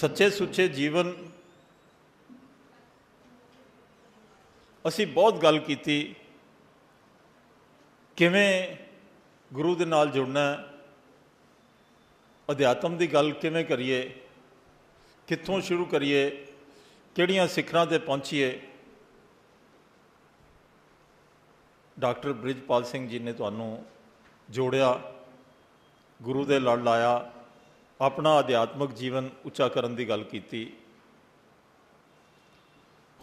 ਸੱਚੇ ਸੁੱਚੇ ਜੀਵਨ ਅਸੀਂ ਬਹੁਤ ਗੱਲ ਕੀਤੀ ਕਿਵੇਂ ਗੁਰੂ ਦੇ ਨਾਲ ਜੁੜਨਾ ਅਧਿਆਤਮ ਦੀ ਗੱਲ ਕਿਵੇਂ ਕਰੀਏ ਕਿੱਥੋਂ ਸ਼ੁਰੂ ਕਰੀਏ ਕਿਹੜੀਆਂ ਸਿਖਰਾਂ ਤੇ ਪਹੁੰਚੀਏ ਡਾਕਟਰ ਬ੍ਰਿਜਪਾਲ ਸਿੰਘ ਜੀ ਨੇ ਤੁਹਾਨੂੰ ਜੋੜਿਆ ਗੁਰੂ ਦੇ ਲੜ ਲਾਇਆ ਆਪਣਾ ਅਧਿਆਤਮਿਕ ਜੀਵਨ ਉੱਚਾ ਕਰਨ ਦੀ ਗੱਲ ਕੀਤੀ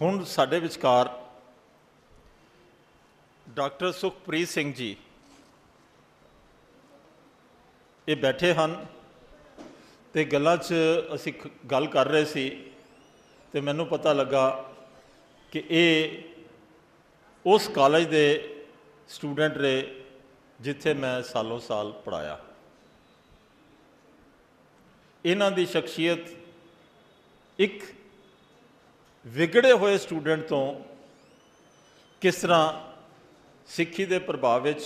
ਹੁਣ ਸਾਡੇ ਵਿਚਕਾਰ ਡਾਕਟਰ ਸੁਖਪ੍ਰੀਤ ਸਿੰਘ ਜੀ ਇਹ ਬੈਠੇ ਹਨ ਤੇ ਗੱਲਾਂ 'ਚ ਅਸੀਂ ਗੱਲ ਕਰ ਰਹੇ ਸੀ ਤੇ ਮੈਨੂੰ ਪਤਾ ਲੱਗਾ ਕਿ ਇਹ ਉਸ ਕਾਲਜ ਦੇ ਸਟੂਡੈਂਟ ਰਹੇ ਜਿੱਥੇ ਮੈਂ ਸਾਲੋਂ ਸਾਲ ਪੜਾਇਆ ਇਹਨਾਂ ਦੀ ਸ਼ਖਸੀਅਤ ਇੱਕ ਵਿਗੜੇ ਹੋਏ ਸਟੂਡੈਂਟ ਤੋਂ ਕਿਸ ਤਰ੍ਹਾਂ ਸਿੱਖੀ ਦੇ ਪ੍ਰਭਾਵ ਵਿੱਚ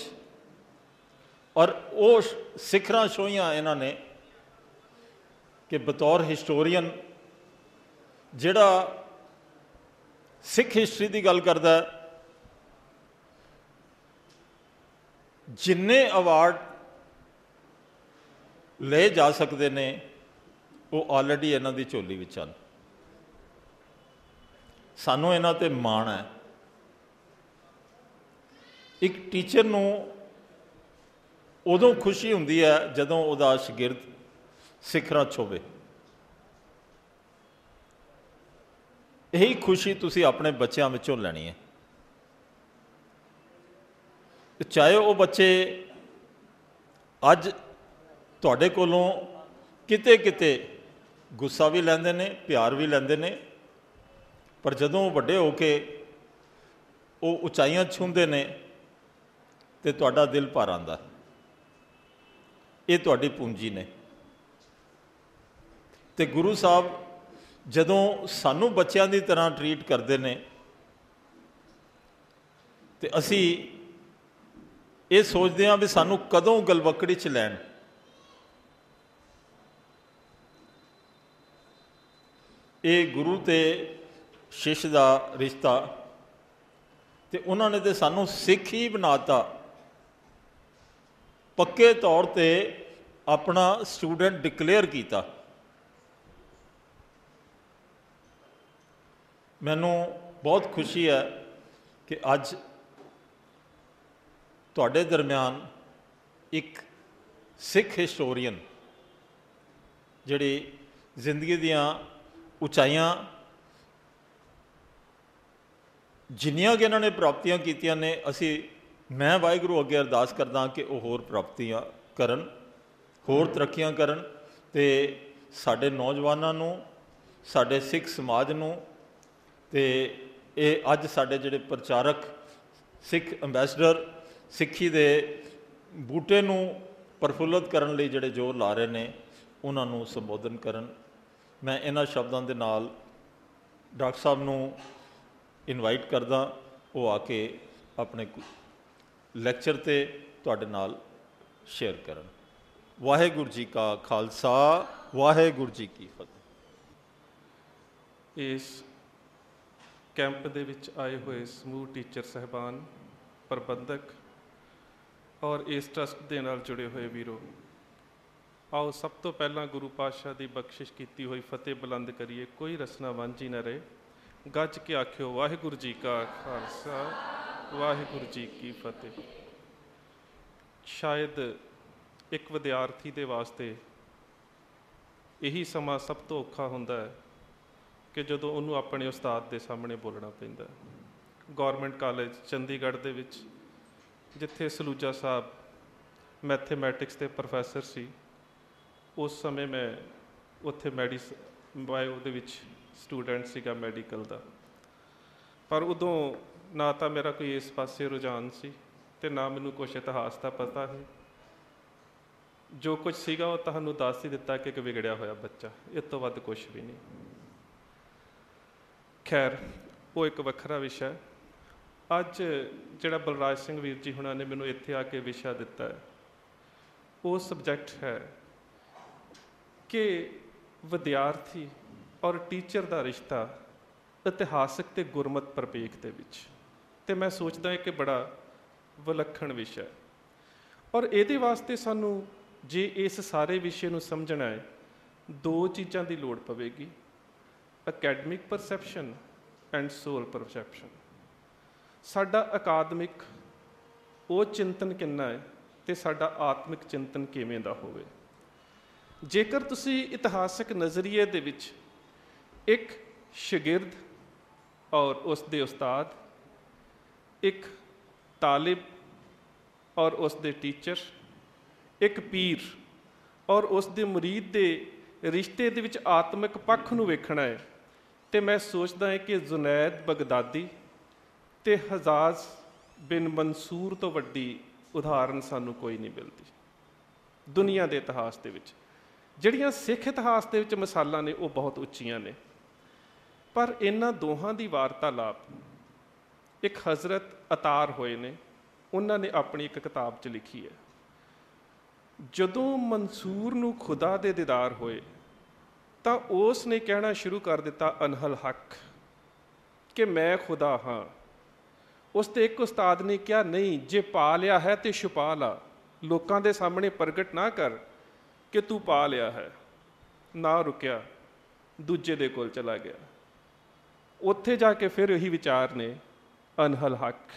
ਔਰ ਉਹ ਸਿਖਰਾਂ ਛੋਈਆਂ ਇਹਨਾਂ ਨੇ ਕਿ ਬਤੌਰ ਹਿਸਟੋਰੀਅਨ ਜਿਹੜਾ ਸਿੱਖ ਹਿਸਟਰੀ ਦੀ ਗੱਲ ਕਰਦਾ ਜਿੰਨੇ ਅਵਾਰਡ ਲੈ ਜਾ ਸਕਦੇ ਨੇ ਉਹ ਆਲਰੇਡੀ ਇਹਨਾਂ ਦੀ ਝੋਲੀ ਵਿੱਚ ਹਨ ਸਾਨੂੰ ਇਹਨਾਂ ਤੇ ਮਾਣ ਹੈ ਇੱਕ ਟੀਚਰ ਨੂੰ ਉਦੋਂ ਖੁਸ਼ੀ ਹੁੰਦੀ ਹੈ ਜਦੋਂ ਉਹਦਾ ਸ਼ਗਿਰਦ ਸਿਖਰਾਂ ਛੋਵੇ ਇਹੀ ਖੁਸ਼ੀ ਤੁਸੀਂ ਆਪਣੇ ਬੱਚਿਆਂ ਵਿੱਚੋਂ ਲੈਣੀ ਹੈ ਚਾਹੇ ਉਹ ਬੱਚੇ ਅੱਜ ਤੁਹਾਡੇ ਕੋਲੋਂ ਕਿਤੇ ਕਿਤੇ ਗੁੱਸਾ ਵੀ ਲੈਂਦੇ ਨੇ ਪਿਆਰ ਵੀ ਲੈਂਦੇ ਨੇ ਪਰ ਜਦੋਂ ਵੱਡੇ ਹੋ ਕੇ ਉਹ ਉਚਾਈਆਂ ਛੁੰਦੇ ਨੇ ਤੇ ਤੁਹਾਡਾ ਦਿਲ ਭਰ ਆਂਦਾ ਇਹ ਤੁਹਾਡੀ ਪੂੰਜੀ ਨੇ ਤੇ ਗੁਰੂ ਸਾਹਿਬ ਜਦੋਂ ਸਾਨੂੰ ਬੱਚਿਆਂ ਦੀ ਤਰ੍ਹਾਂ ਟ੍ਰੀਟ ਕਰਦੇ ਨੇ ਤੇ ਅਸੀਂ ਇਹ ਸੋਚਦੇ ਹਾਂ ਵੀ ਸਾਨੂੰ ਕਦੋਂ ਗਲਵਕੜੀ ਚ ਲੈਣ ਇਹ ਗੁਰੂ ਤੇ ਸ਼ਿਸ਼ ਦਾ ਰਿਸ਼ਤਾ ਤੇ ਉਹਨਾਂ ਨੇ ਤੇ ਸਾਨੂੰ ਸਿੱਖ ਹੀ ਬਣਾਤਾ ਪੱਕੇ ਤੌਰ ਤੇ ਆਪਣਾ ਸਟੂਡੈਂਟ ਡਿਕਲੇਅਰ ਕੀਤਾ ਮੈਨੂੰ ਬਹੁਤ ਖੁਸ਼ੀ ਹੈ ਕਿ ਅੱਜ ਤੁਹਾਡੇ ਦਰਮਿਆਨ ਇੱਕ ਸਿੱਖ ਹਿਸਟੋਰੀਅਨ ਜਿਹੜੀ ਜ਼ਿੰਦਗੀ ਦੀਆਂ ਉਚਾਈਆਂ ਜਿੰਨੀਆਂ ਕਿ ਇਹਨਾਂ ਨੇ ਪ੍ਰਾਪਤੀਆਂ ਕੀਤੀਆਂ ਨੇ ਅਸੀਂ ਮੈਂ ਵਾਹਿਗੁਰੂ ਅੱਗੇ ਅਰਦਾਸ ਕਰਦਾ ਕਿ ਉਹ ਹੋਰ ਪ੍ਰਾਪਤੀਆਂ ਕਰਨ ਹੋਰ ਤਰੱਕੀਆਂ ਕਰਨ ਤੇ ਸਾਡੇ ਨੌਜਵਾਨਾਂ ਨੂੰ ਸਾਡੇ ਸਿੱਖ ਸਮਾਜ ਨੂੰ ਤੇ ਇਹ ਅੱਜ ਸਾਡੇ ਜਿਹੜੇ ਪ੍ਰਚਾਰਕ ਸਿੱਖ ਐਮਬੈਸਡਰ ਸਿੱਖੀ ਦੇ ਬੂਟੇ ਨੂੰ ਪਰਫੁੱਲਤ ਕਰਨ ਲਈ ਜਿਹੜੇ ਜੋਰ ਲਾ ਰਹੇ ਨੇ ਉਹਨਾਂ ਨੂੰ ਸੰਬੋਧਨ ਕਰਨ ਮੈਂ ਇਹਨਾਂ ਸ਼ਬਦਾਂ ਦੇ ਨਾਲ ਡਾਕਟਰ ਸਾਹਿਬ ਨੂੰ ਇਨਵਾਈਟ ਕਰਦਾ ਉਹ ਆ ਕੇ ਆਪਣੇ ਲੈਕਚਰ ਤੇ ਤੁਹਾਡੇ ਨਾਲ ਸ਼ੇਅਰ ਕਰਨ ਵਾਹਿਗੁਰੂ ਜੀ ਕਾ ਖਾਲਸਾ ਵਾਹਿਗੁਰੂ ਜੀ ਕੀ ਫਤਿਹ ਇਸ ਕੈਂਪ ਦੇ ਵਿੱਚ ਆਏ ਹੋਏ ਸਮੂਹ ਟੀਚਰ ਸਹਿਬਾਨ ਪ੍ਰਬੰਧਕ ਔਰ ਇਸ ਟਰਸਟ ਦੇ ਨਾਲ ਜੁੜੇ ਹੋਏ ਵੀਰੋ ਆਓ ਸਭ ਤੋਂ ਪਹਿਲਾਂ ਗੁਰੂ ਪਾਤਸ਼ਾਹ ਦੀ ਬਖਸ਼ਿਸ਼ ਕੀਤੀ ਹੋਈ ਫਤਿਹ ਬੁਲੰਦ ਕਰੀਏ ਕੋਈ ਰਸਨਾ ਵਾਂਝੀ ਨਾ ਰਹੇ ਗੱਜ ਕੇ ਆਖਿਓ ਵਾਹਿਗੁਰੂ ਜੀ ਕਾ ਖਾਲਸਾ ਵਾਹਿਗੁਰੂ ਜੀ ਕੀ ਫਤਿਹ ਸ਼ਾਇਦ ਇੱਕ ਵਿਦਿਆਰਥੀ ਦੇ ਵਾਸਤੇ ਇਹੀ ਸਮਾਂ ਸਭ ਤੋਂ ਔਖਾ ਹੁੰਦਾ ਹੈ ਕਿ ਜਦੋਂ ਉਹਨੂੰ ਆਪਣੇ ਉਸਤਾਦ ਦੇ ਸਾਹਮਣੇ ਬੋਲਣਾ ਪੈਂਦਾ ਗਵਰਨਮੈਂਟ ਕਾਲਜ ਚੰਡੀਗੜ੍ਹ ਦੇ ਵਿੱਚ ਜਿੱਥੇ ਸਲੂਜਾ ਸਾਹਿਬ ਮੈਥਮੈਟਿਕਸ ਦੇ ਪ੍ਰੋਫੈਸਰ ਸੀ ਉਸ ਸਮੇਂ ਮੈਂ ਉੱਥੇ ਮੈਡੀਸ ਬਾਇਓ ਦੇ ਵਿੱਚ ਸਟੂਡੈਂਟ ਸੀਗਾ ਮੈਡੀਕਲ ਦਾ ਪਰ ਉਦੋਂ ਨਾ ਤਾਂ ਮੇਰਾ ਕੋਈ ਇਸ ਪਾਸੇ ਰੁਝਾਨ ਸੀ ਤੇ ਨਾ ਮੈਨੂੰ ਕੁਝ ਇਤਿਹਾਸ ਦਾ ਪਤਾ ਹੈ ਜੋ ਕੁਝ ਸੀਗਾ ਉਹ ਤੁਹਾਨੂੰ ਦੱਸ ਹੀ ਦਿੱਤਾ ਕਿ ਇੱਕ ਵਿਗੜਿਆ ਹੋਇਆ ਬੱਚਾ ਇਸ ਤੋਂ ਵੱਧ ਕੁਝ ਵੀ ਨਹੀਂ ਖੈਰ ਉਹ ਇੱਕ ਵੱਖਰਾ ਵਿਸ਼ਾ ਅੱਜ ਜਿਹੜਾ ਬਲਰਾਜ ਸਿੰਘ ਵੀਰ ਜੀ ਹੁਣਾਂ ਨੇ ਮੈਨੂੰ ਇੱਥੇ ਆ ਕੇ ਵਿਸ਼ਾ ਦਿੱਤਾ ਹੈ ਉਹ ਸਬਜੈਕਟ ਹੈ ਕਿ ਵਿਦਿਆਰਥੀ ਔਰ ਟੀਚਰ ਦਾ ਰਿਸ਼ਤਾ ਇਤਿਹਾਸਕ ਤੇ ਗੁਰਮਤ ਪਰਪੇਖ ਦੇ ਵਿੱਚ ਤੇ ਮੈਂ ਸੋਚਦਾ ਹਾਂ ਕਿ ਬੜਾ ਵਿਲੱਖਣ ਵਿਸ਼ਾ ਹੈ ਔਰ ਇਹਦੇ ਵਾਸਤੇ ਸਾਨੂੰ ਜੇ ਇਸ ਸਾਰੇ ਵਿਸ਼ੇ ਨੂੰ ਸਮਝਣਾ ਹੈ ਦੋ ਚੀਜ਼ਾਂ ਦੀ ਲੋੜ ਪਵੇਗੀ ਅਕੈਡਮਿਕ ਪਰਸੈਪਸ਼ਨ ਐਂਡ ਸੋਲ ਪਰਸੈਪਸ਼ਨ ਸਾਡਾ ਅਕਾਦਮਿਕ ਉਹ ਚਿੰਤਨ ਕਿੰਨਾ ਹੈ ਤੇ ਸਾਡਾ ਆਤਮਿਕ ਚਿੰਤਨ ਕਿਵੇਂ ਦਾ ਹੋਵੇ ਜੇਕਰ ਤੁਸੀਂ ਇਤਿਹਾਸਿਕ ਨਜ਼ਰੀਏ ਦੇ ਵਿੱਚ ਇੱਕ ਸ਼ਾਗਿਰਦ ਔਰ ਉਸ ਦੇ ਉਸਤਾਦ ਇੱਕ ਤਾਲਿਬ ਔਰ ਉਸ ਦੇ ਟੀਚਰ ਇੱਕ ਪੀਰ ਔਰ ਉਸ ਦੇ murid ਦੇ ਰਿਸ਼ਤੇ ਦੇ ਵਿੱਚ ਆਤਮਿਕ ਪੱਖ ਨੂੰ ਵੇਖਣਾ ਹੈ ਤੇ ਮੈਂ ਸੋਚਦਾ ਹਾਂ ਕਿ ਜ਼ੁਨੈਦ ਬਗਦਾਦੀ ਤੇ ਹਜ਼ਾਜ਼ ਬਿਨ ਮਨਸੂਰ ਤੋਂ ਵੱਡੀ ਉਦਾਹਰਨ ਸਾਨੂੰ ਕੋਈ ਨਹੀਂ ਮਿਲਦੀ ਦੁਨੀਆ ਦੇ ਇਤਿਹਾਸ ਦੇ ਵਿੱਚ ਜਿਹੜੀਆਂ ਸਿੱਖ ਇਤਿਹਾਸ ਦੇ ਵਿੱਚ ਮਿਸਾਲਾਂ ਨੇ ਉਹ ਬਹੁਤ ਉੱਚੀਆਂ ਨੇ ਪਰ ਇਹਨਾਂ ਦੋਹਾਂ ਦੀ ਵਾਰਤਾਲਾਪ ਇੱਕ ਹਜ਼ਰਤ ਅਤਾਰ ਹੋਏ ਨੇ ਉਹਨਾਂ ਨੇ ਆਪਣੀ ਇੱਕ ਕਿਤਾਬ 'ਚ ਲਿਖੀ ਹੈ ਜਦੋਂ ਮਨਸੂਰ ਨੂੰ ਖੁਦਾ ਦੇ ਦੀਦਾਰ ਹੋਏ ਤਾਂ ਉਸ ਨੇ ਕਹਿਣਾ ਸ਼ੁਰੂ ਕਰ ਦਿੱਤਾ ਅਨਹਲ ਹੱਕ ਕਿ ਮੈਂ ਖੁਦਾ ਹਾਂ ਉਸ ਤੇ ਇੱਕ ਉਸਤਾਦ ਨੇ ਕਿਹਾ ਨਹੀਂ ਜੇ ਪਾ ਲਿਆ ਹੈ ਤੇ ਛੁਪਾ ਲਾ ਲੋਕਾਂ ਦੇ ਸਾਹਮਣੇ ਪ੍ਰਗਟ ਨਾ ਕਰ ਕਿ ਤੂੰ ਪਾ ਲਿਆ ਹੈ ਨਾ ਰੁਕਿਆ ਦੂਜੇ ਦੇ ਕੋਲ ਚਲਾ ਗਿਆ ਉੱਥੇ ਜਾ ਕੇ ਫਿਰ ਉਹੀ ਵਿਚਾਰ ਨੇ ਅਨਹਲ ਹੱਕ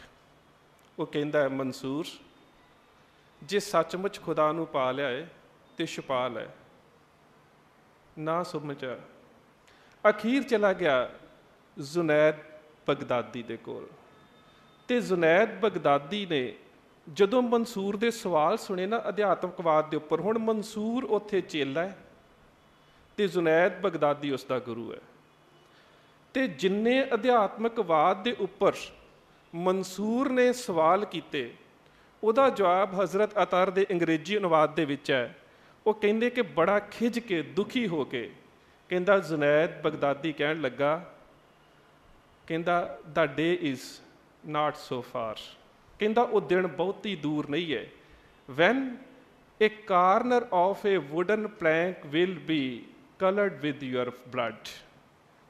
ਉਹ ਕਹਿੰਦਾ ਹੈ ਮਨਸੂਰ ਜੇ ਸੱਚਮੁੱਚ ਖੁਦਾ ਨੂੰ ਪਾ ਲਿਆ ਏ ਤੇ ਛਪਾ ਲੈ ਨਾ ਸਮਝਾ ਅਖੀਰ ਚਲਾ ਗਿਆ ਜ਼ੁਨੈਦ ਬਗਦਾਦੀ ਦੇ ਕੋਲ ਤੇ ਜ਼ੁਨੈਦ ਬਗਦਾਦੀ ਨੇ ਜਦੋਂ ਮਨਸੂਰ ਦੇ ਸਵਾਲ ਸੁਣੇ ਨਾ ਅਧਿਆਤਮਕਵਾਦ ਦੇ ਉੱਪਰ ਹੁਣ ਮਨਸੂਰ ਉੱਥੇ ਚੇਲਾ ਹੈ ਤੇ ਜ਼ੁਨੈਦ ਬਗਦਾਦੀ ਉਸ ਦਾ ਗੁਰੂ ਹੈ ਤੇ ਜਿੰਨੇ ਅਧਿਆਤਮਕਵਾਦ ਦੇ ਉੱਪਰ ਮਨਸੂਰ ਨੇ ਸਵਾਲ ਕੀਤੇ ਉਹਦਾ ਜਵਾਬ ਹਜ਼ਰਤ ਅਤਰ ਦੇ ਅੰਗਰੇਜ਼ੀ ਅਨੁਵਾਦ ਦੇ ਵਿੱਚ ਹੈ ਉਹ ਕਹਿੰਦੇ ਕਿ ਬੜਾ ਖਿਜ ਕੇ ਦੁਖੀ ਹੋ ਕੇ ਕਹਿੰਦਾ ਜ਼ੁਨੈਦ ਬਗਦਾਦੀ ਕਹਿਣ ਲੱਗਾ ਕਹਿੰਦਾ ਦਾ ਡੇ ਇਜ਼ ਨਾਟ ਸੋ ਫਾਰ ਕਹਿੰਦਾ ਉਹ ਦਿਨ ਬਹੁਤੀ ਦੂਰ ਨਹੀਂ ਹੈ when a corner of a wooden plank will be colored with your blood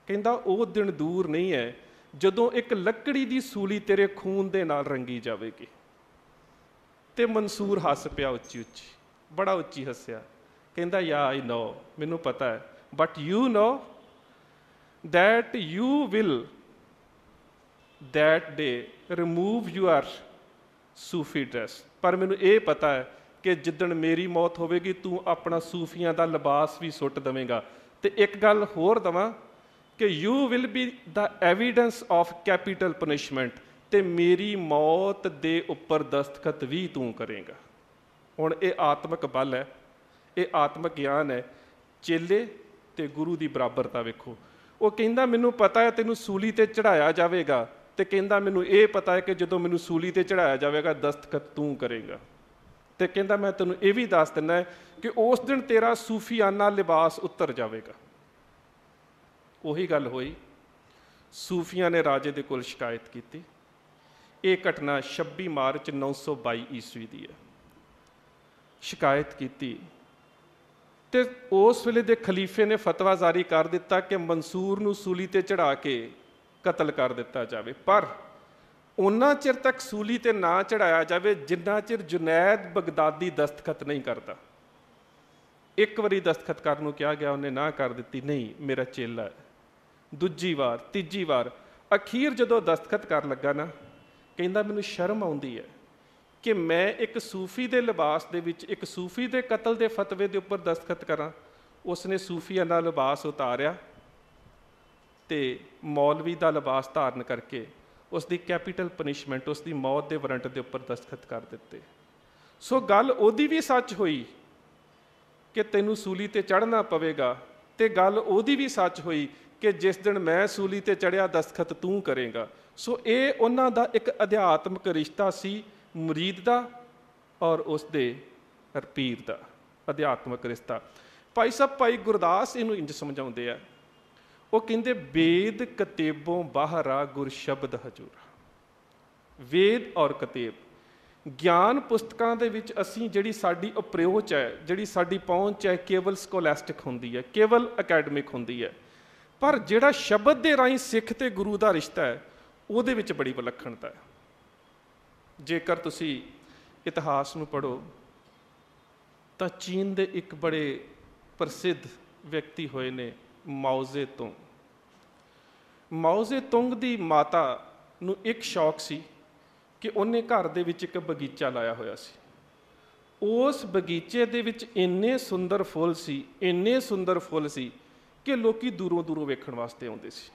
ਕਹਿੰਦਾ ਉਹ ਦਿਨ ਦੂਰ ਨਹੀਂ ਹੈ ਜਦੋਂ ਇੱਕ ਲੱਕੜੀ ਦੀ ਸੂਲੀ ਤੇਰੇ ਖੂਨ ਦੇ ਨਾਲ ਰੰਗੀ ਜਾਵੇਗੀ ਤੇ ਮਨਸੂਰ ਹੱਸ ਪਿਆ ਉੱਚੀ ਉੱਚੀ ਬੜਾ ਉੱਚੀ ਹੱਸਿਆ ਕਹਿੰਦਾ ਯਾ ਆਈ ਨੋ ਮੈਨੂੰ ਪਤਾ ਹੈ but you know that you will that day remove your Sufi dress ਪਰ ਮੈਨੂੰ ਇਹ ਪਤਾ ਹੈ ਕਿ ਜਿੱਦਣ ਮੇਰੀ ਮੌਤ ਹੋਵੇਗੀ ਤੂੰ ਆਪਣਾ ਸੂਫੀਆਂ ਦਾ ਲਿਬਾਸ ਵੀ ਸੁੱਟ ਦੇਵੇਂਗਾ ਤੇ ਇੱਕ ਗੱਲ ਹੋਰ ਦਵਾਂ ਕਿ you will be the evidence of capital punishment ਤੇ ਮੇਰੀ ਮੌਤ ਦੇ ਉੱਪਰ ਦਸਤਖਤ ਵੀ ਤੂੰ ਕਰੇਗਾ ਹੁਣ ਇਹ ਆਤਮਿਕ ਬਲ ਹੈ ਇਹ ਆਤਮਿਕ ਗਿਆਨ ਹੈ ਚੇਲੇ ਤੇ ਗੁਰੂ ਦੀ ਬਰਾਬਰਤਾ ਵੇਖੋ ਉਹ ਕਹਿੰਦਾ ਮੈਨੂੰ ਪਤਾ ਹੈ ਤੈਨੂੰ ਸੂਲੀ ਤੇ ਚੜਾਇਆ ਜਾਵੇਗਾ ਤੇ ਕਹਿੰਦਾ ਮੈਨੂੰ ਇਹ ਪਤਾ ਹੈ ਕਿ ਜਦੋਂ ਮੈਨੂੰ ਸੂਲੀ ਤੇ ਚੜਾਇਆ ਜਾਵੇਗਾ ਦਸਤਖਤ ਤੂੰ ਕਰੇਗਾ ਤੇ ਕਹਿੰਦਾ ਮੈਂ ਤੈਨੂੰ ਇਹ ਵੀ ਦੱਸ ਦਿੰਦਾ ਕਿ ਉਸ ਦਿਨ ਤੇਰਾ ਸੂਫੀਆਨਾ ਲਿਬਾਸ ਉਤਰ ਜਾਵੇਗਾ ਉਹੀ ਗੱਲ ਹੋਈ ਸੂਫੀਆਂ ਨੇ ਰਾਜੇ ਦੇ ਕੋਲ ਸ਼ਿਕਾਇਤ ਕੀਤੀ ਇਹ ਘਟਨਾ 26 ਮਾਰਚ 922 ਈਸਵੀ ਦੀ ਹੈ ਸ਼ਿਕਾਇਤ ਕੀਤੀ ਤੇ ਉਸ ਵੇਲੇ ਦੇ ਖਲੀਫੇ ਨੇ ਫਤਵਾ ਜਾਰੀ ਕਰ ਦਿੱਤਾ ਕਿ ਮਨਸੂਰ ਨੂੰ ਸੂਲੀ ਤੇ ਚੜਾ ਕੇ ਕਤਲ ਕਰ ਦਿੱਤਾ ਜਾਵੇ ਪਰ ਉਹਨਾਂ ਚਿਰ ਤੱਕ ਸੂਲੀ ਤੇ ਨਾ ਚੜਾਇਆ ਜਾਵੇ ਜਿੰਨਾ ਚਿਰ ਜੁਨੈਦ ਬਗਦਾਦੀ ਦਸਤਖਤ ਨਹੀਂ ਕਰਦਾ ਇੱਕ ਵਾਰੀ ਦਸਤਖਤ ਕਰਨ ਨੂੰ ਕਿਹਾ ਗਿਆ ਉਹਨੇ ਨਾ ਕਰ ਦਿੱਤੀ ਨਹੀਂ ਮੇਰਾ ਚੇਲਾ ਦੂਜੀ ਵਾਰ ਤੀਜੀ ਵਾਰ ਅਖੀਰ ਜਦੋਂ ਦਸਤਖਤ ਕਰਨ ਲੱਗਾ ਨਾ ਕਹਿੰਦਾ ਮੈਨੂੰ ਸ਼ਰਮ ਆਉਂਦੀ ਹੈ ਕਿ ਮੈਂ ਇੱਕ ਸੂਫੀ ਦੇ ਲਿਬਾਸ ਦੇ ਵਿੱਚ ਇੱਕ ਸੂਫੀ ਦੇ ਕਤਲ ਦੇ ਫਤਵੇ ਦੇ ਉੱਪਰ ਦਸਤਖਤ ਕਰਾਂ ਉਸਨੇ ਸੂਫੀਆ ਦਾ ਲਿਬਾਸ ਉਤਾਰਿਆ ਤੇ ਮੌਲਵੀ ਦਾ ਲਿਬਾਸ ਧਾਰਨ ਕਰਕੇ ਉਸ ਦੀ ਕੈਪੀਟਲ ਪਨਿਸ਼ਮੈਂਟ ਉਸ ਦੀ ਮੌਤ ਦੇ ਵਾਰੰਟ ਦੇ ਉੱਪਰ ਦਸਤਖਤ ਕਰ ਦਿੱਤੇ ਸੋ ਗੱਲ ਉਹਦੀ ਵੀ ਸੱਚ ਹੋਈ ਕਿ ਤੈਨੂੰ ਸੂਲੀ ਤੇ ਚੜ੍ਹਨਾ ਪਵੇਗਾ ਤੇ ਗੱਲ ਉਹਦੀ ਵੀ ਸੱਚ ਹੋਈ ਕਿ ਜਿਸ ਦਿਨ ਮੈਂ ਸੂਲੀ ਤੇ ਚੜਿਆ ਦਸਤਖਤ ਤੂੰ ਕਰੇਗਾ ਸੋ ਇਹ ਉਹਨਾਂ ਦਾ ਇੱਕ ਅਧਿਆਤਮਕ ਰਿਸ਼ਤਾ ਸੀ ਮੁਰੀਦ ਦਾ ਔਰ ਉਸ ਦੇ ਰਪੀਰ ਦਾ ਅਧਿਆਤਮਕ ਰਿਸ਼ਤਾ ਭਾਈ ਸਾਹਿਬ ਭਾਈ ਗੁਰਦਾਸ ਇਹਨੂੰ ਇੰਜ ਸਮਝਾਉਂਦੇ ਆ ਉਹ ਕਹਿੰਦੇ ਵੇਦ ਕਤੇਬੋਂ ਬਾਹਰਾ ਗੁਰ ਸ਼ਬਦ ਹਜੂਰਾ ਵੇਦ ਔਰ ਕਤੇਬ ਗਿਆਨ ਪੁਸਤਕਾਂ ਦੇ ਵਿੱਚ ਅਸੀਂ ਜਿਹੜੀ ਸਾਡੀ ਅਪਰੋਚ ਹੈ ਜਿਹੜੀ ਸਾਡੀ ਪਹੁੰਚ ਹੈ ਕੇਵਲ ਸਕਾਲੈਸਟਿਕ ਹੁੰਦੀ ਹੈ ਕੇਵਲ ਅਕੈਡਮਿਕ ਹੁੰਦੀ ਹੈ ਪਰ ਜਿਹੜਾ ਸ਼ਬਦ ਦੇ ਰਾਹੀਂ ਸਿੱਖ ਤੇ ਗੁਰੂ ਦਾ ਰਿਸ਼ਤਾ ਹੈ ਉਹਦੇ ਵਿੱਚ ਬੜੀ ਵਿਲੱਖਣਤਾ ਹੈ ਜੇਕਰ ਤੁਸੀਂ ਇਤਿਹਾਸ ਨੂੰ ਪੜੋ ਤਾਂ ਚੀਨ ਦੇ ਇੱਕ ਬੜੇ ਪ੍ਰਸਿੱਧ ਵਿਅਕਤੀ ਹੋਏ ਨੇ ਮੌਜ਼ੇ ਤੋਂ ਮੌਜ਼ੇ ਤੁੰਗ ਦੀ ਮਾਤਾ ਨੂੰ ਇੱਕ ਸ਼ੌਕ ਸੀ ਕਿ ਉਹਨੇ ਘਰ ਦੇ ਵਿੱਚ ਇੱਕ ਬਗੀਚਾ ਲਾਇਆ ਹੋਇਆ ਸੀ ਉਸ ਬਗੀਚੇ ਦੇ ਵਿੱਚ ਇੰਨੇ ਸੁੰਦਰ ਫੁੱਲ ਸੀ ਇੰਨੇ ਸੁੰਦਰ ਫੁੱਲ ਸੀ ਕਿ ਲੋਕੀ ਦੂਰੋਂ ਦੂਰੋਂ ਵੇਖਣ ਵਾਸਤੇ ਆਉਂਦੇ ਸੀ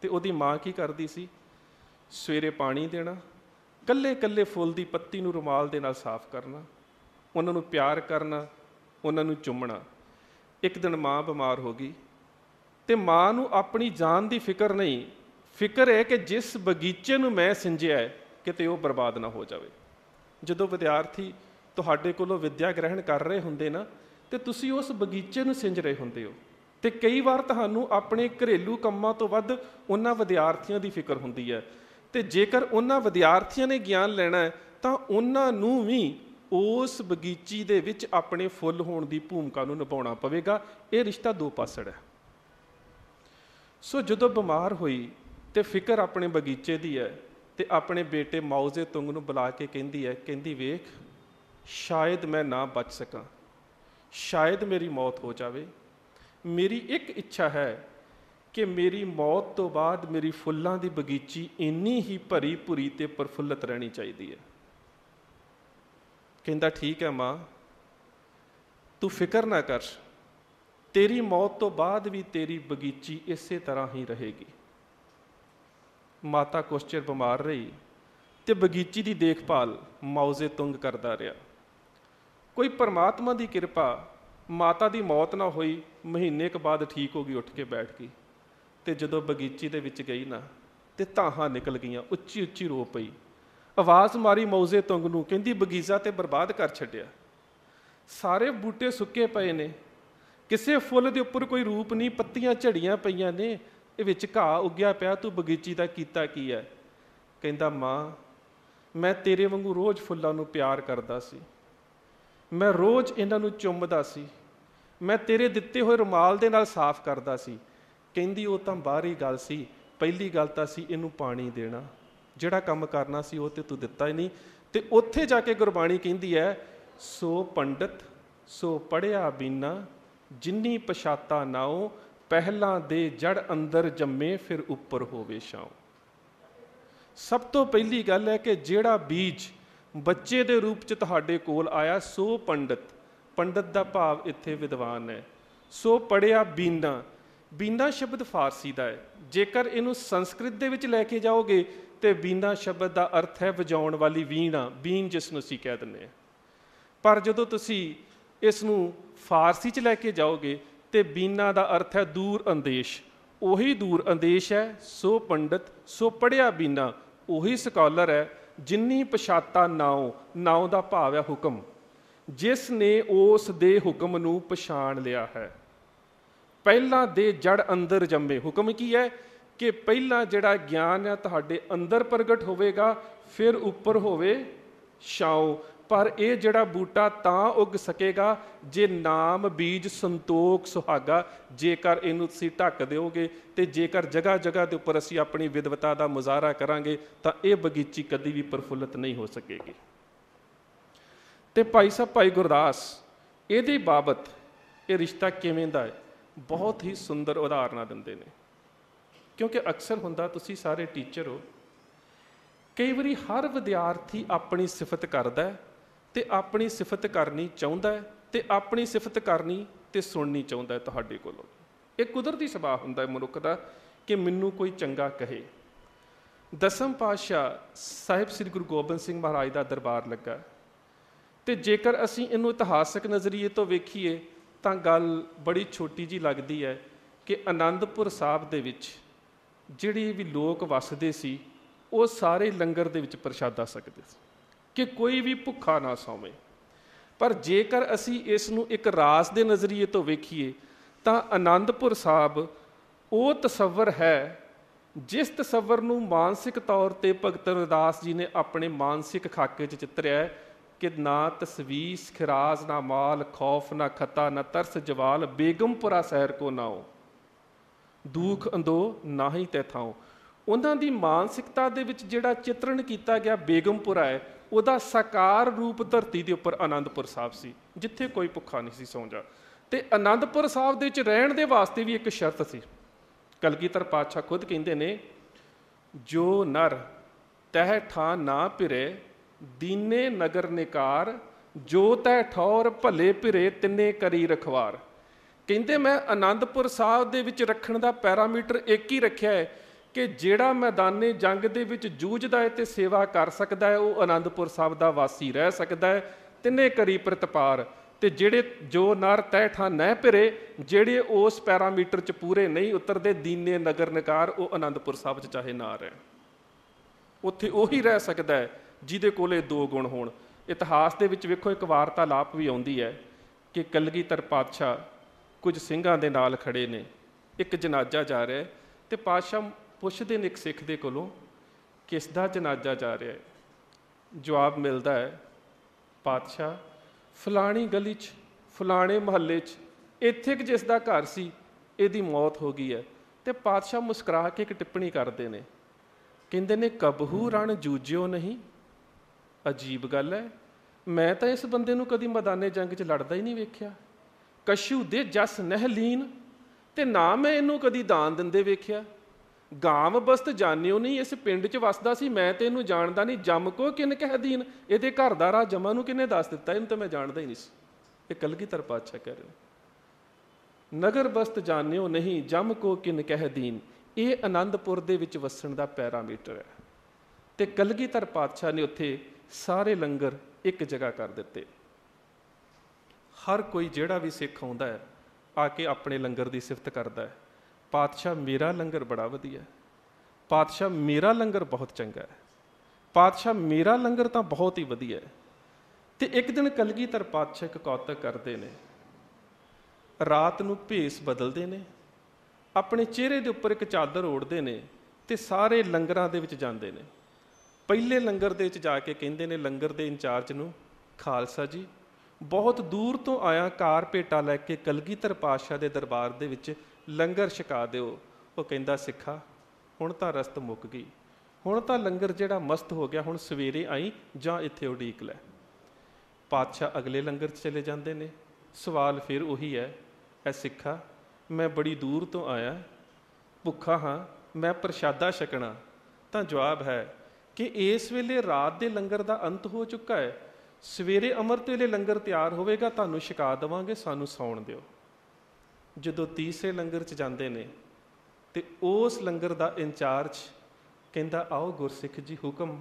ਤੇ ਉਹਦੀ ਮਾਂ ਕੀ ਕਰਦੀ ਸੀ ਸਵੇਰੇ ਪਾਣੀ ਦੇਣਾ ਕੱਲੇ ਕੱਲੇ ਫੁੱਲ ਦੀ ਪੱਤੀ ਨੂੰ ਰੁਮਾਲ ਦੇ ਨਾਲ ਸਾਫ਼ ਕਰਨਾ ਉਹਨਾਂ ਨੂੰ ਪਿਆਰ ਕਰਨਾ ਉਹਨਾਂ ਨੂੰ ਚੁੰਮਣਾ ਇੱਕ ਦਿਨ ਮਾਂ ਬਿਮਾਰ ਹੋ ਗਈ ਤੇ ਮਾਂ ਨੂੰ ਆਪਣੀ ਜਾਨ ਦੀ ਫਿਕਰ ਨਹੀਂ ਫਿਕਰ ਹੈ ਕਿ ਜਿਸ ਬਗੀਚੇ ਨੂੰ ਮੈਂ ਸਿੰਜਿਆ ਹੈ ਕਿਤੇ ਉਹ ਬਰਬਾਦ ਨਾ ਹੋ ਜਾਵੇ ਜਦੋਂ ਵਿਦਿਆਰਥੀ ਤੁਹਾਡੇ ਕੋਲੋਂ ਵਿਦਿਆ ਗ੍ਰਹਿਣ ਕਰ ਰਹੇ ਹੁੰਦੇ ਨਾ ਤੇ ਤੁਸੀਂ ਉਸ ਬਗੀਚੇ ਨੂੰ ਸਿੰਜ ਰਹੇ ਹੁੰਦੇ ਹੋ ਤੇ ਕਈ ਵਾਰ ਤੁਹਾਨੂੰ ਆਪਣੇ ਘਰੇਲੂ ਕੰਮਾਂ ਤੋਂ ਵੱਧ ਉਹਨਾਂ ਵਿਦਿਆਰਥੀਆਂ ਦੀ ਫਿਕਰ ਹੁੰਦੀ ਹੈ ਤੇ ਜੇਕਰ ਉਹਨਾਂ ਵਿਦਿਆਰਥੀਆਂ ਨੇ ਗਿਆਨ ਲੈਣਾ ਹੈ ਤਾਂ ਉਹਨਾਂ ਨੂੰ ਵੀ ਉਸ ਬਗੀਚੀ ਦੇ ਵਿੱਚ ਆਪਣੇ ਫੁੱਲ ਹੋਣ ਦੀ ਭੂਮਿਕਾ ਨੂੰ ਨਿਭਾਉਣਾ ਪਵੇਗਾ ਇਹ ਰਿਸ਼ਤਾ ਦੋ ਪਾਸੜ ਹੈ ਸੋ ਜਦੋਂ ਬਿਮਾਰ ਹੋਈ ਤੇ ਫਿਕਰ ਆਪਣੇ ਬਗੀਚੇ ਦੀ ਹੈ ਤੇ ਆਪਣੇ ਬੇਟੇ ਮੌਜ਼ੇ ਤੁੰਗ ਨੂੰ ਬੁਲਾ ਕੇ ਕਹਿੰਦੀ ਹੈ ਕਹਿੰਦੀ ਵੇਖ ਸ਼ਾਇਦ ਮੈਂ ਨਾ ਬਚ ਸਕਾਂ ਸ਼ਾਇਦ ਮੇਰੀ ਮੌਤ ਹੋ ਜਾਵੇ ਮੇਰੀ ਇੱਕ ਇੱਛਾ ਹੈ ਕਿ ਮੇਰੀ ਮੌਤ ਤੋਂ ਬਾਅਦ ਮੇਰੀ ਫੁੱਲਾਂ ਦੀ ਬਗੀਚੀ ਇੰਨੀ ਹੀ ਭਰੀ ਭੁਰੀ ਤੇ ਪਰਫੁੱਲਤ ਰਹਿਣੀ ਚਾਹੀਦੀ ਹੈ ਕਹਿੰਦਾ ਠੀਕ ਹੈ ਮਾਂ ਤੂੰ ਫਿਕਰ ਨਾ ਕਰ ਤੇਰੀ ਮੌਤ ਤੋਂ ਬਾਅਦ ਵੀ ਤੇਰੀ ਬਗੀਚੀ ਇਸੇ ਤਰ੍ਹਾਂ ਹੀ ਰਹੇਗੀ ਮਾਤਾ ਕੁਛ ਚਿਰ ਬਿਮਾਰ ਰਹੀ ਤੇ ਬਗੀਚੀ ਦੀ ਦੇਖਭਾਲ ਮੌਜ਼ੇ ਤੁੰਗ ਕਰਦਾ ਰਿਹਾ ਕੋਈ ਪਰਮਾਤਮਾ ਦੀ ਕਿਰਪਾ ਮਾਤਾ ਦੀ ਮੌਤ ਨਾ ਹੋਈ ਮਹੀਨੇ ਕੁ ਬਾਅਦ ਠੀਕ ਹੋ ਗਈ ਉੱਠ ਕੇ ਬੈਠ ਗਈ ਤੇ ਜਦੋਂ ਬਗੀਚੀ ਦੇ ਵਿੱਚ ਗਈ ਨਾ ਤੇ ਤਾਹਾਂ ਨਿਕਲ ਗਈਆਂ ਉੱਚੀ ਉੱਚੀ ਰੋ ਪਈ ਆਵਾਜ਼ ਮਾਰੀ ਮੌਜ਼ੇ ਤੁੰਗ ਨੂੰ ਕਹਿੰਦੀ ਬਗੀਚਾ ਤੇ ਬਰਬਾਦ ਕਰ ਛੱਡਿਆ ਸਾਰੇ ਬੂਟੇ ਸੁੱਕੇ ਪਏ ਨੇ ਕਿਸੇ ਫੁੱਲ ਦੇ ਉੱਪਰ ਕੋਈ ਰੂਪ ਨਹੀਂ ਪੱਤੀਆਂ ਝੜੀਆਂ ਪਈਆਂ ਨੇ ਇਹ ਵਿੱਚ ਘਾਹ ਉੱਗਿਆ ਪਿਆ ਤੂੰ ਬਗੀਚੀ ਦਾ ਕੀਤਾ ਕੀ ਹੈ ਕਹਿੰਦਾ ਮਾਂ ਮੈਂ ਤੇਰੇ ਵਾਂਗੂ ਰੋਜ਼ ਫੁੱਲਾਂ ਨੂੰ ਪਿਆਰ ਕਰਦਾ ਸੀ ਮੈਂ ਰੋਜ਼ ਇਹਨਾਂ ਨੂੰ ਚੁੰਮਦਾ ਸੀ ਮੈਂ ਤੇਰੇ ਦਿੱਤੇ ਹੋਏ ਰੁਮਾਲ ਦੇ ਨਾਲ ਸਾਫ਼ ਕਰਦਾ ਸੀ ਕਹਿੰਦੀ ਉਹ ਤਾਂ ਬਾਹਰੀ ਗੱਲ ਸੀ ਪਹਿਲੀ ਗੱਲ ਤਾਂ ਸੀ ਇਹਨੂੰ ਪਾਣੀ ਦੇਣਾ ਜਿਹੜਾ ਕੰਮ ਕਰਨਾ ਸੀ ਉਹ ਤੇ ਤੂੰ ਦਿੱਤਾ ਹੀ ਨਹੀਂ ਤੇ ਉੱਥੇ ਜਾ ਕੇ ਗੁਰਬਾਣੀ ਕਹਿੰਦੀ ਹੈ ਸੋ ਪੰਡਤ ਸੋ ਪੜਿਆ ਬਿਨਾ ਜਿੰਨੀ ਪਛਾਤਾ ਨਾਉ ਪਹਿਲਾਂ ਦੇ ਜੜ ਅੰਦਰ ਜੰਮੇ ਫਿਰ ਉੱਪਰ ਹੋਵੇ ਛਾਉ ਸਭ ਤੋਂ ਪਹਿਲੀ ਗੱਲ ਹੈ ਕਿ ਜਿਹੜਾ ਬੀਜ ਬੱਚੇ ਦੇ ਰੂਪ ਚ ਤੁਹਾਡੇ ਕੋਲ ਆਇਆ ਸੋ ਪੰਡਤ ਪੰਡਤ ਦਾ ਭਾਵ ਇੱਥੇ ਵਿਦਵਾਨ ਹੈ ਸੋ ਪੜਿਆ ਬੀਨਾ ਬੀਨਾ ਸ਼ਬਦ ਫਾਰਸੀ ਦਾ ਹੈ ਜੇਕਰ ਇਹਨੂੰ ਸੰਸਕ੍ਰਿਤ ਦੇ ਵਿੱਚ ਲੈ ਕੇ ਜਾਓਗੇ ਤੇ ਬੀਨਾ ਸ਼ਬਦ ਦਾ ਅਰਥ ਹੈ ਵਜਾਉਣ ਵਾਲੀ ਵੀਣਾ ਬੀਨ ਜਿਸ ਨੂੰ ਅਸੀਂ ਕਹਿ ਦਿੰਦੇ ਹਾਂ ਪਰ ਜਦੋਂ ਤੁਸੀਂ ਇਸ ਨੂੰ ਫਾਰਸੀ 'ਚ ਲੈ ਕੇ ਜਾਓਗੇ ਤੇ ਬੀਨਾ ਦਾ ਅਰਥ ਹੈ ਦੂਰ ਅੰਦੇਸ਼ ਉਹੀ ਦੂਰ ਅੰਦੇਸ਼ ਹੈ ਸੋ ਪੰਡਤ ਸੋ ਪੜਿਆ ਬੀਨਾ ਉਹੀ ਸਕਾਲਰ ਹੈ ਜਿੰਨੀ ਪਛਾਤਾ ਨਾਉ ਨਾਉ ਦਾ ਭਾਵ ਹੈ ਹੁਕਮ ਜਿਸ ਨੇ ਉਸ ਦੇ ਹੁਕਮ ਨੂੰ ਪਛਾਣ ਲਿਆ ਹੈ ਪਹਿਲਾਂ ਦੇ ਜੜ ਅੰਦਰ ਜੰਮੇ ਹੁਕਮ ਕੀ ਹੈ ਕਿ ਪਹਿਲਾਂ ਜਿਹੜਾ ਗਿਆਨ ਹੈ ਤੁਹਾਡੇ ਅੰਦਰ ਪ੍ਰਗਟ ਹੋਵੇਗਾ ਫਿਰ ਉੱਪਰ ਹੋਵੇ ਛਾਉ ਪਰ ਇਹ ਜਿਹੜਾ ਬੂਟਾ ਤਾਂ ਉੱਗ ਸਕੇਗਾ ਜੇ ਨਾਮ ਬੀਜ ਸੰਤੋਖ ਸੁਹਾਗਾ ਜੇਕਰ ਇਹਨੂੰ ਤੁਸੀਂ ਢੱਕ ਦਿਓਗੇ ਤੇ ਜੇਕਰ ਜਗ੍ਹਾ ਜਗ੍ਹਾ ਦੇ ਉੱਪਰ ਅਸੀਂ ਆਪਣੀ ਵਿਦਵਤਾ ਦਾ ਮੁਜ਼ਾਹਰਾ ਕਰਾਂਗੇ ਤਾਂ ਇਹ ਬਗੀਚੀ ਕਦੀ ਵੀ ਪਰਫੁੱਲਤ ਨਹੀਂ ਹੋ ਸਕੇਗੀ ਤੇ ਭਾਈ ਸਾਹਿਬ ਭਾਈ ਗੁਰਦਾਸ ਇਹਦੀ ਬਾਬਤ ਇਹ ਰਿਸ਼ਤਾ ਕਿਵੇਂ ਦਾ ਹੈ ਬਹੁਤ ਹੀ ਸੁੰਦਰ ਉਦਾਹਰਨਾਂ ਦਿੰਦੇ ਨੇ ਕਿਉਂਕਿ ਅਕਸਰ ਹੁੰਦਾ ਤੁਸੀਂ ਸਾਰੇ ਟੀਚਰ ਹੋ ਕਈ ਵਾਰੀ ਹਰ ਵਿਦਿਆਰਥੀ ਆਪਣੀ ਸਿਫਤ ਕਰਦਾ ਤੇ ਆਪਣੀ ਸਿਫਤ ਕਰਨੀ ਚਾਹੁੰਦਾ ਹੈ ਤੇ ਆਪਣੀ ਸਿਫਤ ਕਰਨੀ ਤੇ ਸੁਣਨੀ ਚਾਹੁੰਦਾ ਹੈ ਤੁਹਾਡੇ ਕੋਲੋਂ ਇਹ ਕੁਦਰਤੀ ਸੁਭਾਅ ਹੁੰਦਾ ਹੈ ਮਨੁੱਖ ਦਾ ਕਿ ਮੈਨੂੰ ਕੋਈ ਚੰਗਾ ਕਹੇ ਦਸਮ ਪਾਤਸ਼ਾਹ ਸਾਹਿਬ ਸ੍ਰੀ ਗੁਰੂ ਗੋਬਿੰਦ ਸਿੰਘ ਮਹਾਰਾਜ ਦਾ ਦਰਬਾਰ ਲੱਗਾ ਤੇ ਜੇਕਰ ਅਸੀਂ ਇਹਨੂੰ ਇਤਿਹਾਸਕ ਨਜ਼ਰੀਏ ਤੋਂ ਵੇਖੀਏ ਤਾਂ ਗੱਲ ਬੜੀ ਛੋਟੀ ਜੀ ਲੱਗਦੀ ਹੈ ਕਿ ਆਨੰਦਪੁਰ ਸਾਹਿਬ ਦੇ ਵਿੱਚ ਜਿਹੜੇ ਵੀ ਲੋਕ ਵਸਦੇ ਸੀ ਉਹ ਸਾਰੇ ਲੰਗਰ ਦੇ ਵਿੱਚ ਪ੍ਰਸ਼ਾਦਾ ਸਕਦੇ ਸੀ ਕਿ ਕੋਈ ਵੀ ਭੁੱਖਾ ਨਾ ਸੌਵੇ ਪਰ ਜੇਕਰ ਅਸੀਂ ਇਸ ਨੂੰ ਇੱਕ ਰਾਸ ਦੇ ਨਜ਼ਰੀਏ ਤੋਂ ਵੇਖੀਏ ਤਾਂ ਆਨੰਦਪੁਰ ਸਾਹਿਬ ਉਹ ਤਸਵਰ ਹੈ ਜਿਸ ਤਸਵਰ ਨੂੰ ਮਾਨਸਿਕ ਤੌਰ ਤੇ ਭਗਤ ਰਦਾਸ ਜੀ ਨੇ ਆਪਣੇ ਮਾਨਸਿਕ ਖਾਕੇ 'ਚ ਚਿੱਤਰਿਆ ਹੈ ਕਿ ਨਾ ਤਸਵੀਸ ਖਿਰਾਜ਼ ਨਾ ਮਾਲ ਖੌਫ ਨਾ ਖਤਾ ਨਾ ਤਰਸ ਜਵਾਲ ਬੇਗਮਪੁਰਾ ਸ਼ਹਿਰ ਕੋ ਨਾਓ ਦੁੱਖ ਅੰਦੋ ਨਾ ਹੀ ਤੈਥਾਓ ਉਹਨਾਂ ਦੀ ਮਾਨਸਿਕਤਾ ਦੇ ਵਿੱਚ ਜਿਹੜਾ ਚਿੱਤਰਣ ਕੀਤਾ ਗਿਆ ਬੇਗਮਪੁਰਾ ਹੈ ਉਹਦਾ ਸਾਕਾਰ ਰੂਪ ਧਰਤੀ ਦੇ ਉੱਪਰ ਆਨੰਦਪੁਰ ਸਾਹਿਬ ਸੀ ਜਿੱਥੇ ਕੋਈ ਭੁੱਖਾ ਨਹੀਂ ਸੀ ਸੌਂਜਾ ਤੇ ਆਨੰਦਪੁਰ ਸਾਹਿਬ ਦੇ ਵਿੱਚ ਰਹਿਣ ਦੇ ਵਾਸਤੇ ਵੀ ਇੱਕ ਸ਼ਰਤ ਸੀ ਕਲਗੀਧਰ ਪਾਤਸ਼ਾਹ ਖੁਦ ਕਹਿੰਦੇ ਨੇ ਜੋ ਨਰ ਤਹਿ ਥਾਂ ਨਾ ਭਿਰੇ ਦੀਨੇ ਨਗਰ ਨਿਕਾਰ ਜੋ ਤੈ ਠੌਰ ਭਲੇ ਭਿਰੇ ਤਿੰਨੇ ਕਰੀ ਰਖਵਾਰ ਕਹਿੰਦੇ ਮੈਂ ਆਨੰਦਪੁਰ ਸਾਹਿਬ ਦੇ ਵਿੱਚ ਰੱਖਣ ਦਾ ਪੈਰਾਮੀਟਰ ਇੱਕ ਹੀ ਰੱਖਿਆ ਹੈ ਕਿ ਜਿਹੜਾ ਮੈਦਾਨੇ ਜੰਗ ਦੇ ਵਿੱਚ ਜੂਝਦਾ ਹੈ ਤੇ ਸੇਵਾ ਕਰ ਸਕਦਾ ਹੈ ਉਹ ਆਨੰਦਪੁਰ ਸਾਹਿਬ ਦਾ ਵਾਸੀ ਰਹਿ ਸਕਦਾ ਹੈ ਤਿੰਨੇ ਕਰੀ ਪ੍ਰਤਪਾਰ ਤੇ ਜਿਹੜੇ ਜੋ ਨਰ ਤੈਠਾ ਨਹਿ ਭਰੇ ਜਿਹੜੇ ਉਸ ਪੈਰਾਮੀਟਰ ਚ ਪੂਰੇ ਨਹੀਂ ਉਤਰਦੇ ਦੀਨੇ ਨਗਰ ਨਕਾਰ ਉਹ ਆਨੰਦਪੁਰ ਸਾਹਿਬ ਚ ਚਾਹੇ ਨਾ ਰਹਿ ਉੱਥੇ ਉਹੀ ਰਹਿ ਸਕਦਾ ਹੈ ਜਿਹਦੇ ਕੋਲੇ ਦੋ ਗੁਣ ਹੋਣ ਇਤਿਹਾਸ ਦੇ ਵਿੱਚ ਵੇਖੋ ਇੱਕ ਵਾਰਤਾਲਾਪ ਵੀ ਆਉਂਦੀ ਹੈ ਕਿ ਕਲਗੀਧਰ ਪਾਤਸ਼ਾਹ ਕੁਝ ਸਿੰਘਾਂ ਦੇ ਨਾਲ ਖੜੇ ਨੇ ਇੱਕ ਜਨਾਜ਼ਾ ਜਾ ਰਿਹਾ ਤੇ ਪਾਤਸ਼ਾਹ ਪੁੱਛਦੇ ਨੇ ਇੱਕ ਸਿੱਖ ਦੇ ਕੋਲੋਂ ਕਿਸ ਦਾ ਜਨਾਜ਼ਾ ਜਾ ਰਿਹਾ ਹੈ ਜਵਾਬ ਮਿਲਦਾ ਹੈ ਪਾਤਸ਼ਾਹ ਫਲਾਣੀ ਗਲੀ 'ਚ ਫਲਾਣੇ ਮਹੱਲੇ 'ਚ ਇੱਥੇ ਕਿ ਜਿਸ ਦਾ ਘਰ ਸੀ ਇਹਦੀ ਮੌਤ ਹੋ ਗਈ ਹੈ ਤੇ ਪਾਤਸ਼ਾਹ ਮੁਸਕਰਾ ਕੇ ਇੱਕ ਟਿੱਪਣੀ ਕਰਦੇ ਨੇ ਕਹਿੰਦੇ ਨੇ ਕਬਹੂ ਰਣ ਜੂਜਿਓ ਨਹੀਂ ਅਜੀਬ ਗੱਲ ਹੈ ਮੈਂ ਤਾਂ ਇਸ ਬੰਦੇ ਨੂੰ ਕਦੀ ਮੈਦਾਨੇ ਜੰਗ 'ਚ ਲੜਦਾ ਹੀ ਨਹੀਂ ਵੇਖਿਆ ਕਸ਼ੂ ਦੇ ਜਸ ਨਹਿਲੀਨ ਤੇ ਨਾ ਮੈਂ ਇਹਨੂੰ ਕਦੀ ਦਾਨ ਦਿੰਦੇ ਵੇਖਿਆ ਗਾਮ ਬਸਤ ਜਾਣਿਓ ਨਹੀਂ ਇਸ ਪਿੰਡ 'ਚ ਵਸਦਾ ਸੀ ਮੈਂ ਤੇ ਇਹਨੂੰ ਜਾਣਦਾ ਨਹੀਂ ਜਮ ਕੋ ਕਿਨ ਕਹਿ ਦੀਨ ਇਹਦੇ ਘਰ ਦਾ ਰਾ ਜਮਾ ਨੂੰ ਕਿਨੇ ਦੱਸ ਦਿੱਤਾ ਇਹਨੂੰ ਤਾਂ ਮੈਂ ਜਾਣਦਾ ਹੀ ਨਹੀਂ ਸੀ ਇਹ ਕਲਗੀਧਰ ਪਾਤਸ਼ਾਹ ਕਹਿ ਰਹੇ ਨਗਰ ਬਸਤ ਜਾਣਿਓ ਨਹੀਂ ਜਮ ਕੋ ਕਿਨ ਕਹਿ ਦੀਨ ਇਹ ਆਨੰਦਪੁਰ ਦੇ ਵਿੱਚ ਵਸਣ ਦਾ ਪੈਰਾਮੀਟਰ ਹੈ ਤੇ ਕਲਗੀਧਰ ਪਾਤਸ਼ਾਹ ਨੇ ਉੱਥੇ ਸਾਰੇ ਲੰਗਰ ਇੱਕ ਜਗ੍ਹਾ ਕਰ ਦਿੱਤੇ ਹਰ ਕੋਈ ਜਿਹੜਾ ਵੀ ਸਿੱਖ ਆਉਂਦਾ ਹੈ ਆ ਕੇ ਆਪਣੇ ਲੰਗਰ ਦੀ ਸਿਫਤ ਕਰਦਾ ਹੈ ਪਾਤਸ਼ਾਹ ਮੇਰਾ ਲੰਗਰ ਬੜਾ ਵਧੀਆ ਪਾਤਸ਼ਾਹ ਮੇਰਾ ਲੰਗਰ ਬਹੁਤ ਚੰਗਾ ਹੈ ਪਾਤਸ਼ਾਹ ਮੇਰਾ ਲੰਗਰ ਤਾਂ ਬਹੁਤ ਹੀ ਵਧੀਆ ਹੈ ਤੇ ਇੱਕ ਦਿਨ ਕਲਗੀਧਰ ਪਾਤਸ਼ਾਹ ਇੱਕ ਕੌਤਕ ਕਰਦੇ ਨੇ ਰਾਤ ਨੂੰ ਭੇਸ ਬਦਲਦੇ ਨੇ ਆਪਣੇ ਚਿਹਰੇ ਦੇ ਉੱਪਰ ਇੱਕ ਚਾਦਰ ਓੜਦੇ ਨੇ ਤੇ ਸਾਰੇ ਲੰਗਰਾਂ ਦੇ ਵਿੱਚ ਜਾਂਦੇ ਨੇ ਪਹਿਲੇ ਲੰਗਰ ਦੇ ਵਿੱਚ ਜਾ ਕੇ ਕਹਿੰਦੇ ਨੇ ਲੰਗਰ ਦੇ ਇੰਚਾਰਜ ਨੂੰ ਖਾਲਸਾ ਜੀ ਬਹੁਤ ਦੂਰ ਤੋਂ ਆਇਆ ਪੇਟਾ ਲੈ ਕੇ ਕਲਗੀਧਰ ਪਾਤਸ਼ਾਹ ਦੇ ਦਰਬਾਰ ਦੇ ਵਿੱਚ ਲੰਗਰ ਛਕਾ ਦਿਓ ਉਹ ਕਹਿੰਦਾ ਸਿੱਖਾ ਹੁਣ ਤਾਂ ਰਸਤ ਮੁੱਕ ਗਈ ਹੁਣ ਤਾਂ ਲੰਗਰ ਜਿਹੜਾ ਮਸਤ ਹੋ ਗਿਆ ਹੁਣ ਸਵੇਰੇ ਆਈ ਜਾਂ ਇੱਥੇ ਉਡੀਕ ਲੈ ਪਾਤਸ਼ਾਹ ਅਗਲੇ ਲੰਗਰ 'ਚ ਚਲੇ ਜਾਂਦੇ ਨੇ ਸਵਾਲ ਫਿਰ ਉਹੀ ਹੈ ਐ ਸਿੱਖਾ ਮੈਂ ਬੜੀ ਦੂਰ ਤੋਂ ਆਇਆ ਭੁੱਖਾ ਹਾਂ ਮੈਂ ਪ੍ਰਸ਼ਾਦਾ ਛਕਣਾ ਤਾਂ ਜਵਾਬ ਹੈ ਕਿ ਇਸ ਵੇਲੇ ਰਾਤ ਦੇ ਲੰਗਰ ਦਾ ਅੰਤ ਹੋ ਚੁੱਕਾ ਹੈ ਸਵੇਰੇ ਅਮਰਤ ਵੇਲੇ ਲੰਗਰ ਤਿਆਰ ਹੋਵੇਗਾ ਤੁਹਾਨੂੰ ਛਕਾ ਦਵਾਂਗੇ ਸਾਨੂੰ ਸੌਣ ਦਿਓ ਜਦੋਂ ਤੀਸਰੇ ਲੰਗਰ 'ਚ ਜਾਂਦੇ ਨੇ ਤੇ ਉਸ ਲੰਗਰ ਦਾ ਇੰਚਾਰਜ ਕਹਿੰਦਾ ਆਓ ਗੁਰਸਿੱਖ ਜੀ ਹੁਕਮ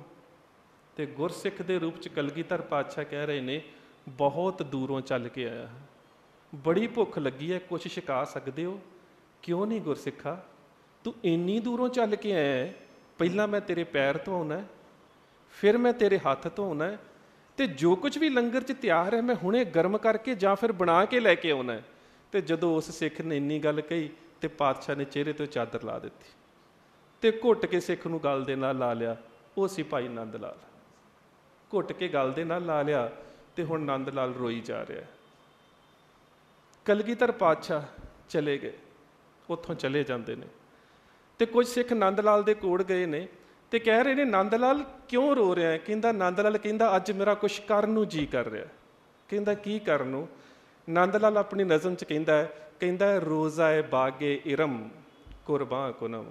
ਤੇ ਗੁਰਸਿੱਖ ਦੇ ਰੂਪ 'ਚ ਕਲਗੀਧਰ ਪਾਤਸ਼ਾਹ ਕਹਿ ਰਹੇ ਨੇ ਬਹੁਤ ਦੂਰੋਂ ਚੱਲ ਕੇ ਆਇਆ ਬੜੀ ਭੁੱਖ ਲੱਗੀ ਹੈ ਕੁਛ ਛਕਾ ਸਕਦੇ ਹੋ ਕਿਉਂ ਨਹੀਂ ਗੁਰਸਿੱਖਾ ਤੂੰ ਇੰਨੀ ਦੂਰੋਂ ਚੱਲ ਕੇ ਆਇਆ ਪਹਿਲਾਂ ਮੈਂ ਤੇਰੇ ਪੈਰ ਧੋਉਣਾ ਫਿਰ ਮੈਂ ਤੇਰੇ ਹੱਥ ਧੋਉਣਾ ਤੇ ਜੋ ਕੁਝ ਵੀ ਲੰਗਰ 'ਚ ਤਿਆਰ ਹੈ ਮੈਂ ਹੁਣੇ ਗਰਮ ਕਰਕੇ ਜਾਂ ਫਿਰ ਬਣਾ ਕੇ ਲੈ ਕੇ ਆਉਣਾ ਤੇ ਜਦੋਂ ਉਸ ਸਿੱਖ ਨੇ ਇੰਨੀ ਗੱਲ ਕਹੀ ਤੇ ਪਾਤਸ਼ਾਹ ਨੇ ਚਿਹਰੇ ਤੋਂ ਚਾਦਰ ਲਾ ਦਿੱਤੀ ਤੇ ਘੁੱਟ ਕੇ ਸਿੱਖ ਨੂੰ ਗੱਲ ਦੇ ਨਾਲ ਲਾ ਲਿਆ ਉਹ ਸੀ ਭਾਈ ਨੰਦ ਲਾਲ ਘੁੱਟ ਕੇ ਗੱਲ ਦੇ ਨਾਲ ਲਾ ਲਿਆ ਤੇ ਹੁਣ ਨੰਦ ਲਾਲ ਰੋਈ ਜਾ ਰਿਹਾ ਕਲਗੀਧਰ ਪਾਤਸ਼ਾਹ ਚਲੇ ਗਏ ਉੱਥੋਂ ਚਲੇ ਜਾਂਦੇ ਨੇ ਤੇ ਕੁਝ ਸਿੱਖ ਨੰਦ ਲਾਲ ਦੇ ਕੋਲ ਗਏ ਨੇ ਤੇ ਕਹਿ ਰਹੇ ਨੇ ਨੰਦ ਲਾਲ ਕਿਉਂ ਰੋ ਰਿਹਾ ਹੈ ਕਹਿੰਦਾ ਨੰਦ ਲਾਲ ਕਹਿੰਦਾ ਅੱਜ ਮੇਰਾ ਕੁਝ ਕਰਨ ਨੂੰ ਜੀ ਕਰ ਰਿਹਾ ਕਹਿੰਦਾ ਕੀ ਕਰਨ ਨੂੰ ਨੰਦ ਲਾਲ ਆਪਣੀ ਨਜ਼ਮ 'ਚ ਕਹਿੰਦਾ ਹੈ ਕਹਿੰਦਾ ਰੋਜ਼ਾਏ ਬਾਗੇ ਇਰਮ ਕੁਰਬਾਨ ਕੁਨਮ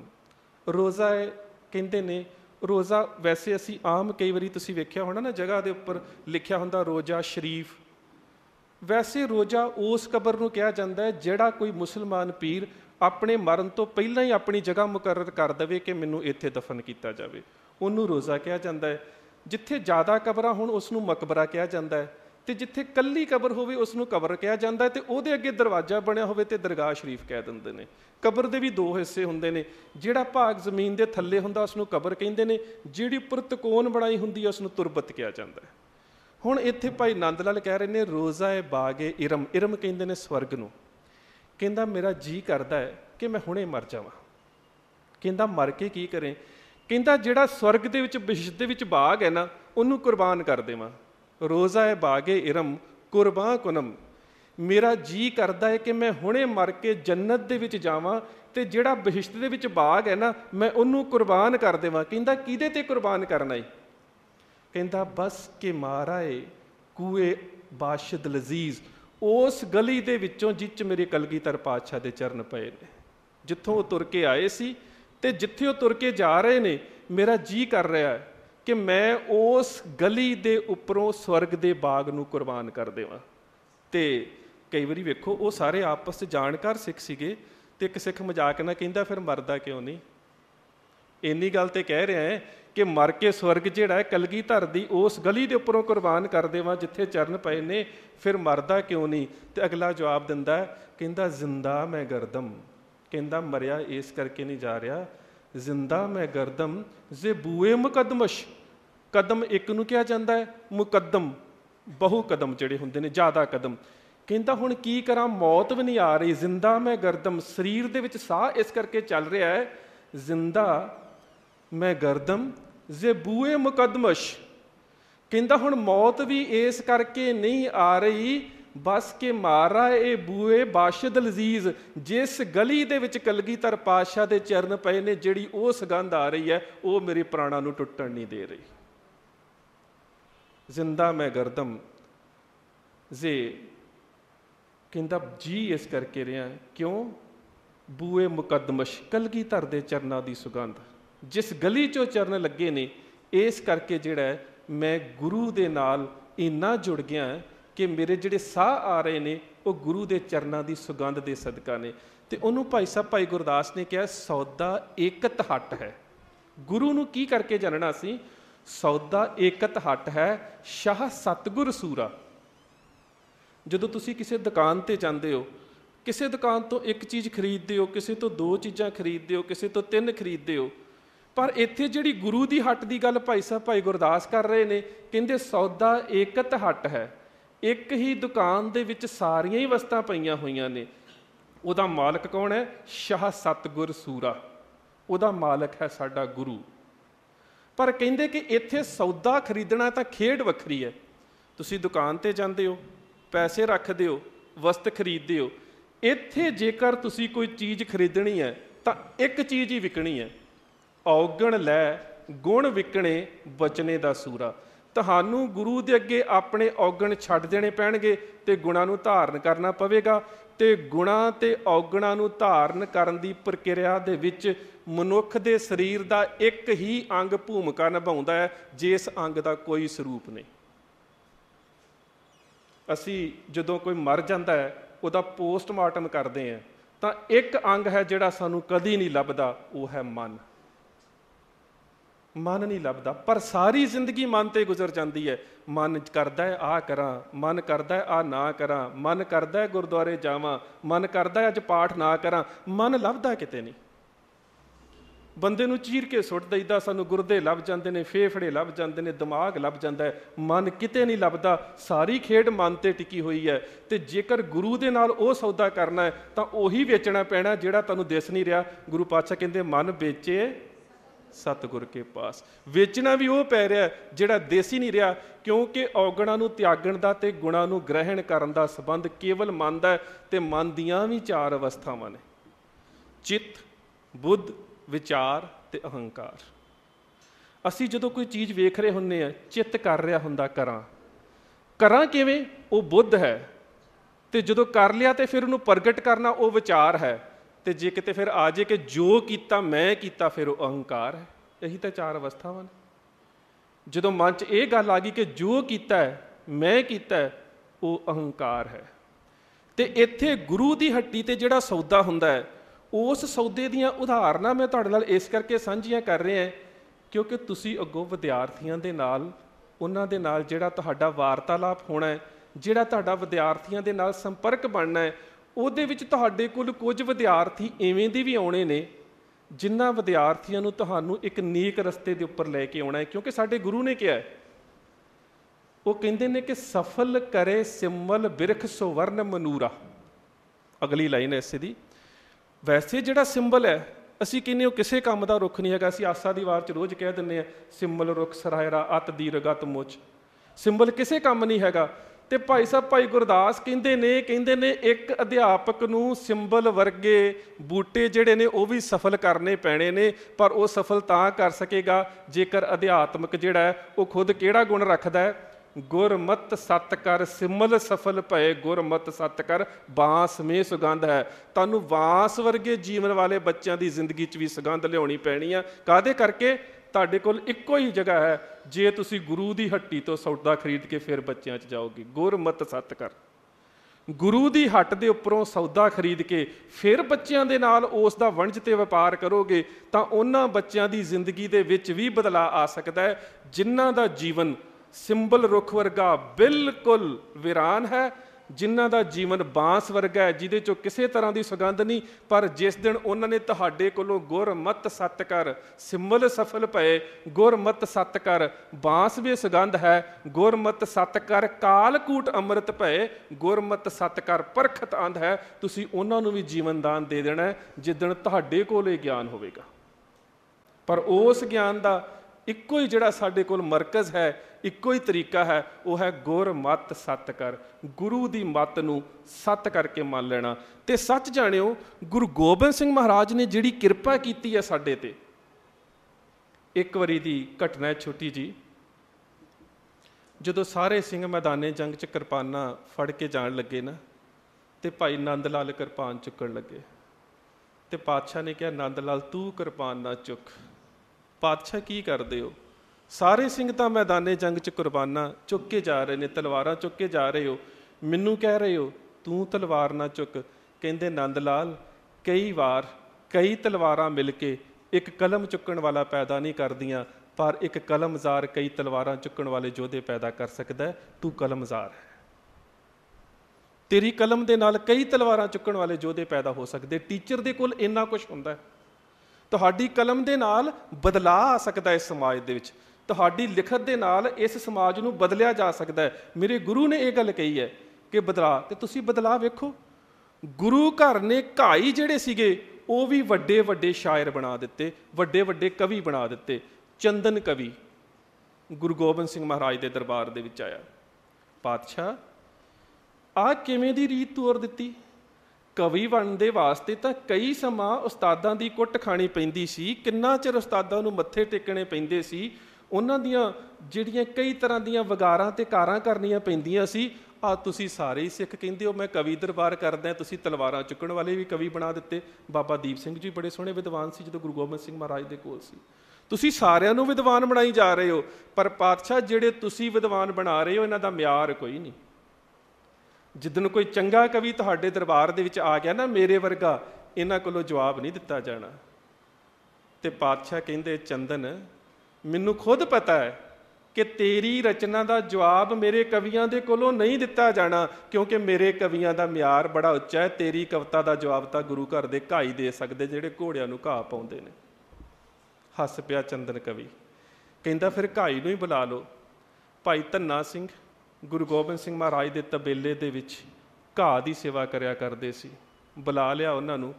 ਰੋਜ਼ਾਏ ਕਹਿੰਦੇ ਨੇ ਰੋਜ਼ਾ ਵੈਸੇ ਅਸੀਂ ਆਮ ਕਈ ਵਾਰੀ ਤੁਸੀਂ ਵੇਖਿਆ ਹੋਣਾ ਨਾ ਜਗ੍ਹਾ ਦੇ ਉੱਪਰ ਲਿਖਿਆ ਹੁੰਦਾ ਰੋਜ਼ਾ ਸ਼ਰੀਫ ਵੈਸੇ ਰੋਜ਼ਾ ਉਸ ਕਬਰ ਨੂੰ ਕਿਹਾ ਜਾਂਦਾ ਹੈ ਜਿਹੜਾ ਕੋਈ ਮੁਸਲਮਾਨ ਪੀਰ ਆਪਣੇ ਮਰਨ ਤੋਂ ਪਹਿਲਾਂ ਹੀ ਆਪਣੀ ਜਗ੍ਹਾ ਮੁਕਰਰ ਕਰ ਦਵੇ ਕਿ ਮੈਨੂੰ ਇੱਥੇ ਦਫਨ ਕੀਤਾ ਜਾਵੇ ਉਹਨੂੰ ਰੋਜ਼ਾ ਕਿਹਾ ਜਾਂਦਾ ਹੈ ਜਿੱਥੇ ਜ਼ਿਆਦਾ ਕਬਰਾਂ ਹੁਣ ਉਸ ਨੂੰ ਮਕਬਰਾ ਕਿਹਾ ਜਾਂਦਾ ਹੈ ਤੇ ਜਿੱਥੇ ਕੱਲੀ ਕਬਰ ਹੋਵੇ ਉਸ ਨੂੰ ਕਬਰ ਕਿਹਾ ਜਾਂਦਾ ਤੇ ਉਹਦੇ ਅੱਗੇ ਦਰਵਾਜ਼ਾ ਬਣਿਆ ਹੋਵੇ ਤੇ ਦਰਗਾਹ ਸ਼ਰੀਫ ਕਹਿ ਦਿੰਦੇ ਨੇ ਕਬਰ ਦੇ ਵੀ ਦੋ ਹਿੱਸੇ ਹੁੰਦੇ ਨੇ ਜਿਹੜਾ ਭਾਗ ਜ਼ਮੀਨ ਦੇ ਥੱਲੇ ਹੁੰਦਾ ਉਸ ਨੂੰ ਕਬਰ ਕਹਿੰਦੇ ਨੇ ਜਿਹੜੀ ਉੱਪਰ ਤਕੋਨ ਬਣਾਈ ਹੁੰਦੀ ਹੈ ਉਸ ਨੂੰ ਤੁਰਬਤ ਕਿਹਾ ਜਾਂਦਾ ਹੁਣ ਇੱਥੇ ਭਾਈ ਨੰਦ ਲਾਲ ਕਹਿ ਰਹੇ ਨੇ ਰੋਜ਼ਾ ਬਾਗੇ ਇਰਮ ਇਰਮ ਕਹਿੰਦੇ ਨੇ ਸਵਰਗ ਨੂੰ ਕਹਿੰਦਾ ਮੇਰਾ ਜੀ ਕਰਦਾ ਹੈ ਕਿ ਮੈਂ ਹੁਣੇ ਮਰ ਜਾਵਾਂ ਕਹਿੰਦਾ ਮਰ ਕੇ ਕੀ ਕਰੇ ਕਹਿੰਦਾ ਜਿਹੜਾ ਸਵਰਗ ਦੇ ਵਿੱਚ ਵਿਸ਼ਦ ਦੇ ਵਿੱਚ ਬਾਗ ਹੈ ਨਾ ਉਹਨੂੰ ਕੁਰਬਾਨ ਕਰ ਦੇਵਾਂ ਰੋਜ਼ਾ ਬਾਗੇ ਇਰਮ ਕੁਰਬਾ ਕੁਨਮ ਮੇਰਾ ਜੀ ਕਰਦਾ ਹੈ ਕਿ ਮੈਂ ਹੁਣੇ ਮਰ ਕੇ ਜੰਨਤ ਦੇ ਵਿੱਚ ਜਾਵਾਂ ਤੇ ਜਿਹੜਾ ਬਹਿਸ਼ਤ ਦੇ ਵਿੱਚ ਬਾਗ ਹੈ ਨਾ ਮੈਂ ਉਹਨੂੰ ਕੁਰਬਾਨ ਕਰ ਦੇਵਾਂ ਕਹਿੰਦਾ ਕਿਹਦੇ ਤੇ ਕੁਰਬਾਨ ਕਰਨਾ ਏ ਕਹਿੰਦਾ ਬਸ ਕਿ ਮਾਰਾਏ ਕੂਏ ਬਾਸ਼ਦ ਲਜ਼ੀਜ਼ ਉਸ ਗਲੀ ਦੇ ਵਿੱਚੋਂ ਜਿੱਚ ਮੇਰੇ ਕਲਗੀਧਰ ਪਾਤਸ਼ਾਹ ਦੇ ਚਰਨ ਪਏ ਨੇ ਜਿੱਥੋਂ ਉਹ ਤੁਰ ਕੇ ਆਏ ਸੀ ਤੇ ਜਿੱਥੇ ਉਹ ਤੁਰ ਕੇ ਜਾ ਰਹੇ ਨੇ ਮੇਰਾ ਜੀ ਕਰ ਰਿਹਾ ਹੈ ਕਿ ਮੈਂ ਉਸ ਗਲੀ ਦੇ ਉੱਪਰੋਂ ਸਵਰਗ ਦੇ ਬਾਗ ਨੂੰ ਕੁਰਬਾਨ ਕਰ ਦੇਵਾਂ ਤੇ ਕਈ ਵਾਰੀ ਵੇਖੋ ਉਹ ਸਾਰੇ ਆਪਸ ਵਿੱਚ ਜਾਣਕਾਰ ਸਿੱਖ ਸੀਗੇ ਤੇ ਇੱਕ ਸਿੱਖ ਮਜ਼ਾਕ ਨਾਲ ਕਹਿੰਦਾ ਫਿਰ ਮਰਦਾ ਕਿਉਂ ਨਹੀਂ ਇੰਨੀ ਗੱਲ ਤੇ ਕਹਿ ਰਿਹਾ ਹੈ ਕਿ ਮਰ ਕੇ ਸਵਰਗ ਜਿਹੜਾ ਹੈ ਕਲਗੀਧਰ ਦੀ ਉਸ ਗਲੀ ਦੇ ਉੱਪਰੋਂ ਕੁਰਬਾਨ ਕਰ ਦੇਵਾਂ ਜਿੱਥੇ ਚਰਨ ਪਏ ਨੇ ਫਿਰ ਮਰਦਾ ਕਿਉਂ ਨਹੀਂ ਤੇ ਅਗਲਾ ਜਵਾਬ ਦਿੰਦਾ ਕਹਿੰਦਾ ਜ਼ਿੰਦਾ ਮੈਂ ਗਰਦਮ ਕਹਿੰਦਾ ਮਰਿਆ ਇਸ ਕਰਕੇ ਨਹੀਂ ਜਾ ਰਿਹਾ ਜ਼ਿੰਦਾ ਮੈਂ ਗਰਦਮ ਜੇ ਬੂਏ ਮੁਕਦਮਸ਼ ਕਦਮ ਇੱਕ ਨੂੰ ਕਿਹਾ ਜਾਂਦਾ ਹੈ ਮੁਕਦਮ ਬਹੁ ਕਦਮ ਜਿਹੜੇ ਹੁੰਦੇ ਨੇ ਜ਼ਿਆਦਾ ਕਦਮ ਕਹਿੰਦਾ ਹੁਣ ਕੀ ਕਰਾਂ ਮੌਤ ਵੀ ਨਹੀਂ ਆ ਰਹੀ ਜ਼ਿੰਦਾ ਮੈਂ ਗਰਦਮ ਸਰੀਰ ਦੇ ਵਿੱਚ ਸਾਹ ਇਸ ਕਰਕੇ ਚੱਲ ਰਿਹਾ ਹੈ ਜ਼ਿੰਦਾ ਮੈਂ ਗਰਦਮ ਜੇ ਬੂਏ ਮੁਕਦਮਸ਼ ਕਹਿੰਦਾ ਹੁਣ ਮੌਤ ਵੀ ਇਸ ਕਰਕੇ ਨਹੀਂ ਆ ਰਹੀ ਬਸ ਕੇ ਮਾਰਾ ਇਹ ਬੂਏ ਬਾਸ਼ਦ ਲਜ਼ੀਜ਼ ਜਿਸ ਗਲੀ ਦੇ ਵਿੱਚ ਕਲਗੀਧਰ ਪਾਸ਼ਾ ਦੇ ਚਰਨ ਪਏ ਨੇ ਜਿਹੜੀ ਉਹ ਸੁਗੰਧ ਆ ਰਹੀ ਹੈ ਉਹ ਮੇਰੇ ਪ੍ਰਾਣਾ ਨੂੰ ਟੁੱਟਣ ਨਹੀਂ ਦੇ ਰਹੀ ਜ਼ਿੰਦਾ ਮੈਂ ਗਰਦਮ ਜ਼ੇ ਕਿੰਦਾ ਜੀ ਇਸ ਕਰਕੇ ਰਿਆਂ ਕਿਉਂ ਬੂਏ ਮੁਕਦਮਸ਼ ਕਲਗੀਧਰ ਦੇ ਚਰਨਾਂ ਦੀ ਸੁਗੰਧ ਜਿਸ ਗਲੀ ਚੋਂ ਚਰਨ ਲੱਗੇ ਨੇ ਇਸ ਕਰਕੇ ਜਿਹੜਾ ਮੈਂ ਗੁਰੂ ਦੇ ਨਾਲ ਇੰਨਾ ਜੁੜ ਗਿਆ ਕਿ ਮੇਰੇ ਜਿਹੜੇ ਸਾਹ ਆ ਰਹੇ ਨੇ ਉਹ ਗੁਰੂ ਦੇ ਚਰਨਾਂ ਦੀ ਸੁਗੰਧ ਦੇ ਸਦਕਾ ਨੇ ਤੇ ਉਹਨੂੰ ਭਾਈ ਸਾਹਿਬ ਭਾਈ ਗੁਰਦਾਸ ਨੇ ਕਿਹਾ ਸੌਦਾ ਇਕਤ ਹਟ ਹੈ ਗੁਰੂ ਨੂੰ ਕੀ ਕਰਕੇ ਜਾਣਣਾ ਸੀ ਸੌਦਾ ਇਕਤ ਹਟ ਹੈ ਸ਼ਾਹ ਸਤਗੁਰ ਸੂਰਾ ਜਦੋਂ ਤੁਸੀਂ ਕਿਸੇ ਦੁਕਾਨ ਤੇ ਜਾਂਦੇ ਹੋ ਕਿਸੇ ਦੁਕਾਨ ਤੋਂ ਇੱਕ ਚੀਜ਼ ਖਰੀਦਦੇ ਹੋ ਕਿਸੇ ਤੋਂ ਦੋ ਚੀਜ਼ਾਂ ਖਰੀਦਦੇ ਹੋ ਕਿਸੇ ਤੋਂ ਤਿੰਨ ਖਰੀਦਦੇ ਹੋ ਪਰ ਇੱਥੇ ਜਿਹੜੀ ਗੁਰੂ ਦੀ ਹੱਟ ਦੀ ਗੱਲ ਭਾਈ ਸਾਹਿਬ ਭਾਈ ਗੁਰਦਾਸ ਕਰ ਰਹੇ ਨੇ ਕਹਿੰਦੇ ਸੌਦਾ ਇਕਤ ਹੱਟ ਹੈ ਇੱਕ ਹੀ ਦੁਕਾਨ ਦੇ ਵਿੱਚ ਸਾਰੀਆਂ ਹੀ ਵਸਤਾਂ ਪਈਆਂ ਹੋਈਆਂ ਨੇ ਉਹਦਾ ਮਾਲਕ ਕੌਣ ਹੈ ਸ਼ਾਹ ਸਤਗੁਰ ਸੂਰਾ ਉਹਦਾ ਮਾਲਕ ਹੈ ਸਾਡਾ ਗੁਰੂ ਪਰ ਕਹਿੰਦੇ ਕਿ ਇੱਥੇ ਸੌਦਾ ਖਰੀਦਣਾ ਤਾਂ ਖੇਡ ਵੱਖਰੀ ਹੈ ਤੁਸੀਂ ਦੁਕਾਨ ਤੇ ਜਾਂਦੇ ਹੋ ਪੈਸੇ ਰੱਖਦੇ ਹੋ ਵਸਤ ਖਰੀਦਦੇ ਹੋ ਇੱਥੇ ਜੇਕਰ ਤੁਸੀਂ ਕੋਈ ਚੀਜ਼ ਖਰੀਦਣੀ ਹੈ ਤਾਂ ਇੱਕ ਚੀਜ਼ ਹੀ ਵਿਕਣੀ ਹੈ ਔਗਣ ਲੈ ਗੁਣ ਵਿਕਣੇ ਬਚਨੇ ਦਾ ਸੂਰਾ ਤੁਹਾਨੂੰ ਗੁਰੂ ਦੇ ਅੱਗੇ ਆਪਣੇ ਔਗਣ ਛੱਡ ਦੇਣੇ ਪੈਣਗੇ ਤੇ ਗੁਣਾ ਨੂੰ ਧਾਰਨ ਕਰਨਾ ਪਵੇਗਾ ਤੇ ਗੁਣਾ ਤੇ ਔਗਣਾ ਨੂੰ ਧਾਰਨ ਕਰਨ ਦੀ ਪ੍ਰਕਿਰਿਆ ਦੇ ਵਿੱਚ ਮਨੁੱਖ ਦੇ ਸਰੀਰ ਦਾ ਇੱਕ ਹੀ ਅੰਗ ਭੂਮਿਕਾ ਨਿਭਾਉਂਦਾ ਹੈ ਜਿਸ ਅੰਗ ਦਾ ਕੋਈ ਸਰੂਪ ਨਹੀਂ ਅਸੀਂ ਜਦੋਂ ਕੋਈ ਮਰ ਜਾਂਦਾ ਹੈ ਉਹਦਾ ਪੋਸਟਮਾਰਟਮ ਕਰਦੇ ਆ ਤਾਂ ਇੱਕ ਅੰਗ ਹੈ ਜਿਹੜਾ ਸਾਨੂੰ ਕਦੀ ਨਹੀਂ ਲੱਭਦਾ ਉਹ ਹੈ ਮਨ ਮਨ ਨਹੀਂ ਲੱਭਦਾ ਪਰ ਸਾਰੀ ਜ਼ਿੰਦਗੀ ਮਨ ਤੇ ਗੁਜ਼ਰ ਜਾਂਦੀ ਹੈ ਮਨ ਕਰਦਾ ਹੈ ਆ ਕਰਾਂ ਮਨ ਕਰਦਾ ਹੈ ਆ ਨਾ ਕਰਾਂ ਮਨ ਕਰਦਾ ਹੈ ਗੁਰਦੁਆਰੇ ਜਾਵਾਂ ਮਨ ਕਰਦਾ ਹੈ ਅੱਜ ਪਾਠ ਨਾ ਕਰਾਂ ਮਨ ਲੱਭਦਾ ਕਿਤੇ ਨਹੀਂ ਬੰਦੇ ਨੂੰ ਚੀਰ ਕੇ ਸੁੱਟ ਦਈਦਾ ਸਾਨੂੰ ਗੁਰਦੇ ਲੱਭ ਜਾਂਦੇ ਨੇ ਫੇਫੜੇ ਲੱਭ ਜਾਂਦੇ ਨੇ ਦਿਮਾਗ ਲੱਭ ਜਾਂਦਾ ਹੈ ਮਨ ਕਿਤੇ ਨਹੀਂ ਲੱਭਦਾ ਸਾਰੀ ਖੇਡ ਮਨ ਤੇ ਟਿਕੀ ਹੋਈ ਹੈ ਤੇ ਜੇਕਰ ਗੁਰੂ ਦੇ ਨਾਲ ਉਹ ਸੌਦਾ ਕਰਨਾ ਹੈ ਤਾਂ ਉਹੀ ਵੇਚਣਾ ਪੈਣਾ ਜਿਹੜਾ ਤੁਹਾਨੂੰ ਦਿਸ ਨਹੀਂ ਰਿਹਾ ਗੁਰੂ ਪਾਤਸ਼ਾਹ ਕਹਿੰਦੇ ਮਨ ਵੇਚੇ ਸਤਿਗੁਰ ਕੇ ਪਾਸ ਵੇਚਣਾ ਵੀ ਉਹ ਪੈ ਰਿਹਾ ਜਿਹੜਾ ਦੇਸੀ ਨਹੀਂ ਰਿਹਾ ਕਿਉਂਕਿ ਔਗਣਾਂ ਨੂੰ ਤਿਆਗਣ ਦਾ ਤੇ ਗੁਣਾ ਨੂੰ ਗ੍ਰਹਿਣ ਕਰਨ ਦਾ ਸੰਬੰਧ ਕੇਵਲ ਮਨ ਦਾ ਤੇ ਮਨ ਦੀਆਂ ਵੀ ਚਾਰ ਅਵਸਥਾਵਾਂ ਨੇ ਚਿੱਤ ਬੁੱਧ ਵਿਚਾਰ ਤੇ ਅਹੰਕਾਰ ਅਸੀਂ ਜਦੋਂ ਕੋਈ ਚੀਜ਼ ਵੇਖ ਰਹੇ ਹੁੰਨੇ ਆ ਚਿੱਤ ਕਰ ਰਿਹਾ ਹੁੰਦਾ ਕਰਾਂ ਕਰਾਂ ਕਿਵੇਂ ਉਹ ਬੁੱਧ ਹੈ ਤੇ ਜਦੋਂ ਕਰ ਲਿਆ ਤੇ ਫਿਰ ਉਹਨੂੰ ਪ੍ਰਗਟ ਕਰਨਾ ਉਹ ਵਿਚਾਰ ਹੈ ਤੇ ਜੇ ਕਿਤੇ ਫਿਰ ਆ ਜੇ ਕਿ ਜੋ ਕੀਤਾ ਮੈਂ ਕੀਤਾ ਫਿਰ ਉਹ ਅਹੰਕਾਰ ਹੈ ਇਹੀ ਤਾਂ ਚਾਰ ਅਵਸਥਾਵਾਂ ਨੇ ਜਦੋਂ ਮਨ 'ਚ ਇਹ ਗੱਲ ਆ ਗਈ ਕਿ ਜੋ ਕੀਤਾ ਮੈਂ ਕੀਤਾ ਉਹ ਅਹੰਕਾਰ ਹੈ ਤੇ ਇੱਥੇ ਗੁਰੂ ਦੀ ਹੱਟੀ ਤੇ ਜਿਹੜਾ ਸੌਦਾ ਹੁੰਦਾ ਹੈ ਉਸ ਸੌਦੇ ਦੀਆਂ ਉਦਾਹਰਨਾਂ ਮੈਂ ਤੁਹਾਡੇ ਨਾਲ ਇਸ ਕਰਕੇ ਸਾਂਝੀਆਂ ਕਰ ਰਿਹਾ ਕਿਉਂਕਿ ਤੁਸੀਂ ਅੱਗੋਂ ਵਿਦਿਆਰਥੀਆਂ ਦੇ ਨਾਲ ਉਹਨਾਂ ਦੇ ਨਾਲ ਜਿਹੜਾ ਤੁਹਾਡਾ ਵਾਰਤਾਲਾਪ ਹੋਣਾ ਹੈ ਜਿਹੜਾ ਤੁਹਾਡਾ ਵਿਦਿਆਰਥੀਆਂ ਦੇ ਨਾਲ ਸੰਪਰਕ ਬਣਨਾ ਹੈ ਉਹਦੇ ਵਿੱਚ ਤੁਹਾਡੇ ਕੋਲ ਕੁਝ ਵਿਦਿਆਰਥੀ ਐਵੇਂ ਦੇ ਵੀ ਆਉਣੇ ਨੇ ਜਿਨ੍ਹਾਂ ਵਿਦਿਆਰਥੀਆਂ ਨੂੰ ਤੁਹਾਨੂੰ ਇੱਕ ਨੀਕ ਰਸਤੇ ਦੇ ਉੱਪਰ ਲੈ ਕੇ ਆਉਣਾ ਹੈ ਕਿਉਂਕਿ ਸਾਡੇ ਗੁਰੂ ਨੇ ਕਿਹਾ ਉਹ ਕਹਿੰਦੇ ਨੇ ਕਿ ਸਫਲ ਕਰੇ ਸਿਮਲ ਬਿਰਖ ਸੁਵਰਨ ਮਨੂਰਾ ਅਗਲੀ ਲਾਈਨ ਹੈ ਇਸੇ ਦੀ ਵੈਸੇ ਜਿਹੜਾ ਸਿੰਬਲ ਹੈ ਅਸੀਂ ਕਿੰਨੇ ਉਹ ਕਿਸੇ ਕੰਮ ਦਾ ਰੁੱਖ ਨਹੀਂ ਹੈਗਾ ਅਸੀਂ ਆਸਾ ਦੀ ਵਾਰ 'ਚ ਰੋਜ਼ ਕਹਿ ਦਿੰਨੇ ਆ ਸਿੰਬਲ ਰੁੱਖ ਸਰਾਇਰਾ ਅਤ ਦੀਰਗਤ ਮੁਚ ਸਿੰਬਲ ਕਿਸੇ ਕੰਮ ਨਹੀਂ ਹੈਗਾ ਤੇ ਭਾਈ ਸਾਹਿਬ ਭਾਈ ਗੁਰਦਾਸ ਕਹਿੰਦੇ ਨੇ ਕਹਿੰਦੇ ਨੇ ਇੱਕ ਅਧਿਆਪਕ ਨੂੰ ਸਿੰਬਲ ਵਰਗੇ ਬੂਟੇ ਜਿਹੜੇ ਨੇ ਉਹ ਵੀ ਸਫਲ ਕਰਨੇ ਪੈਣੇ ਨੇ ਪਰ ਉਹ ਸਫਲ ਤਾਂ ਕਰ ਸਕੇਗਾ ਜੇਕਰ ਅਧਿਆਤਮਕ ਜਿਹੜਾ ਉਹ ਖੁਦ ਕਿਹੜਾ ਗੁਣ ਰੱਖਦਾ ਹੈ ਗੁਰਮਤ ਸਤ ਕਰ ਸਿਮਲ ਸਫਲ ਭਏ ਗੁਰਮਤ ਸਤ ਕਰ ਬਾਸ ਮੇ ਸੁਗੰਧ ਹੈ ਤੁਹਾਨੂੰ ਬਾਸ ਵਰਗੇ ਜੀਵਨ ਵਾਲੇ ਬੱਚਿਆਂ ਦੀ ਜ਼ਿੰਦਗੀ 'ਚ ਵੀ ਸੁਗੰਧ ਲਿਆਉਣੀ ਪੈਣੀ ਆ ਕਾਦੇ ਕਰਕੇ ਤੁਹਾਡੇ ਕੋਲ ਇੱਕੋ ਹੀ ਜਗ੍ਹਾ ਹੈ ਜੇ ਤੁਸੀਂ ਗੁਰੂ ਦੀ ਹੱਟੀ ਤੋਂ ਸੌਦਾ ਖਰੀਦ ਕੇ ਫਿਰ ਬੱਚਿਆਂ 'ਚ ਜਾਓਗੇ ਗੁਰਮਤ ਸਤ ਕਰ ਗੁਰੂ ਦੀ ਹੱਟ ਦੇ ਉੱਪਰੋਂ ਸੌਦਾ ਖਰੀਦ ਕੇ ਫਿਰ ਬੱਚਿਆਂ ਦੇ ਨਾਲ ਉਸ ਦਾ ਵਣਜ ਤੇ ਵਪਾਰ ਕਰੋਗੇ ਤਾਂ ਉਹਨਾਂ ਬੱਚਿਆਂ ਦੀ ਜ਼ਿੰਦਗੀ ਦੇ ਵਿੱਚ ਵੀ ਬਦਲਾ ਆ ਸਕਦਾ ਹੈ ਜਿਨ੍ਹਾਂ ਦਾ ਜੀਵਨ ਸਿੰਬਲ ਰੁੱਖ ਵਰਗਾ ਬਿਲਕੁਲ ਵਿਰਾਨ ਹੈ ਜਿਨ੍ਹਾਂ ਦਾ ਜੀਵਨ ਬਾਂਸ ਵਰਗਾ ਹੈ ਜਿਹਦੇ ਚੋਂ ਕਿਸੇ ਤਰ੍ਹਾਂ ਦੀ ਸੁਗੰਧ ਨਹੀਂ ਪਰ ਜਿਸ ਦਿਨ ਉਹਨਾਂ ਨੇ ਤੁਹਾਡੇ ਕੋਲੋਂ ਗੁਰਮਤ ਸਤ ਕਰ ਸਿਮਲ ਸਫਲ ਪਏ ਗੁਰਮਤ ਸਤ ਕਰ ਬਾਂਸ ਵੀ ਸੁਗੰਧ ਹੈ ਗੁਰਮਤ ਸਤ ਕਰ ਕਾਲਕੂਟ ਅੰਮ੍ਰਿਤ ਭਏ ਗੁਰਮਤ ਸਤ ਕਰ ਪਰਖਤ ਅੰਧ ਹੈ ਤੁਸੀਂ ਉਹਨਾਂ ਨੂੰ ਵੀ ਜੀਵਨ ਦਾਨ ਦੇ ਦੇਣਾ ਜਿੱਦਣ ਤੁਹਾਡੇ ਕੋਲੇ ਗਿਆਨ ਹੋਵੇਗਾ ਪਰ ਉਸ ਗਿਆਨ ਦਾ ਇੱਕੋ ਹੀ ਜਿਹੜਾ ਸਾਡੇ ਕੋਲ ਮਰਕਜ਼ ਹੈ ਇੱਕੋ ਹੀ ਤਰੀਕਾ ਹੈ ਉਹ ਹੈ ਗੁਰ ਮਤ ਸਤ ਕਰ ਗੁਰੂ ਦੀ ਮਤ ਨੂੰ ਸਤ ਕਰਕੇ ਮੰਨ ਲੈਣਾ ਤੇ ਸੱਚ ਜਾਣਿਓ ਗੁਰੂ ਗੋਬਿੰਦ ਸਿੰਘ ਮਹਾਰਾਜ ਨੇ ਜਿਹੜੀ ਕਿਰਪਾ ਕੀਤੀ ਹੈ ਸਾਡੇ ਤੇ ਇੱਕ ਵਾਰੀ ਦੀ ਘਟਨਾ ਹੈ ਛੋਟੀ ਜੀ ਜਦੋਂ ਸਾਰੇ ਸਿੰਘ ਮੈਦਾਨੇ ਜੰਗ 'ਚ ਕਿਰਪਾਨਾਂ ਫੜ ਕੇ ਜਾਣ ਲੱਗੇ ਨਾ ਤੇ ਭਾਈ ਨੰਦ ਲਾਲ ਕਿਰਪਾਨ ਚੁੱਕਣ ਲੱਗੇ ਤੇ ਪਾਤਸ਼ਾਹ ਨੇ ਕਿਹਾ ਨੰਦ ਲਾਲ ਤੂੰ ਕਿਰਪਾਨ ਨਾ ਚੁੱਕ ਪਾਤਸ਼ਾਹ ਕੀ ਕਰਦੇ ਹੋ ਸਾਰੇ ਸਿੰਘ ਤਾਂ ਮੈਦਾਨੇ ਜੰਗ 'ਚ ਕੁਰਬਾਨਾ ਚੁੱਕ ਕੇ ਜਾ ਰਹੇ ਨੇ ਤਲਵਾਰਾਂ ਚੁੱਕ ਕੇ ਜਾ ਰਹੇ ਹੋ ਮੈਨੂੰ ਕਹਿ ਰਹੇ ਹੋ ਤੂੰ ਤਲਵਾਰ ਨਾ ਚੁੱਕ ਕਹਿੰਦੇ ਨੰਦ ਲਾਲ ਕਈ ਵਾਰ ਕਈ ਤਲਵਾਰਾਂ ਮਿਲ ਕੇ ਇੱਕ ਕਲਮ ਚੁੱਕਣ ਵਾਲਾ ਪੈਦਾ ਨਹੀਂ ਕਰਦੀਆਂ ਪਰ ਇੱਕ ਕਲਮਜ਼ਾਰ ਕਈ ਤਲਵਾਰਾਂ ਚੁੱਕਣ ਵਾਲੇ ਯੋਧੇ ਪੈਦਾ ਕਰ ਸਕਦਾ ਤੂੰ ਕਲਮਜ਼ਾਰ ਹੈ ਤੇਰੀ ਕਲਮ ਦੇ ਨਾਲ ਕਈ ਤਲਵਾਰਾਂ ਚੁੱਕਣ ਵਾਲੇ ਯੋਧੇ ਪੈਦਾ ਹੋ ਸਕਦੇ ਟੀਚਰ ਦੇ ਕੋਲ ਇੰਨਾ ਕੁਝ ਹੁੰਦਾ ਤੁਹਾਡੀ ਕਲਮ ਦੇ ਨਾਲ ਬਦਲਾਅ ਆ ਸਕਦਾ ਇਸ ਸਮਾਜ ਦੇ ਵਿੱਚ ਤੁਹਾਡੀ ਲਿਖਤ ਦੇ ਨਾਲ ਇਸ ਸਮਾਜ ਨੂੰ ਬਦਲਿਆ ਜਾ ਸਕਦਾ ਹੈ ਮੇਰੇ ਗੁਰੂ ਨੇ ਇਹ ਗੱਲ ਕਹੀ ਹੈ ਕਿ ਬਦਲਾ ਤੇ ਤੁਸੀਂ ਬਦਲਾ ਵੇਖੋ ਗੁਰੂ ਘਰ ਨੇ ਘਾਈ ਜਿਹੜੇ ਸੀਗੇ ਉਹ ਵੀ ਵੱਡੇ ਵੱਡੇ ਸ਼ਾਇਰ ਬਣਾ ਦਿੱਤੇ ਵੱਡੇ ਵੱਡੇ ਕਵੀ ਬਣਾ ਦਿੱਤੇ ਚੰਦਨ ਕਵੀ ਗੁਰੂ ਗੋਬਿੰਦ ਸਿੰਘ ਮਹਾਰਾਜ ਦੇ ਦਰਬਾਰ ਦੇ ਵਿੱਚ ਆਇਆ ਪਾਤਸ਼ਾਹ ਆ ਕਿਵੇਂ ਦੀ ਰੀਤ ਤੋਰ ਦਿੱਤੀ ਕਵੀ ਬਣਨ ਦੇ ਵਾਸਤੇ ਤਾਂ ਕਈ ਸਮਾਂ ਉਸਤਾਦਾਂ ਦੀ ਕੁੱਟ ਖਾਣੀ ਪੈਂਦੀ ਸੀ ਕਿੰਨਾ ਚਿਰ ਉਸਤਾਦਾਂ ਨੂੰ ਮੱਥੇ ਟੇਕਣੇ ਪੈਂਦੇ ਸੀ ਉਹਨਾਂ ਦੀਆਂ ਜਿਹੜੀਆਂ ਕਈ ਤਰ੍ਹਾਂ ਦੀਆਂ ਵਿਗਾਰਾਂ ਤੇ ਕਾਰਾਂ ਕਰਨੀਆਂ ਪੈਂਦੀਆਂ ਸੀ ਆ ਤੁਸੀਂ ਸਾਰੇ ਹੀ ਸਿੱਖ ਕਹਿੰਦੇ ਹੋ ਮੈਂ ਕਵੀ ਦਰਬਾਰ ਕਰਦਾ ਤੁਸੀਂ ਤਲਵਾਰਾਂ ਚੁੱਕਣ ਵਾਲੇ ਵੀ ਕਵੀ ਬਣਾ ਦਿੱਤੇ ਬਾਬਾ ਦੀਪ ਸਿੰਘ ਜੀ ਬੜੇ ਸੋਹਣੇ ਵਿਦਵਾਨ ਸੀ ਜਦੋਂ ਗੁਰੂ ਗੋਬਿੰਦ ਸਿੰਘ ਮਹਾਰਾਜ ਦੇ ਕੋਲ ਸੀ ਤੁਸੀਂ ਸਾਰਿਆਂ ਨੂੰ ਵਿਦਵਾਨ ਬਣਾਈ ਜਾ ਰਹੇ ਹੋ ਪਰ ਪਾਤਸ਼ਾਹ ਜਿਹੜੇ ਤੁਸੀਂ ਵਿਦਵਾਨ ਬਣਾ ਰਹੇ ਹੋ ਇਹਨਾਂ ਦਾ ਮਿਆਰ ਕੋਈ ਨਹੀਂ ਜਿੱਦਨ ਕੋਈ ਚੰਗਾ ਕਵੀ ਤੁਹਾਡੇ ਦਰਬਾਰ ਦੇ ਵਿੱਚ ਆ ਗਿਆ ਨਾ ਮੇਰੇ ਵਰਗਾ ਇਹਨਾਂ ਕੋਲੋਂ ਜਵਾਬ ਨਹੀਂ ਦਿੱਤਾ ਜਾਣਾ ਤੇ ਪਾਤਸ਼ਾਹ ਕਹਿੰਦੇ ਚੰਦਨ ਮੈਨੂੰ ਖੁਦ ਪਤਾ ਹੈ ਕਿ ਤੇਰੀ ਰਚਨਾ ਦਾ ਜਵਾਬ ਮੇਰੇ ਕਵੀਆਂ ਦੇ ਕੋਲੋਂ ਨਹੀਂ ਦਿੱਤਾ ਜਾਣਾ ਕਿਉਂਕਿ ਮੇਰੇ ਕਵੀਆਂ ਦਾ ਮਿਆਰ ਬੜਾ ਉੱਚਾ ਹੈ ਤੇਰੀ ਕਵਿਤਾ ਦਾ ਜਵਾਬ ਤਾਂ ਗੁਰੂ ਘਰ ਦੇ ਘਾਈ ਦੇ ਸਕਦੇ ਜਿਹੜੇ ਘੋੜਿਆਂ ਨੂੰ ਘਾਹ ਪਾਉਂਦੇ ਨੇ ਹੱਸ ਪਿਆ ਚੰਦਨ ਕਵੀ ਕਹਿੰਦਾ ਫਿਰ ਘਾਈ ਨੂੰ ਹੀ ਬੁਲਾ ਲਓ ਭਾਈ ਧੰਨਾ ਸਿੰਘ ਗੁਰੂ ਗੋਬਿੰਦ ਸਿੰਘ ਮਹਾਰਾਜ ਦੇ ਤਬੇਲੇ ਦੇ ਵਿੱਚ ਘਾਹ ਦੀ ਸੇਵਾ ਕਰਿਆ ਕਰਦੇ ਸੀ ਬੁਲਾ ਲਿਆ ਉਹਨਾਂ ਨੂੰ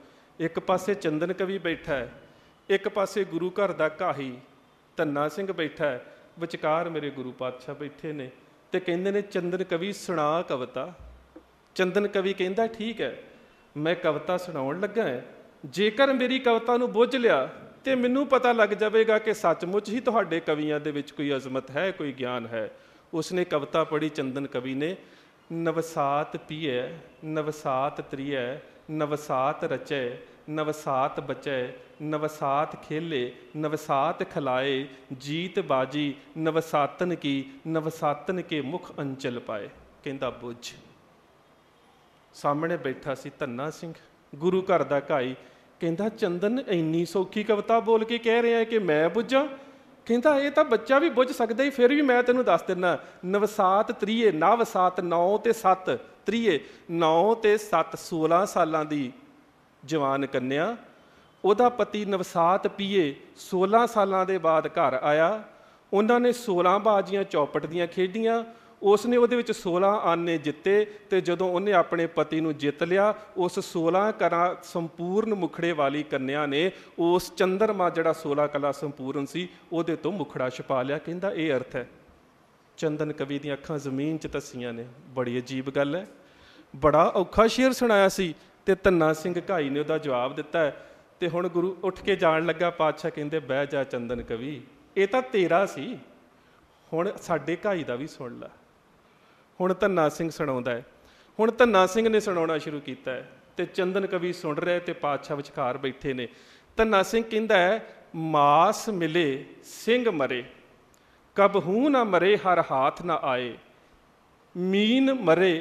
ਇੱਕ ਪਾਸੇ ਚੰਦਨ ਕਵੀ ਬੈਠਾ ਹੈ ਇੱਕ ਪਾਸੇ ਗੁਰੂ ਘਰ ਦਾ ਘਾਹੀ ਧੰਨਾ ਸਿੰਘ ਬੈਠਾ ਹੈ ਵਿਚਕਾਰ ਮੇਰੇ ਗੁਰੂ ਪਾਤਸ਼ਾਹ ਬੈਠੇ ਨੇ ਤੇ ਕਹਿੰਦੇ ਨੇ ਚੰਦਨ ਕਵੀ ਸੁਣਾ ਕਵਤਾ ਚੰਦਨ ਕਵੀ ਕਹਿੰਦਾ ਠੀਕ ਹੈ ਮੈਂ ਕਵਤਾ ਸੁਣਾਉਣ ਲੱਗਾ ਹਾਂ ਜੇਕਰ ਮੇਰੀ ਕਵਤਾ ਨੂੰ ਬੁੱਝ ਲਿਆ ਤੇ ਮੈਨੂੰ ਪਤਾ ਲੱਗ ਜਾਵੇਗਾ ਕਿ ਸੱਚਮੁੱਚ ਹੀ ਤੁਹਾਡੇ ਕਵੀਆਂ ਦੇ ਵਿੱਚ ਕੋਈ ਅਜ਼ਮਤ ਹੈ ਕੋਈ ਗਿਆਨ ਹੈ ਉਸਨੇ ਕਵਤਾ ਪੜ੍ਹੀ ਚੰਦਨ ਕਵੀ ਨੇ ਨਵਸਾਤ ਪੀਏ ਨਵਸਾਤ ਤ੍ਰਿਏ ਨਵਸਾਤ ਰਚੇ ਨਵਸਾਤ ਬਚੈ ਨਵਸਾਤ ਖੇਲੇ ਨਵਸਾਤ ਖਲਾਏ ਜੀਤ ਬਾਜੀ ਨਵਸਾਤਨ ਕੀ ਨਵਸਾਤਨ ਕੇ ਮੁਖ ਅੰਚਲ ਪਾਏ ਕਹਿੰਦਾ ਬੁੱਝ ਸਾਹਮਣੇ ਬੈਠਾ ਸੀ ਧੰਨਾ ਸਿੰਘ ਗੁਰੂ ਘਰ ਦਾ ਘਾਈ ਕਹਿੰਦਾ ਚੰਦਨ ਇੰਨੀ ਸੌਖੀ ਕਵਿਤਾ ਬੋਲ ਕੇ ਕਹਿ ਰਿਹਾ ਕਿ ਮੈਂ ਬੁੱਝਾਂ ਕਹਿੰਦਾ ਇਹ ਤਾਂ ਬੱਚਾ ਵੀ ਬੁੱਝ ਸਕਦਾ ਹੀ ਫਿਰ ਵੀ ਮੈਂ ਤੈਨੂੰ ਦੱਸ ਦਿੰਨਾ ਨਵਸਾਤ ਤ੍ਰੀਏ ਨਵਸਾਤ 9 ਤੇ 7 ਤ੍ਰੀਏ 9 ਤੇ 7 16 ਸਾਲਾਂ ਦੀ ਜਵਾਨ ਕੰਨਿਆ ਉਹਦਾ ਪਤੀ ਨਵਸਾਤ ਪੀਏ 16 ਸਾਲਾਂ ਦੇ ਬਾਅਦ ਘਰ ਆਇਆ ਉਹਨਾਂ ਨੇ 16 ਬਾਜੀਆਂ ਚੌਪਟ ਦੀਆਂ ਖੇਡੀਆਂ ਉਸ ਨੇ ਉਹਦੇ ਵਿੱਚ 16 ਆਨੇ ਜਿੱਤੇ ਤੇ ਜਦੋਂ ਉਹਨੇ ਆਪਣੇ ਪਤੀ ਨੂੰ ਜਿੱਤ ਲਿਆ ਉਸ 16 ਕਰਾ ਸੰਪੂਰਨ ਮੁਖੜੇ ਵਾਲੀ ਕੰਨਿਆ ਨੇ ਉਸ ਚੰਦਰਮਾ ਜਿਹੜਾ 16 ਕਲਾ ਸੰਪੂਰਨ ਸੀ ਉਹਦੇ ਤੋਂ ਮੁਖੜਾ ਛਪਾ ਲਿਆ ਕਹਿੰਦਾ ਇਹ ਅਰਥ ਹੈ ਚੰਦਨ ਕਵੀ ਦੀਆਂ ਅੱਖਾਂ ਜ਼ਮੀਨ 'ਚ ਤਸੀਆਂ ਨੇ ਬੜੀ ਅਜੀਬ ਗੱਲ ਹੈ ਬੜਾ ਔਖਾ ਸ਼ੇਰ ਸੁਣਾਇਆ ਸੀ ਤੇ ਧੰਨਾ ਸਿੰਘ ਘਾਈ ਨੇ ਉਹਦਾ ਜਵਾਬ ਦਿੱਤਾ ਤੇ ਹੁਣ ਗੁਰੂ ਉੱਠ ਕੇ ਜਾਣ ਲੱਗਾ ਪਾਤਸ਼ਾਹ ਕਹਿੰਦੇ ਬਹਿ ਜਾ ਚੰਦਨ ਕਵੀ ਇਹ ਤਾਂ ਤੇਰਾ ਸੀ ਹੁਣ ਸਾਡੇ ਘਾਈ ਦਾ ਵੀ ਸੁਣ ਲੈ ਹੁਣ ਧੰਨਾ ਸਿੰਘ ਸੁਣਾਉਂਦਾ ਹੈ ਹੁਣ ਧੰਨਾ ਸਿੰਘ ਨੇ ਸੁਣਾਉਣਾ ਸ਼ੁਰੂ ਕੀਤਾ ਤੇ ਚੰਦਨ ਕਵੀ ਸੁਣ ਰਿਹਾ ਤੇ ਪਾਤਸ਼ਾਹ ਵਿਚਕਾਰ ਬੈਠੇ ਨੇ ਧੰਨਾ ਸਿੰਘ ਕਹਿੰਦਾ ਹੈ ਮਾਸ ਮਿਲੇ ਸਿੰਘ ਮਰੇ ਕਬ ਹੂ ਨਾ ਮਰੇ ਹਰ ਹਾਥ ਨਾ ਆਏ ਮੀਨ ਮਰੇ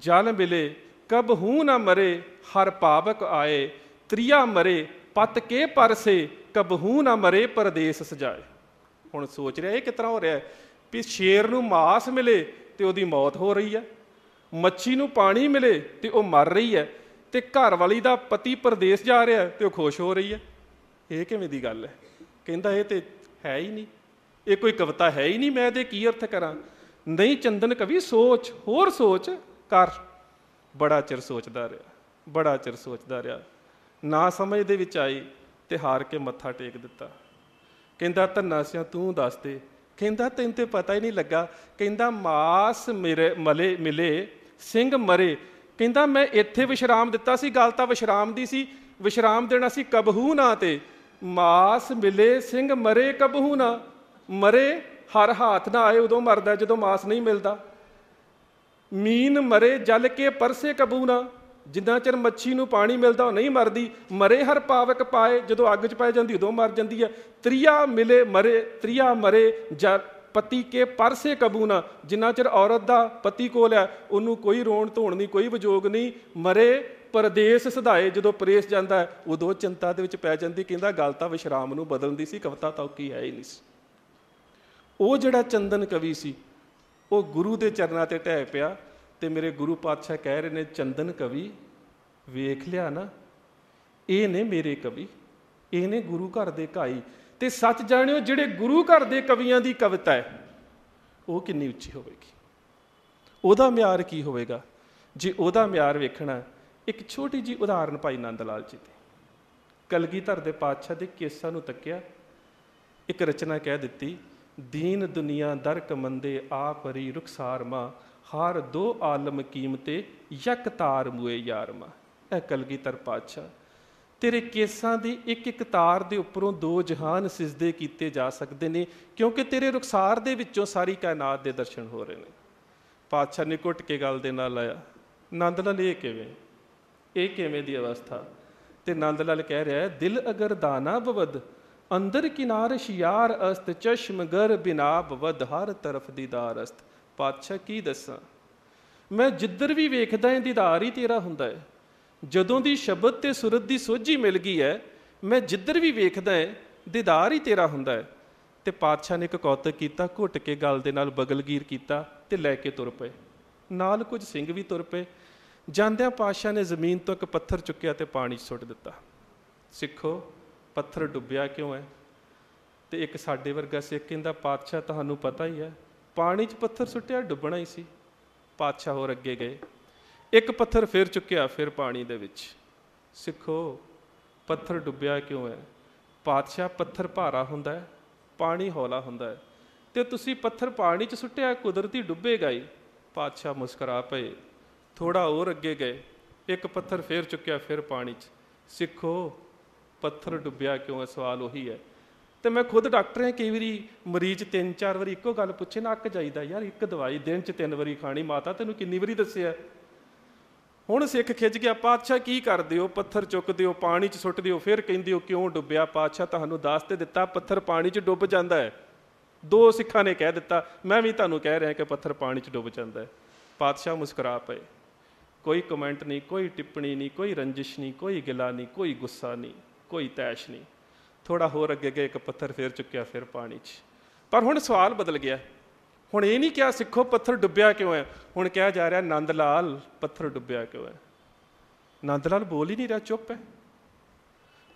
ਜਲ ਮਿਲੇ ਕਬ ਹੂ ਨਾ ਮਰੇ ਹਰ ਪਾਵਕ ਆਏ ਤ੍ਰਿਆ ਮਰੇ ਪਤ ਕੇ ਪਰਸੇ ਹੂ ਨਾ ਮਰੇ ਪਰਦੇਸ ਸਜਾਏ ਹੁਣ ਸੋਚ ਰਿਹਾ ਇਹ ਕਿਤਰਾ ਹੋ ਰਿਹਾ ਵੀ ਸ਼ੇਰ ਨੂੰ ਮਾਸ ਮਿਲੇ ਤੇ ਉਹਦੀ ਮੌਤ ਹੋ ਰਹੀ ਹੈ ਮੱਛੀ ਨੂੰ ਪਾਣੀ ਮਿਲੇ ਤੇ ਉਹ ਮਰ ਰਹੀ ਹੈ ਤੇ ਘਰ ਵਾਲੀ ਦਾ ਪਤੀ ਪਰਦੇਸ ਜਾ ਰਿਹਾ ਤੇ ਉਹ ਖੁਸ਼ ਹੋ ਰਹੀ ਹੈ ਇਹ ਕਿਵੇਂ ਦੀ ਗੱਲ ਹੈ ਕਹਿੰਦਾ ਇਹ ਤੇ ਹੈ ਹੀ ਨਹੀਂ ਇਹ ਕੋਈ ਕਵਿਤਾ ਹੈ ਹੀ ਨਹੀਂ ਮੈਂ ਇਹਦੇ ਕੀ ਅਰਥ ਕਰਾਂ ਨਹੀਂ ਚੰਦਨ ਕਵੀ ਸੋਚ ਹੋਰ ਸੋਚ ਕਰ ਬੜਾ ਚਿਰ ਸੋਚਦਾ ਰਿਹਾ ਬੜਾ ਚਿਰ ਸੋਚਦਾ ਰਿਹਾ ਨਾ ਸਮਝ ਦੇ ਵਿੱਚ ਆਈ ਤੇ ਹਾਰ ਕੇ ਮੱਥਾ ਟੇਕ ਦਿੱਤਾ ਕਹਿੰਦਾ ਧੰਨਾਸਿਆ ਤੂੰ ਦੱਸ ਦੇ ਕਹਿੰਦਾ ਤੈਨੂੰ ਤੇ ਪਤਾ ਹੀ ਨਹੀਂ ਲੱਗਾ ਕਹਿੰਦਾ ਮਾਸ ਮੇਰੇ ਮਲੇ ਮਿਲੇ ਸਿੰਘ ਮਰੇ ਕਹਿੰਦਾ ਮੈਂ ਇੱਥੇ ਵਿਸ਼ਰਾਮ ਦਿੱਤਾ ਸੀ ਗੱਲ ਤਾਂ ਵਿਸ਼ਰਾਮ ਦੀ ਸੀ ਵਿਸ਼ਰਾਮ ਦੇਣਾ ਸੀ ਕਬਹੂ ਨਾ ਤੇ ਮਾਸ ਮਿਲੇ ਸਿੰਘ ਮਰੇ ਕਬਹੂ ਨਾ ਮਰੇ ਹਰ ਹੱਥ ਨਾ ਆਏ ਉਦੋਂ ਮਰਦਾ ਜਦੋਂ ਮਾਸ ਨਹੀਂ ਮਿਲਦਾ ਮੀਨ ਮਰੇ ਜਲ ਕੇ ਪਰਸੇ ਕਬੂ ਨਾ ਜਿੰਨਾ ਚਿਰ ਮੱਛੀ ਨੂੰ ਪਾਣੀ ਮਿਲਦਾ ਉਹ ਨਹੀਂ ਮਰਦੀ ਮਰੇ ਹਰ ਪਾਵਕ ਪਾਏ ਜਦੋਂ ਅੱਗ 'ਚ ਪਾਈ ਜਾਂਦੀ ਉਦੋਂ ਮਰ ਜਾਂਦੀ ਹੈ ਤ੍ਰਿਆ ਮਿਲੇ ਮਰੇ ਤ੍ਰਿਆ ਮਰੇ ਜਲ ਪਤੀ ਕੇ ਪਰਸੇ ਕਬੂ ਨਾ ਜਿੰਨਾ ਚਿਰ ਔਰਤ ਦਾ ਪਤੀ ਕੋਲ ਹੈ ਉਹਨੂੰ ਕੋਈ ਰੋਣ ਧੋਣ ਨਹੀਂ ਕੋਈ ਵਿਜੋਗ ਨਹੀਂ ਮਰੇ ਪਰਦੇਸ ਸਦਾਏ ਜਦੋਂ ਪ੍ਰੇਸ ਜਾਂਦਾ ਹੈ ਉਦੋਂ ਚਿੰਤਾ ਦੇ ਵਿੱਚ ਪੈ ਜਾਂਦੀ ਕਹਿੰਦਾ ਗੱਲ ਤਾਂ ਵਿਸ਼ਰਾਮ ਨੂੰ ਬਦਲਦੀ ਸੀ ਕਵਤਾ ਤਾਂ ਕੀ ਹੈ ਹੀ ਨਹੀਂ ਸੀ ਉਹ ਜਿਹੜਾ ਚੰਦਨ ਕਵੀ ਸੀ ਉਹ ਗੁਰੂ ਦੇ ਚਰਨਾਂ ਤੇ ਟਹਿ ਪਿਆ ਤੇ ਮੇਰੇ ਗੁਰੂ ਪਾਤਸ਼ਾਹ ਕਹਿ ਰਹੇ ਨੇ ਚੰਦਨ ਕਵੀ ਵੇਖ ਲਿਆ ਨਾ ਇਹ ਨੇ ਮੇਰੇ ਕਵੀ ਇਹ ਨੇ ਗੁਰੂ ਘਰ ਦੇ ਕਾਈ ਤੇ ਸੱਚ ਜਾਣਿਓ ਜਿਹੜੇ ਗੁਰੂ ਘਰ ਦੇ ਕਵੀਆਂ ਦੀ ਕਵਿਤਾ ਹੈ ਉਹ ਕਿੰਨੀ ਉੱਚੀ ਹੋਵੇਗੀ ਉਹਦਾ ਮਿਆਰ ਕੀ ਹੋਵੇਗਾ ਜੇ ਉਹਦਾ ਮਿਆਰ ਵੇਖਣਾ ਇੱਕ ਛੋਟੀ ਜੀ ਉਦਾਹਰਨ ਭਾਈ ਨੰਦ ਲਾਲ ਜੀ ਦੀ ਕਲਗੀਧਰ ਦੇ ਪਾਤਸ਼ਾਹ ਦੇ ਕੇਸਾਂ ਨੂੰ ਤੱਕਿਆ ਇੱਕ ਰਚਨਾ ਕਹਿ ਦਿੱਤੀ ਦੀਨ ਦੁਨੀਆ ਦਰ ਕਮੰਦੇ ਆਪ ਰੀ ਰੁਖਸਾਰ ਮਾ ਹਰ ਦੋ ਆਲਮ ਕੀਮਤੇ ਯਕ ਤਾਰ ਮੂਏ ਯਾਰ ਮਾ ਇਹ ਕਲਗੀਧਰ ਪਾਤਸ਼ਾਹ ਤੇਰੇ ਕੇਸਾਂ ਦੀ ਇੱਕ ਇੱਕ ਤਾਰ ਦੇ ਉੱਪਰੋਂ ਦੋ ਜਹਾਨ ਸਿਜਦੇ ਕੀਤੇ ਜਾ ਸਕਦੇ ਨੇ ਕਿਉਂਕਿ ਤੇਰੇ ਰੁਖਸਾਰ ਦੇ ਵਿੱਚੋਂ ਸਾਰੀ ਕਾਇਨਾਤ ਦੇ ਦਰਸ਼ਨ ਹੋ ਰਹੇ ਨੇ ਪਾਤਸ਼ਾਹ ਨੇ ਘੁੱਟ ਕੇ ਗੱਲ ਦੇ ਨਾਲ ਆਇਆ ਨੰਦ ਲਾਲ ਇਹ ਕਿਵੇਂ ਇਹ ਕਿਵੇਂ ਦੀ ਅਵਸਥਾ ਤੇ ਨੰਦ ਲਾਲ ਕਹਿ ਰਿਹਾ ਦਿਲ ਅਗਰ ਦਾਨਾ ਬਵਦ ਅੰਦਰ ਕਿਨਾਰ ਸ਼ਿਆਰ ਅਸਤ ਚਸ਼ਮ ਗਰ ਬਿਨਾ ਬਵਦ ਹਰ ਤਰਫ ਦੀਦਾਰ ਅਸਤ ਪਾਤਸ਼ਾਹ ਕੀ ਦੱਸਾਂ ਮੈਂ ਜਿੱਧਰ ਵੀ ਵੇਖਦਾ ਹਾਂ ਦੀਦਾਰ ਹੀ ਤੇਰਾ ਹੁੰਦਾ ਹੈ ਜਦੋਂ ਦੀ ਸ਼ਬਦ ਤੇ ਸੁਰਤ ਦੀ ਸੋਝੀ ਮਿਲ ਗਈ ਹੈ ਮੈਂ ਜਿੱਧਰ ਵੀ ਵੇਖਦਾ ਹਾਂ ਦੀਦਾਰ ਹੀ ਤੇਰਾ ਹੁੰਦਾ ਹੈ ਤੇ ਪਾਤਸ਼ਾਹ ਨੇ ਇੱਕ ਕੌਤਕ ਕੀਤਾ ਘੁੱਟ ਕੇ ਗਲ ਦੇ ਨਾਲ ਬਗਲਗੀਰ ਕੀਤਾ ਤੇ ਲੈ ਕੇ ਤੁਰ ਪਏ ਨਾਲ ਕੁਝ ਸਿੰਘ ਵੀ ਤੁਰ ਪਏ ਜਾਂਦਿਆਂ ਪਾਤਸ਼ਾਹ ਨੇ ਜ਼ਮੀਨ ਤੋਂ ਇੱਕ ਪੱਥਰ ਚੁੱਕਿਆ ਤੇ ਪਾਣੀ ਸੁੱਟ ਦਿੱਤਾ ਸਿੱਖੋ ਪੱਥਰ ਡੁੱਬਿਆ ਕਿਉਂ ਹੈ ਤੇ ਇੱਕ ਸਾਡੇ ਵਰਗਾ ਸਿੱਖ ਕਹਿੰਦਾ ਪਾਤਸ਼ਾਹ ਤੁਹਾਨੂੰ ਪਤਾ ਹੀ ਹੈ ਪਾਣੀ 'ਚ ਪੱਥਰ ਸੁੱਟਿਆ ਡੁੱਬਣਾ ਹੀ ਸੀ ਪਾਤਸ਼ਾਹ ਹੋਰ ਅੱਗੇ ਗਏ ਇੱਕ ਪੱਥਰ ਫੇਰ ਚੁੱਕਿਆ ਫਿਰ ਪਾਣੀ ਦੇ ਵਿੱਚ ਸਿੱਖੋ ਪੱਥਰ ਡੁੱਬਿਆ ਕਿਉਂ ਹੈ ਪਾਤਸ਼ਾਹ ਪੱਥਰ ਭਾਰਾ ਹੁੰਦਾ ਹੈ ਪਾਣੀ ਹੌਲਾ ਹੁੰਦਾ ਹੈ ਤੇ ਤੁਸੀਂ ਪੱਥਰ ਪਾਣੀ 'ਚ ਸੁੱਟਿਆ ਕੁਦਰਤੀ ਡੁੱਬੇਗਾ ਹੀ ਪਾਤਸ਼ਾਹ ਮੁਸਕਰਾ ਪਏ ਥੋੜਾ ਹੋਰ ਅੱਗੇ ਗਏ ਇੱਕ ਪੱਥਰ ਫੇਰ ਚੁੱਕਿਆ ਫਿਰ ਪਾਣੀ 'ਚ ਸਿੱਖੋ ਪੱਥਰ ਡੁੱਬਿਆ ਕਿਉਂ ਹੈ ਸਵਾਲ ਉਹੀ ਹੈ ਤੇ ਮੈਂ ਖੁਦ ਡਾਕਟਰ ਹਾਂ ਕਈ ਵਾਰੀ ਮਰੀਜ਼ ਤਿੰਨ ਚਾਰ ਵਾਰੀ ਇੱਕੋ ਗੱਲ ਪੁੱਛੇ ਨਾ ਅੱਕ ਜਾਈਦਾ ਯਾਰ ਇੱਕ ਦਵਾਈ ਦਿਨ ਚ ਤਿੰਨ ਵਾਰੀ ਖਾਣੀ ਮਾਤਾ ਤੈਨੂੰ ਕਿੰਨੀ ਵਾਰੀ ਦੱਸਿਆ ਹੁਣ ਸਿੱਖ ਖਿੱਚ ਗਿਆ ਪਾਤਸ਼ਾਹ ਕੀ ਕਰਦੇ ਹੋ ਪੱਥਰ ਚੁੱਕਦੇ ਹੋ ਪਾਣੀ ਚ ਸੁੱਟਦੇ ਹੋ ਫਿਰ ਕਹਿੰਦੇ ਹੋ ਕਿਉਂ ਡੁੱਬਿਆ ਪਾਤਸ਼ਾਹ ਤੁਹਾਨੂੰ ਦੱਸ ਤੇ ਦਿੱਤਾ ਪੱਥਰ ਪਾਣੀ ਚ ਡੁੱਬ ਜਾਂਦਾ ਹੈ ਦੋ ਸਿੱਖਾਂ ਨੇ ਕਹਿ ਦਿੱਤਾ ਮੈਂ ਵੀ ਤੁਹਾਨੂੰ ਕਹਿ ਰਿਹਾ ਕਿ ਪੱਥਰ ਪਾਣੀ ਚ ਡੁੱਬ ਜਾਂਦਾ ਹੈ ਪਾਤਸ਼ਾਹ ਮੁਸਕਰਾ ਪਏ ਕੋਈ ਕਮੈਂਟ ਨਹੀਂ ਕੋਈ ਟਿੱਪਣੀ ਨਹੀਂ ਕੋਈ ਰੰਜਿਸ਼ ਨਹੀਂ ਕੋਈ ਗਿਲਾ ਨਹੀਂ ਕੋਈ ਗੁੱਸਾ ਨਹੀਂ ਕੋਈ ਤੈਸ਼ ਨਹੀਂ ਥੋੜਾ ਹੋਰ ਅੱਗੇ ਗਏ ਇੱਕ ਪੱਥਰ ਫੇਰ ਚੁੱਕਿਆ ਫਿਰ ਪਾਣੀ 'ਚ ਪਰ ਹੁਣ ਸਵਾਲ ਬਦਲ ਗਿਆ ਹੁਣ ਇਹ ਨਹੀਂ ਕਿਹਾ ਸਿੱਖੋ ਪੱਥਰ ਡੁੱਬਿਆ ਕਿਉਂ ਹੈ ਹੁਣ ਕਿਹਾ ਜਾ ਰਿਹਾ ਨੰਦ ਲਾਲ ਪੱਥਰ ਡੁੱਬਿਆ ਕਿਉਂ ਹੈ ਨੰਦ ਲਾਲ ਬੋਲ ਹੀ ਨਹੀਂ ਰਿਹਾ ਚੁੱਪ ਹੈ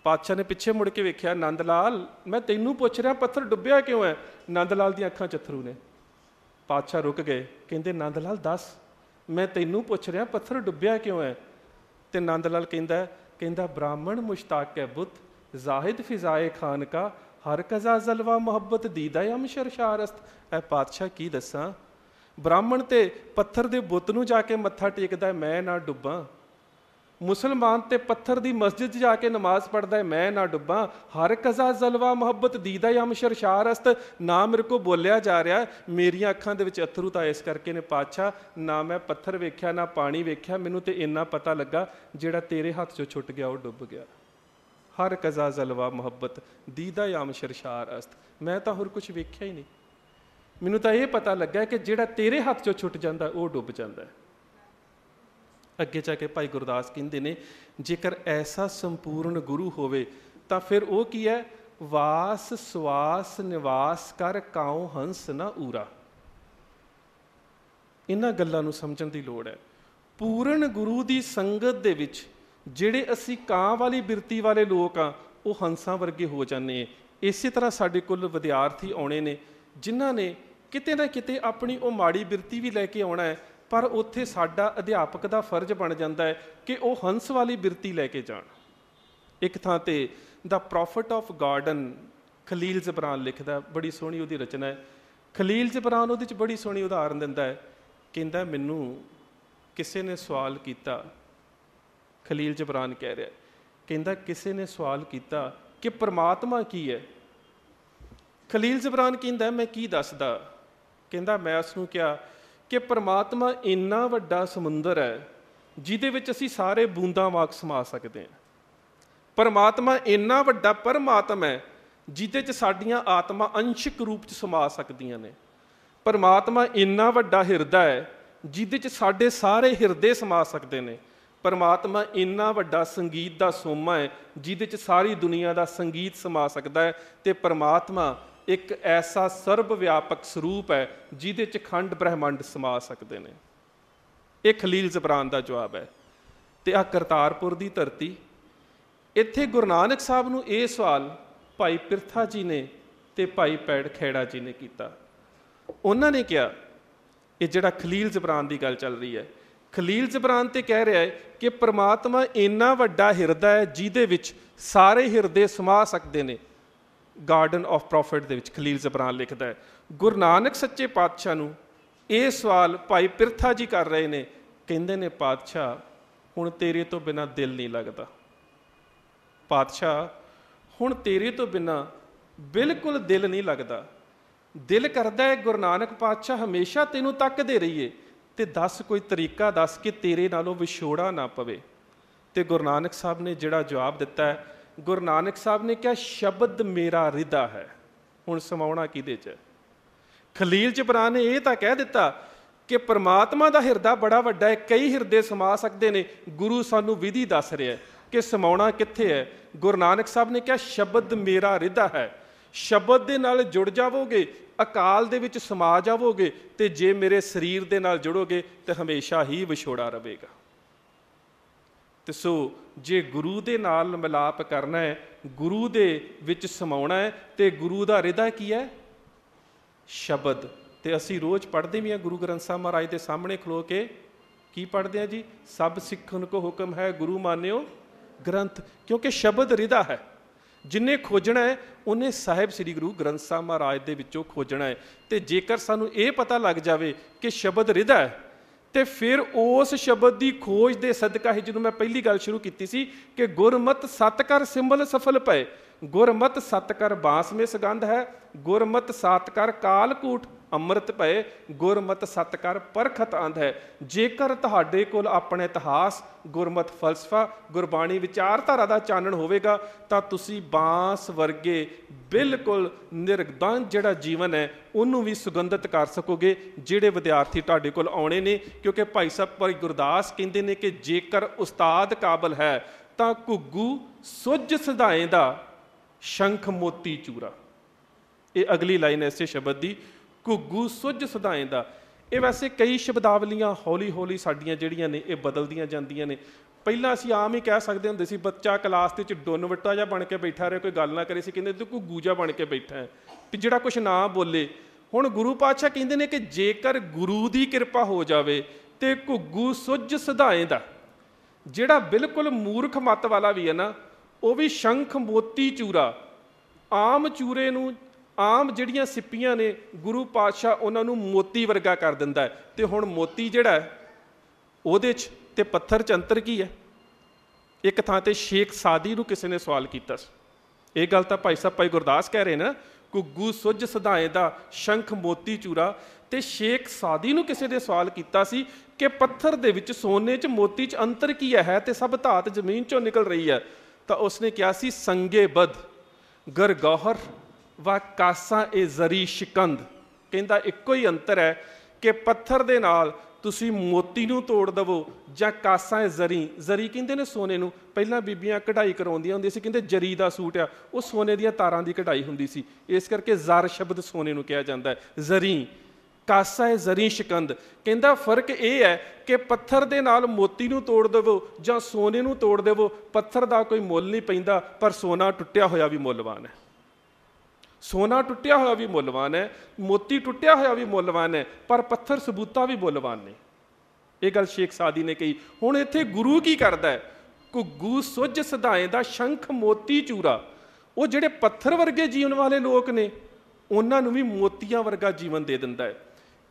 ਪਾਤਸ਼ਾਹ ਨੇ ਪਿੱਛੇ ਮੁੜ ਕੇ ਵੇਖਿਆ ਨੰਦ ਲਾਲ ਮੈਂ ਤੈਨੂੰ ਪੁੱਛ ਰਿਹਾ ਪੱਥਰ ਡੁੱਬਿਆ ਕਿਉਂ ਹੈ ਨੰਦ ਲਾਲ ਦੀਆਂ ਅੱਖਾਂ ਚਥਰੂ ਨੇ ਪਾਤਸ਼ਾਹ ਰੁਕ ਗਏ ਕਹਿੰਦੇ ਨੰਦ ਲਾਲ ਦੱਸ ਮੈਂ ਤੈਨੂੰ ਪੁੱਛ ਰਿਹਾ ਪੱਥਰ ਡੁੱਬਿਆ ਕਿਉਂ ਹੈ ਤੇ ਨੰਦ ਲਾਲ ਕਹਿੰਦਾ ਕਹਿੰਦਾ ਬ੍ਰਾਹਮਣ ਮੁਸ਼ਤਾਕ ਹੈ ਬੁੱਤ ਜ਼ਾਹਿਦ ਫਿਜ਼ਾਏ ਖਾਨ ਕਾ ਹਰ ਕਜ਼ਾ ਜ਼ਲਵਾ ਮੁਹੱਬਤ ਦੀਦਾ ਯਮ ਸ਼ਰਸ਼ਾਰਸਤ ਐ ਪਾਤਸ਼ਾਹ ਕੀ ਦੱਸਾਂ ਬ੍ਰਾਹਮਣ ਤੇ ਪੱਥਰ ਦੇ ਬੁੱਤ ਨੂੰ ਜਾ ਕੇ ਮੱਥਾ ਟੇਕਦਾ ਮੈਂ ਨਾ ਡੁੱਬਾਂ ਮੁਸਲਮਾਨ ਤੇ ਪੱਥਰ ਦੀ ਮਸਜਿਦ 'ਚ ਜਾ ਕੇ ਨਮਾਜ਼ ਪੜਦਾ ਮੈਂ ਨਾ ਡੁੱਬਾਂ ਹਰ ਕਜ਼ਾ ਜ਼ਲਵਾ ਮੁਹੱਬਤ ਦੀਦਾ ਯਮ ਸ਼ਰਸ਼ਾਰਸਤ ਨਾ ਮੇਰੇ ਕੋ ਬੋਲਿਆ ਜਾ ਰਿਹਾ ਮੇਰੀਆਂ ਅੱਖਾਂ ਦੇ ਵਿੱਚ ਅਥਰੂ ਤਾਂ ਇਸ ਕਰਕੇ ਨੇ ਪਾਛਾ ਨਾ ਮੈਂ ਪੱਥਰ ਵੇਖਿਆ ਨਾ ਪਾਣੀ ਵੇਖਿਆ ਮੈਨੂੰ ਤੇ ਇੰਨਾ ਪਤਾ ਲੱਗਾ ਜਿਹੜਾ ਤੇਰੇ ਹੱਥ 'ਚੋਂ ਛੁੱਟ ਗਿਆ ਉਹ ਡੁੱਬ ਗਿਆ ਹਰ ਕਜ਼ਾ ਜ਼ਲਵਾ ਮੁਹੱਬਤ ਦੀਦਾ ਯਮ ਸ਼ਰਸ਼ਾਰਸਤ ਮੈਂ ਤਾਂ ਹੋਰ ਕੁਝ ਵੇਖਿਆ ਹੀ ਨਹੀਂ ਮੈਨੂੰ ਤਾਂ ਇਹ ਪਤਾ ਲੱਗਾ ਕਿ ਜਿਹੜਾ ਤੇਰੇ ਹੱਥ 'ਚੋਂ ਛੁੱਟ ਜਾਂਦਾ ਉਹ ਡੁੱਬ ਜਾਂਦਾ ਅੱਗੇ ਜਾ ਕੇ ਭਾਈ ਗੁਰਦਾਸ ਕਹਿੰਦੇ ਨੇ ਜੇਕਰ ਐਸਾ ਸੰਪੂਰਨ ਗੁਰੂ ਹੋਵੇ ਤਾਂ ਫਿਰ ਉਹ ਕੀ ਹੈ ਵਾਸ ਸਵਾਸ ਨਿਵਾਸ ਕਰ ਕਾਉ ਹੰਸ ਨਾ ਊਰਾ ਇਹਨਾਂ ਗੱਲਾਂ ਨੂੰ ਸਮਝਣ ਦੀ ਲੋੜ ਹੈ ਪੂਰਨ ਗੁਰੂ ਦੀ ਸੰਗਤ ਦੇ ਵਿੱਚ ਜਿਹੜੇ ਅਸੀਂ ਕਾਂ ਵਾਲੀ ਬਿਰਤੀ ਵਾਲੇ ਲੋਕ ਆ ਉਹ ਹੰਸਾਂ ਵਰਗੇ ਹੋ ਜਾਂਦੇ ਇਸੇ ਤਰ੍ਹਾਂ ਸਾਡੇ ਕੋਲ ਵਿਦਿਆਰਥੀ ਆਉਣੇ ਨੇ ਜਿਨ੍ਹਾਂ ਨੇ ਕਿਤੇ ਨਾ ਕਿਤੇ ਆਪਣੀ ਉਹ ਮਾੜੀ ਬਿਰਤੀ ਵੀ ਲੈ ਕੇ ਆਉਣਾ ਹੈ ਪਰ ਉੱਥੇ ਸਾਡਾ ਅਧਿਆਪਕ ਦਾ ਫਰਜ਼ ਬਣ ਜਾਂਦਾ ਹੈ ਕਿ ਉਹ ਹੰਸ ਵਾਲੀ ਬਿਰਤੀ ਲੈ ਕੇ ਜਾਣ ਇੱਕ ਥਾਂ ਤੇ the prophet of garden Khalil Gibran ਲਿਖਦਾ ਬੜੀ ਸੋਹਣੀ ਉਹਦੀ ਰਚਨਾ ਹੈ ਖਲੀਲ ਜ਼ਬਰਾਨ ਉਹਦੇ ਵਿੱਚ ਬੜੀ ਸੋਹਣੀ ਉਦਾਹਰਨ ਦਿੰਦਾ ਹੈ ਕਹਿੰਦਾ ਮੈਨੂੰ ਕਿਸੇ ਨੇ ਸਵਾਲ ਕੀਤਾ ਖਲੀਲ ਜਬਰਾਨ ਕਹਿ ਰਿਹਾ ਕਹਿੰਦਾ ਕਿਸੇ ਨੇ ਸਵਾਲ ਕੀਤਾ ਕਿ ਪ੍ਰਮਾਤਮਾ ਕੀ ਹੈ ਖਲੀਲ ਜਬਰਾਨ ਕਹਿੰਦਾ ਮੈਂ ਕੀ ਦੱਸਦਾ ਕਹਿੰਦਾ ਮੈਂ ਉਸ ਨੂੰ ਕਿਹਾ ਕਿ ਪ੍ਰਮਾਤਮਾ ਇੰਨਾ ਵੱਡਾ ਸਮੁੰਦਰ ਹੈ ਜਿਹਦੇ ਵਿੱਚ ਅਸੀਂ ਸਾਰੇ ਬੂੰਦਾਂ ਵਾਂਗ ਸਮਾ ਸਕਦੇ ਹਾਂ ਪਰਮਾਤਮਾ ਇੰਨਾ ਵੱਡਾ ਪਰਮਾਤਮਾ ਹੈ ਜਿਹਦੇ 'ਚ ਸਾਡੀਆਂ ਆਤਮਾ ਅੰਸ਼ਿਕ ਰੂਪ 'ਚ ਸਮਾ ਸਕਦੀਆਂ ਨੇ ਪਰਮਾਤਮਾ ਇੰਨਾ ਵੱਡਾ ਹਿਰਦਾ ਹੈ ਜਿਹਦੇ 'ਚ ਸਾਡੇ ਸਾਰੇ ਹਿਰਦੇ ਸਮਾ ਸਕਦੇ ਨੇ ਪਰਮਾਤਮਾ ਇੰਨਾ ਵੱਡਾ ਸੰਗੀਤ ਦਾ ਸੋਮਾ ਹੈ ਜਿਹਦੇ 'ਚ ਸਾਰੀ ਦੁਨੀਆ ਦਾ ਸੰਗੀਤ ਸਮਾ ਸਕਦਾ ਹੈ ਤੇ ਪਰਮਾਤਮਾ ਇੱਕ ਐਸਾ ਸਰਬ ਵਿਆਪਕ ਸਰੂਪ ਹੈ ਜਿਹਦੇ ਚ ਖੰਡ ਬ੍ਰਹਿਮੰਡ ਸਮਾ ਸਕਦੇ ਨੇ ਇਹ ਖਲੀਲ ਜ਼ਬਰਾਨ ਦਾ ਜਵਾਬ ਹੈ ਤੇ ਆ ਕਰਤਾਰਪੁਰ ਦੀ ਧਰਤੀ ਇੱਥੇ ਗੁਰੂ ਨਾਨਕ ਸਾਹਿਬ ਨੂੰ ਇਹ ਸਵਾਲ ਭਾਈ ਪਿਰਥਾ ਜੀ ਨੇ ਤੇ ਭਾਈ ਪੈੜ ਖੇੜਾ ਜੀ ਨੇ ਕੀਤਾ ਉਹਨਾਂ ਨੇ ਕਿਹਾ ਇਹ ਜਿਹੜਾ ਖਲੀਲ ਜ਼ਬਰਾਨ ਦੀ ਗੱਲ ਚੱਲ ਰਹੀ ਹੈ ਖਲੀਲ ਜ਼ਬਰਾਨ ਤੇ ਕਹਿ ਰਿਹਾ ਹੈ ਕਿ ਪ੍ਰਮਾਤਮਾ ਇੰਨਾ ਵੱਡਾ ਹਿਰਦਾ ਹੈ ਜਿਹਦੇ ਵਿੱਚ ਸਾਰੇ ਹਿਰਦੇ ਸਮਾ ਸਕਦੇ ਨੇ ਗਾਰਡਨ ਆਫ ਪ੍ਰੋਫਿਟ ਦੇ ਵਿੱਚ ਖਲੀਲ ਜ਼ਬਰਾਨ ਲਿਖਦਾ ਹੈ ਗੁਰੂ ਨਾਨਕ ਸੱਚੇ ਪਾਤਸ਼ਾਹ ਨੂੰ ਇਹ ਸਵਾਲ ਭਾਈ ਪਿਰਥਾ ਜੀ ਕਰ ਰਹੇ ਨੇ ਕਹਿੰਦੇ ਨੇ ਪਾਤਸ਼ਾਹ ਹੁਣ ਤੇਰੇ ਤੋਂ ਬਿਨਾ ਦਿਲ ਨਹੀਂ ਲੱਗਦਾ ਪਾਤਸ਼ਾਹ ਹੁਣ ਤੇਰੇ ਤੋਂ ਬਿਨਾ ਬਿਲਕੁਲ ਦਿਲ ਨਹੀਂ ਲੱਗਦਾ ਦਿਲ ਕਰਦਾ ਹੈ ਗੁਰੂ ਨਾਨਕ ਪਾਤਸ਼ਾਹ ਹਮੇਸ਼ਾ ਤੈਨੂੰ ਤੱਕਦੇ ਰਹੀਏ ਤੇ ਦੱਸ ਕੋਈ ਤਰੀਕਾ ਦੱਸ ਕਿ ਤੇਰੇ ਨਾਲੋਂ ਵਿਛੋੜਾ ਨਾ ਪਵੇ ਤੇ ਗੁਰੂ ਨਾਨਕ ਸਾਹਿਬ ਨੇ ਜਿਹੜਾ ਜਵਾਬ ਦਿੱਤਾ ਹੈ ਗੁਰੂ ਨਾਨਕ ਸਾਹਿਬ ਨੇ ਕਿਹਾ ਸ਼ਬਦ ਮੇਰਾ ਰਿਦਾ ਹੈ ਹੁਣ ਸਮਾਉਣਾ ਕਿਦੇ ਚ ਖਲੀਲ ਜਬਰਾਨ ਨੇ ਇਹ ਤਾਂ ਕਹਿ ਦਿੱਤਾ ਕਿ ਪ੍ਰਮਾਤਮਾ ਦਾ ਹਿਰਦਾ ਬੜਾ ਵੱਡਾ ਹੈ ਕਈ ਹਿਰਦੇ ਸਮਾ ਸਕਦੇ ਨੇ ਗੁਰੂ ਸਾਨੂੰ ਵਿਧੀ ਦੱਸ ਰਿਹਾ ਹੈ ਕਿ ਸਮਾਉਣਾ ਕਿੱਥੇ ਹੈ ਗੁਰੂ ਨਾਨਕ ਸਾਹਿਬ ਨੇ ਕਿਹਾ ਸ਼ਬਦ ਮੇਰਾ ਰਿਦਾ ਹੈ ਸ਼ਬਦ ਦੇ ਨਾਲ ਜੁੜ ਜਾਵੋਗੇ ਅਕਾਲ ਦੇ ਵਿੱਚ ਸਮਾ ਜਾਵੋਗੇ ਤੇ ਜੇ ਮੇਰੇ ਸਰੀਰ ਦੇ ਨਾਲ ਜੁੜੋਗੇ ਤੇ ਹਮੇਸ਼ਾ ਹੀ ਵਿਛੋੜਾ ਰਹੇਗਾ ਤੇ ਸੋ ਜੇ ਗੁਰੂ ਦੇ ਨਾਲ ਮਿਲਾਪ ਕਰਨਾ ਹੈ ਗੁਰੂ ਦੇ ਵਿੱਚ ਸਮਾਉਣਾ ਹੈ ਤੇ ਗੁਰੂ ਦਾ ਰਿਦਾ ਕੀ ਹੈ ਸ਼ਬਦ ਤੇ ਅਸੀਂ ਰੋਜ਼ ਪੜ੍ਹਦੇ ਵੀ ਆ ਗੁਰੂ ਗ੍ਰੰਥ ਸਾਹਿਬ ਮਹਾਰਾਜ ਦੇ ਸਾਹਮਣੇ ਖਲੋ ਕੇ ਕੀ ਪੜ੍ਹਦੇ ਆ ਜੀ ਸਭ ਸਿੱਖਨ ਕੋ ਹੁਕਮ ਹੈ ਗੁਰੂ ਮਾਨਿਓ ਗ੍ਰੰਥ ਕਿਉਂਕਿ ਸ਼ਬਦ ਰਿਦਾ ਹੈ ਜਿੰਨੇ ਖੋਜਣਾ ਹੈ ਉਹਨੇ ਸਾਹਿਬ ਸ੍ਰੀ ਗੁਰੂ ਗ੍ਰੰਥ ਸਾਹਿਬ ਮਹਾਰਾਜ ਦੇ ਵਿੱਚੋਂ ਖੋਜਣਾ ਹੈ ਤੇ ਜੇਕਰ ਸਾਨੂੰ ਇਹ ਪਤਾ ਲੱਗ ਜਾਵੇ ਕਿ ਸ਼ਬਦ ਰਿਦਾ ਹੈ ਤੇ ਫਿਰ ਉਸ ਸ਼ਬਦ ਦੀ ਖੋਜ ਦੇ ਸਦਕਾ ਹੀ ਜਿਹਨੂੰ ਮੈਂ ਪਹਿਲੀ ਗੱਲ ਸ਼ੁਰੂ ਕੀਤੀ ਸੀ ਕਿ ਗੁਰਮਤ ਸਤਕਰ ਸਿੰਬਲ ਸਫਲ ਪਏ ਗੁਰਮਤ ਸਤਕਰ ਬਾਸ ਮੇ ਸਗੰਧ ਹੈ ਗੁਰਮਤ ਸਤਕਰ ਕਾਲਕੂਟ ਅੰਮ੍ਰਿਤ ਭਏ ਗੁਰਮਤ ਸਤਕਰ ਪਰਖਤ ਅੰਧ ਹੈ ਜੇਕਰ ਤੁਹਾਡੇ ਕੋਲ ਆਪਣੇ ਇਤਿਹਾਸ ਗੁਰਮਤ ਫਲਸਫਾ ਗੁਰਬਾਣੀ ਵਿਚਾਰਧਾਰਾ ਦਾ ਚਾਨਣ ਹੋਵੇਗਾ ਤਾਂ ਤੁਸੀਂ ਬਾਂਸ ਵਰਗੇ ਬਿਲਕੁਲ ਨਿਰਗਦਾਨ ਜਿਹੜਾ ਜੀਵਨ ਹੈ ਉਹਨੂੰ ਵੀ ਸੁਗੰਧਿਤ ਕਰ ਸਕੋਗੇ ਜਿਹੜੇ ਵਿਦਿਆਰਥੀ ਤੁਹਾਡੇ ਕੋਲ ਆਉਣੇ ਨੇ ਕਿਉਂਕਿ ਭਾਈ ਸਾਹਿਬ ਭਾਈ ਗੁਰਦਾਸ ਕਹਿੰਦੇ ਨੇ ਕਿ ਜੇਕਰ ਉਸਤਾਦ ਕਾਬਲ ਹੈ ਤਾਂ ਘੁੱਗੂ ਸੁਜ ਸਦਾਏ ਦਾ ਸ਼ੰਖ ਮੋਤੀ ਚੂਰਾ ਇਹ ਅਗਲੀ ਲਾਈਨ ਐਸੇ ਸ਼ਬਦ ਦੀ ਘੁੱਗੂ ਸੁੱਜ ਦਾ ਇਹ ਵੈਸੇ ਕਈ ਸ਼ਬਦਾਵਲੀਆਂ ਹੌਲੀ-ਹੌਲੀ ਸਾਡੀਆਂ ਜਿਹੜੀਆਂ ਨੇ ਇਹ ਬਦਲਦੀਆਂ ਜਾਂਦੀਆਂ ਨੇ ਪਹਿਲਾਂ ਅਸੀਂ ਆਮ ਹੀ ਕਹਿ ਸਕਦੇ ਹੁੰਦੇ ਸੀ ਬੱਚਾ ਕਲਾਸ ਦੇ ਵਿੱਚ ਵਟਾ ਜਾਂ ਬਣ ਕੇ ਬੈਠਾ ਰਿਹਾ ਕੋਈ ਗੱਲ ਨਾ ਕਰੇ ਸੀ ਕਹਿੰਦੇ ਤੂੰ ਕੋਈ ਗੂਜਾ ਬਣ ਕੇ ਬੈਠਾ ਹੈ ਵੀ ਜਿਹੜਾ ਕੁਝ ਨਾ ਬੋਲੇ ਹੁਣ ਗੁਰੂ ਪਾਤਸ਼ਾਹ ਕਹਿੰਦੇ ਨੇ ਕਿ ਜੇਕਰ ਗੁਰੂ ਦੀ ਕਿਰਪਾ ਹੋ ਜਾਵੇ ਤੇ ਘੁੱਗੂ ਸੁੱਜ ਸਦਾਏ ਦਾ ਜਿਹੜਾ ਬਿਲਕੁਲ ਮੂਰਖ ਮਤ ਵਾਲਾ ਵੀ ਹੈ ਨਾ ਉਹ ਵੀ ਸ਼ੰਖ ਮੋਤੀ ਚੂਰਾ ਆਮ ਚੂਰੇ ਨੂੰ ਆਮ ਜਿਹੜੀਆਂ ਸਿੱਪੀਆਂ ਨੇ ਗੁਰੂ ਪਾਤਸ਼ਾਹ ਉਹਨਾਂ ਨੂੰ ਮੋਤੀ ਵਰਗਾ ਕਰ ਦਿੰਦਾ ਹੈ ਤੇ ਹੁਣ ਮੋਤੀ ਜਿਹੜਾ ਹੈ ਉਹਦੇ 'ਚ ਤੇ ਪੱਥਰ 'ਚ ਅੰਤਰ ਕੀ ਹੈ ਇੱਕ ਥਾਂ ਤੇ ਸ਼ੇਖ ਸਾਦੀ ਨੂੰ ਕਿਸੇ ਨੇ ਸਵਾਲ ਕੀਤਾ ਸੀ ਇਹ ਗੱਲ ਤਾਂ ਭਾਈ ਸਾਹਿਬ ਭਾਈ ਗੁਰਦਾਸ ਕਹਿ ਰਹੇ ਨਾ ਕੁੱਗੂ ਸੁੱਜ ਸਦਾਏ ਦਾ ਸ਼ੰਖ ਮੋਤੀ ਚੂਰਾ ਤੇ ਸ਼ੇਖ ਸਾਦੀ ਨੂੰ ਕਿਸੇ ਨੇ ਸਵਾਲ ਕੀਤਾ ਸੀ ਕਿ ਪੱਥਰ ਦੇ ਵਿੱਚ ਸੋਨੇ 'ਚ ਮੋਤੀ 'ਚ ਅੰਤਰ ਕੀ ਹੈ ਤੇ ਸਭ ਧਾਤ ਜ਼ਮੀਨ 'ਚੋਂ ਨਿਕਲ ਰਹੀ ਹੈ ਤਾਂ ਉਸਨੇ ਕਿਹਾ ਸੀ ਸੰਗੇ ਬਦ ਗਰਗਾਹਰ ਵਾਕਾਸਾ ਇਹ ਜ਼ਰੀ ਸ਼ਿਕੰਦ ਕਹਿੰਦਾ ਇੱਕੋ ਹੀ ਅੰਤਰ ਹੈ ਕਿ ਪੱਥਰ ਦੇ ਨਾਲ ਤੁਸੀਂ ਮੋਤੀ ਨੂੰ ਤੋੜ ਦਵੋ ਜਾਂ ਕਾਸਾ ਜ਼ਰੀ ਜ਼ਰੀ ਕਹਿੰਦੇ ਨੇ ਸੋਨੇ ਨੂੰ ਪਹਿਲਾਂ ਬੀਬੀਆਂ ਕਢਾਈ ਕਰਾਉਂਦੀਆਂ ਹੁੰਦੀਆਂ ਸੀ ਕਹਿੰਦੇ ਜਰੀ ਦਾ ਸੂਟ ਆ ਉਹ ਸੋਨੇ ਦੀਆਂ ਤਾਰਾਂ ਦੀ ਕਢਾਈ ਹੁੰਦੀ ਸੀ ਇਸ ਕਰਕੇ ਜ਼ਰ ਸ਼ਬਦ ਸੋਨੇ ਨੂੰ ਕਿਹਾ ਜਾਂਦਾ ਹੈ ਜ਼ਰੀ ਕਾਸਾ ਇਹ ਜ਼ਰੀ ਸ਼ਿਕੰਦ ਕਹਿੰਦਾ ਫਰਕ ਇਹ ਹੈ ਕਿ ਪੱਥਰ ਦੇ ਨਾਲ ਮੋਤੀ ਨੂੰ ਤੋੜ ਦਵੋ ਜਾਂ ਸੋਨੇ ਨੂੰ ਤੋੜ ਦਵੋ ਪੱਥਰ ਦਾ ਕੋਈ ਮੁੱਲ ਨਹੀਂ ਪੈਂਦਾ ਪਰ ਸੋਨਾ ਟੁੱਟਿਆ ਹੋਇਆ ਵੀ ਮੁੱਲਵਾਨ ਹੈ ਸੋਨਾ ਟੁੱਟਿਆ ਹੋਇਆ ਵੀ ਮੁੱਲਵਾਨ ਹੈ ਮੋਤੀ ਟੁੱਟਿਆ ਹੋਇਆ ਵੀ ਮੁੱਲਵਾਨ ਹੈ ਪਰ ਪੱਥਰ ਸਬੂਤਾ ਵੀ ਮੁੱਲਵਾਨ ਨੇ ਇਹ ਗੱਲ ਸ਼ੇਖ ਸਾਦੀ ਨੇ ਕਹੀ ਹੁਣ ਇੱਥੇ ਗੁਰੂ ਕੀ ਕਰਦਾ ਹੈ ਕੁੱਗੂ ਸੁੱਜ ਸਦਾਏ ਦਾ ਸ਼ੰਖ ਮੋਤੀ ਚੂਰਾ ਉਹ ਜਿਹੜੇ ਪੱਥਰ ਵਰਗੇ ਜੀਵਨ ਵਾਲੇ ਲੋਕ ਨੇ ਉਹਨਾਂ ਨੂੰ ਵੀ ਮੋਤੀਆਂ ਵਰਗਾ ਜੀਵਨ ਦੇ ਦਿੰਦਾ ਹੈ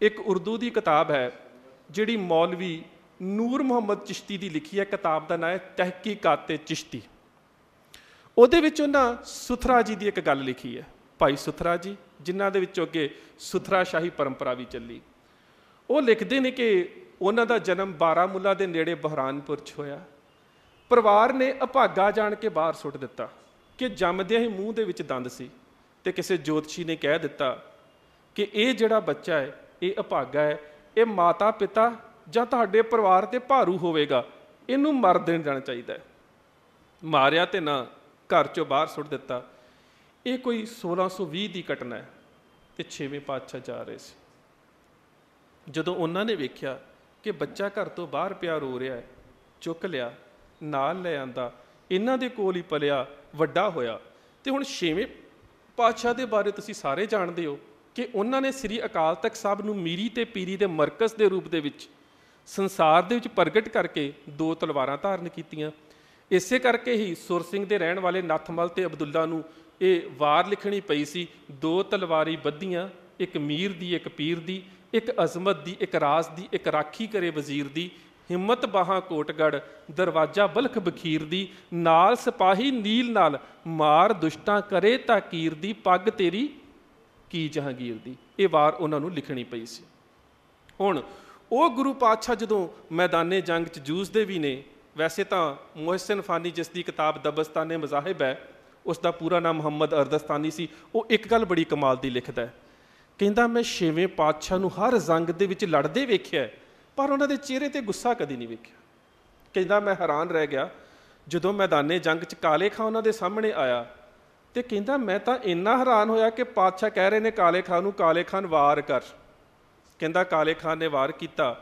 ਇੱਕ ਉਰਦੂ ਦੀ ਕਿਤਾਬ ਹੈ ਜਿਹੜੀ ਮੌਲਵੀ ਨੂਰ ਮੁਹੰਮਦ ਚਿਸ਼ਤੀ ਦੀ ਲਿਖੀ ਹੈ ਕਿਤਾਬ ਦਾ ਨਾਮ ਹੈ ਤੇ ਚਿਸ਼ਤੀ ਉਹਦੇ ਵਿੱਚ ਉਹਨਾਂ ਸੁਥਰਾ ਜੀ ਦੀ ਇੱਕ ਗੱਲ ਲਿਖੀ ਹੈ ਭਾਈ ਸੁਥਰਾ ਜੀ ਜਿਨ੍ਹਾਂ ਦੇ ਵਿੱਚੋਂ ਅੱਗੇ ਸੁਥਰਾ ਸ਼ਾਹੀ ਪਰੰਪਰਾ ਵੀ ਚੱਲੀ ਉਹ ਲਿਖਦੇ ਨੇ ਕਿ ਉਹਨਾਂ ਦਾ ਜਨਮ ਬਾਰਾਮੁਲਾ ਦੇ ਨੇੜੇ ਬਹਰਾਨਪੁਰ 'ਚ ਹੋਇਆ ਪਰਿਵਾਰ ਨੇ ਅਭਾਗਾ ਜਾਣ ਕੇ ਬਾਹਰ ਸੁੱਟ ਦਿੱਤਾ ਕਿ ਜੰਮਦਿਆਂ ਹੀ ਮੂੰਹ ਦੇ ਵਿੱਚ ਦੰਦ ਸੀ ਤੇ ਕਿਸੇ ਜੋਤਸ਼ੀ ਨੇ ਕਹਿ ਦਿੱਤਾ ਕਿ ਇਹ ਜਿਹੜਾ ਬੱਚਾ ਹੈ ਇਹ ਅਭਾਗਾ ਹੈ ਇਹ ਮਾਤਾ ਪਿਤਾ ਜਾਂ ਤੁਹਾਡੇ ਪਰਿਵਾਰ ਤੇ ਭਾਰੂ ਹੋਵੇਗਾ ਇਹਨੂੰ ਮਰ ਦੇਣ ਜਾਣਾ ਚਾਹੀਦਾ ਮਾਰਿਆ ਤੇ ਨਾ ਘਰ ਚੋਂ ਬਾਹਰ ਸੁੱਟ ਦਿੱਤਾ ਇਹ ਕੋਈ 1620 ਦੀ ਘਟਨਾ ਹੈ ਤੇ 6ਵੇਂ ਪਾਤਸ਼ਾਹ ਜਾ ਰਹੇ ਸੀ ਜਦੋਂ ਉਹਨਾਂ ਨੇ ਵੇਖਿਆ ਕਿ ਬੱਚਾ ਘਰ ਤੋਂ ਬਾਹਰ ਪਿਆ ਰੋ ਰਿਹਾ ਹੈ ਚੁੱਕ ਲਿਆ ਨਾਲ ਲੈ ਆਂਦਾ ਇਹਨਾਂ ਦੇ ਕੋਲ ਹੀ ਪਲਿਆ ਵੱਡਾ ਹੋਇਆ ਤੇ ਹੁਣ 6ਵੇਂ ਪਾਤਸ਼ਾਹ ਦੇ ਬਾਰੇ ਤੁਸੀਂ ਸਾਰੇ ਜਾਣਦੇ ਹੋ ਕਿ ਉਹਨਾਂ ਨੇ ਸ੍ਰੀ ਅਕਾਲ ਤਖਤ ਸਾਹਿਬ ਨੂੰ ਮੀਰੀ ਤੇ ਪੀਰੀ ਦੇ ਮਰਕਸ ਦੇ ਰੂਪ ਦੇ ਵਿੱਚ ਸੰਸਾਰ ਦੇ ਵਿੱਚ ਪ੍ਰਗਟ ਕਰਕੇ ਦੋ ਤਲਵਾਰਾਂ ਧਾਰਨ ਕੀਤੀਆਂ ਇਸੇ ਕਰਕੇ ਹੀ ਸੁਰ ਸਿੰਘ ਦੇ ਰਹਿਣ ਵਾਲੇ ਨੱਥਮਲ ਤੇ ਅਬਦੁੱਲਾ ਨੂੰ ਇਹ ਵਾਰ ਲਿਖਣੀ ਪਈ ਸੀ ਦੋ ਤਲਵਾਰੀ ਬੱਧੀਆਂ ਇੱਕ ਮੀਰ ਦੀ ਇੱਕ ਪੀਰ ਦੀ ਇੱਕ ਅਜ਼ਮਤ ਦੀ ਇੱਕ ਰਾਸ ਦੀ ਇੱਕ ਰਾਖੀ ਕਰੇ ਵਜ਼ੀਰ ਦੀ ਹਿੰਮਤ ਬਾਹਾਂ ਕੋਟਗੜ ਦਰਵਾਜਾ ਬਲਖ ਬਖੀਰ ਦੀ ਨਾਲ ਸਿਪਾਹੀ ਨੀਲ ਨਾਲ ਮਾਰ ਦੁਸ਼ਟਾਂ ਕਰੇ ਤਾਕੀਰ ਦੀ ਪੱਗ ਤੇਰੀ ਕੀ ਜਹਾਂਗੀਰ ਦੀ ਇਹ ਵਾਰ ਉਹਨਾਂ ਨੂੰ ਲਿਖਣੀ ਪਈ ਸੀ ਹੁਣ ਉਹ ਗੁਰੂ ਪਾਤਸ਼ਾਹ ਜਦੋਂ ਮੈਦਾਨੇ ਜੰਗ 'ਚ ਜੂਝਦੇ ਵੀ ਨੇ ਵੈਸੇ ਤਾਂ ਮੁਹਸਨ ਫਾਨੀ ਜਿਸ ਦੀ ਕਿਤਾਬ ਦਬਸਤਾਨੇ ਮਜ਼ਾਹਿਬ ਹੈ ਉਸ ਦਾ ਪੂਰਾ ਨਾਮ ਮੁਹੰਮਦ ਅਰਦਸਤਾਨੀ ਸੀ ਉਹ ਇੱਕ ਗੱਲ ਬੜੀ ਕਮਾਲ ਦੀ ਲਿਖਦਾ ਹੈ ਕਹਿੰਦਾ ਮੈਂ ਛੇਵੇਂ ਪਾਤਸ਼ਾਹ ਨੂੰ ਹਰ ਜੰਗ ਦੇ ਵਿੱਚ ਲੜਦੇ ਵੇਖਿਆ ਪਰ ਉਹਨਾਂ ਦੇ ਚਿਹਰੇ ਤੇ ਗੁੱਸਾ ਕਦੀ ਨਹੀਂ ਵੇਖਿਆ ਕਹਿੰਦਾ ਮੈਂ ਹੈਰਾਨ ਰਹਿ ਗਿਆ ਜਦੋਂ ਮੈਦਾਨੇ ਜੰਗ 'ਚ ਕਾਲੇ ਖਾਂ ਉਹਨਾਂ ਦੇ ਸਾਹਮਣੇ ਆਇਆ ਤੇ ਕਹਿੰਦਾ ਮੈਂ ਤਾਂ ਇੰਨਾ ਹੈਰਾਨ ਹੋਇਆ ਕਿ ਪਾਤਸ਼ਾਹ ਕਹਿ ਰਹੇ ਨੇ ਕਾਲੇ ਖਾਂ ਨੂੰ ਕਾਲੇ ਖਾਨ ਵਾਰ ਕਰ ਕਹਿੰਦਾ ਕਾਲੇ ਖਾਨ ਨੇ ਵਾਰ ਕੀਤਾ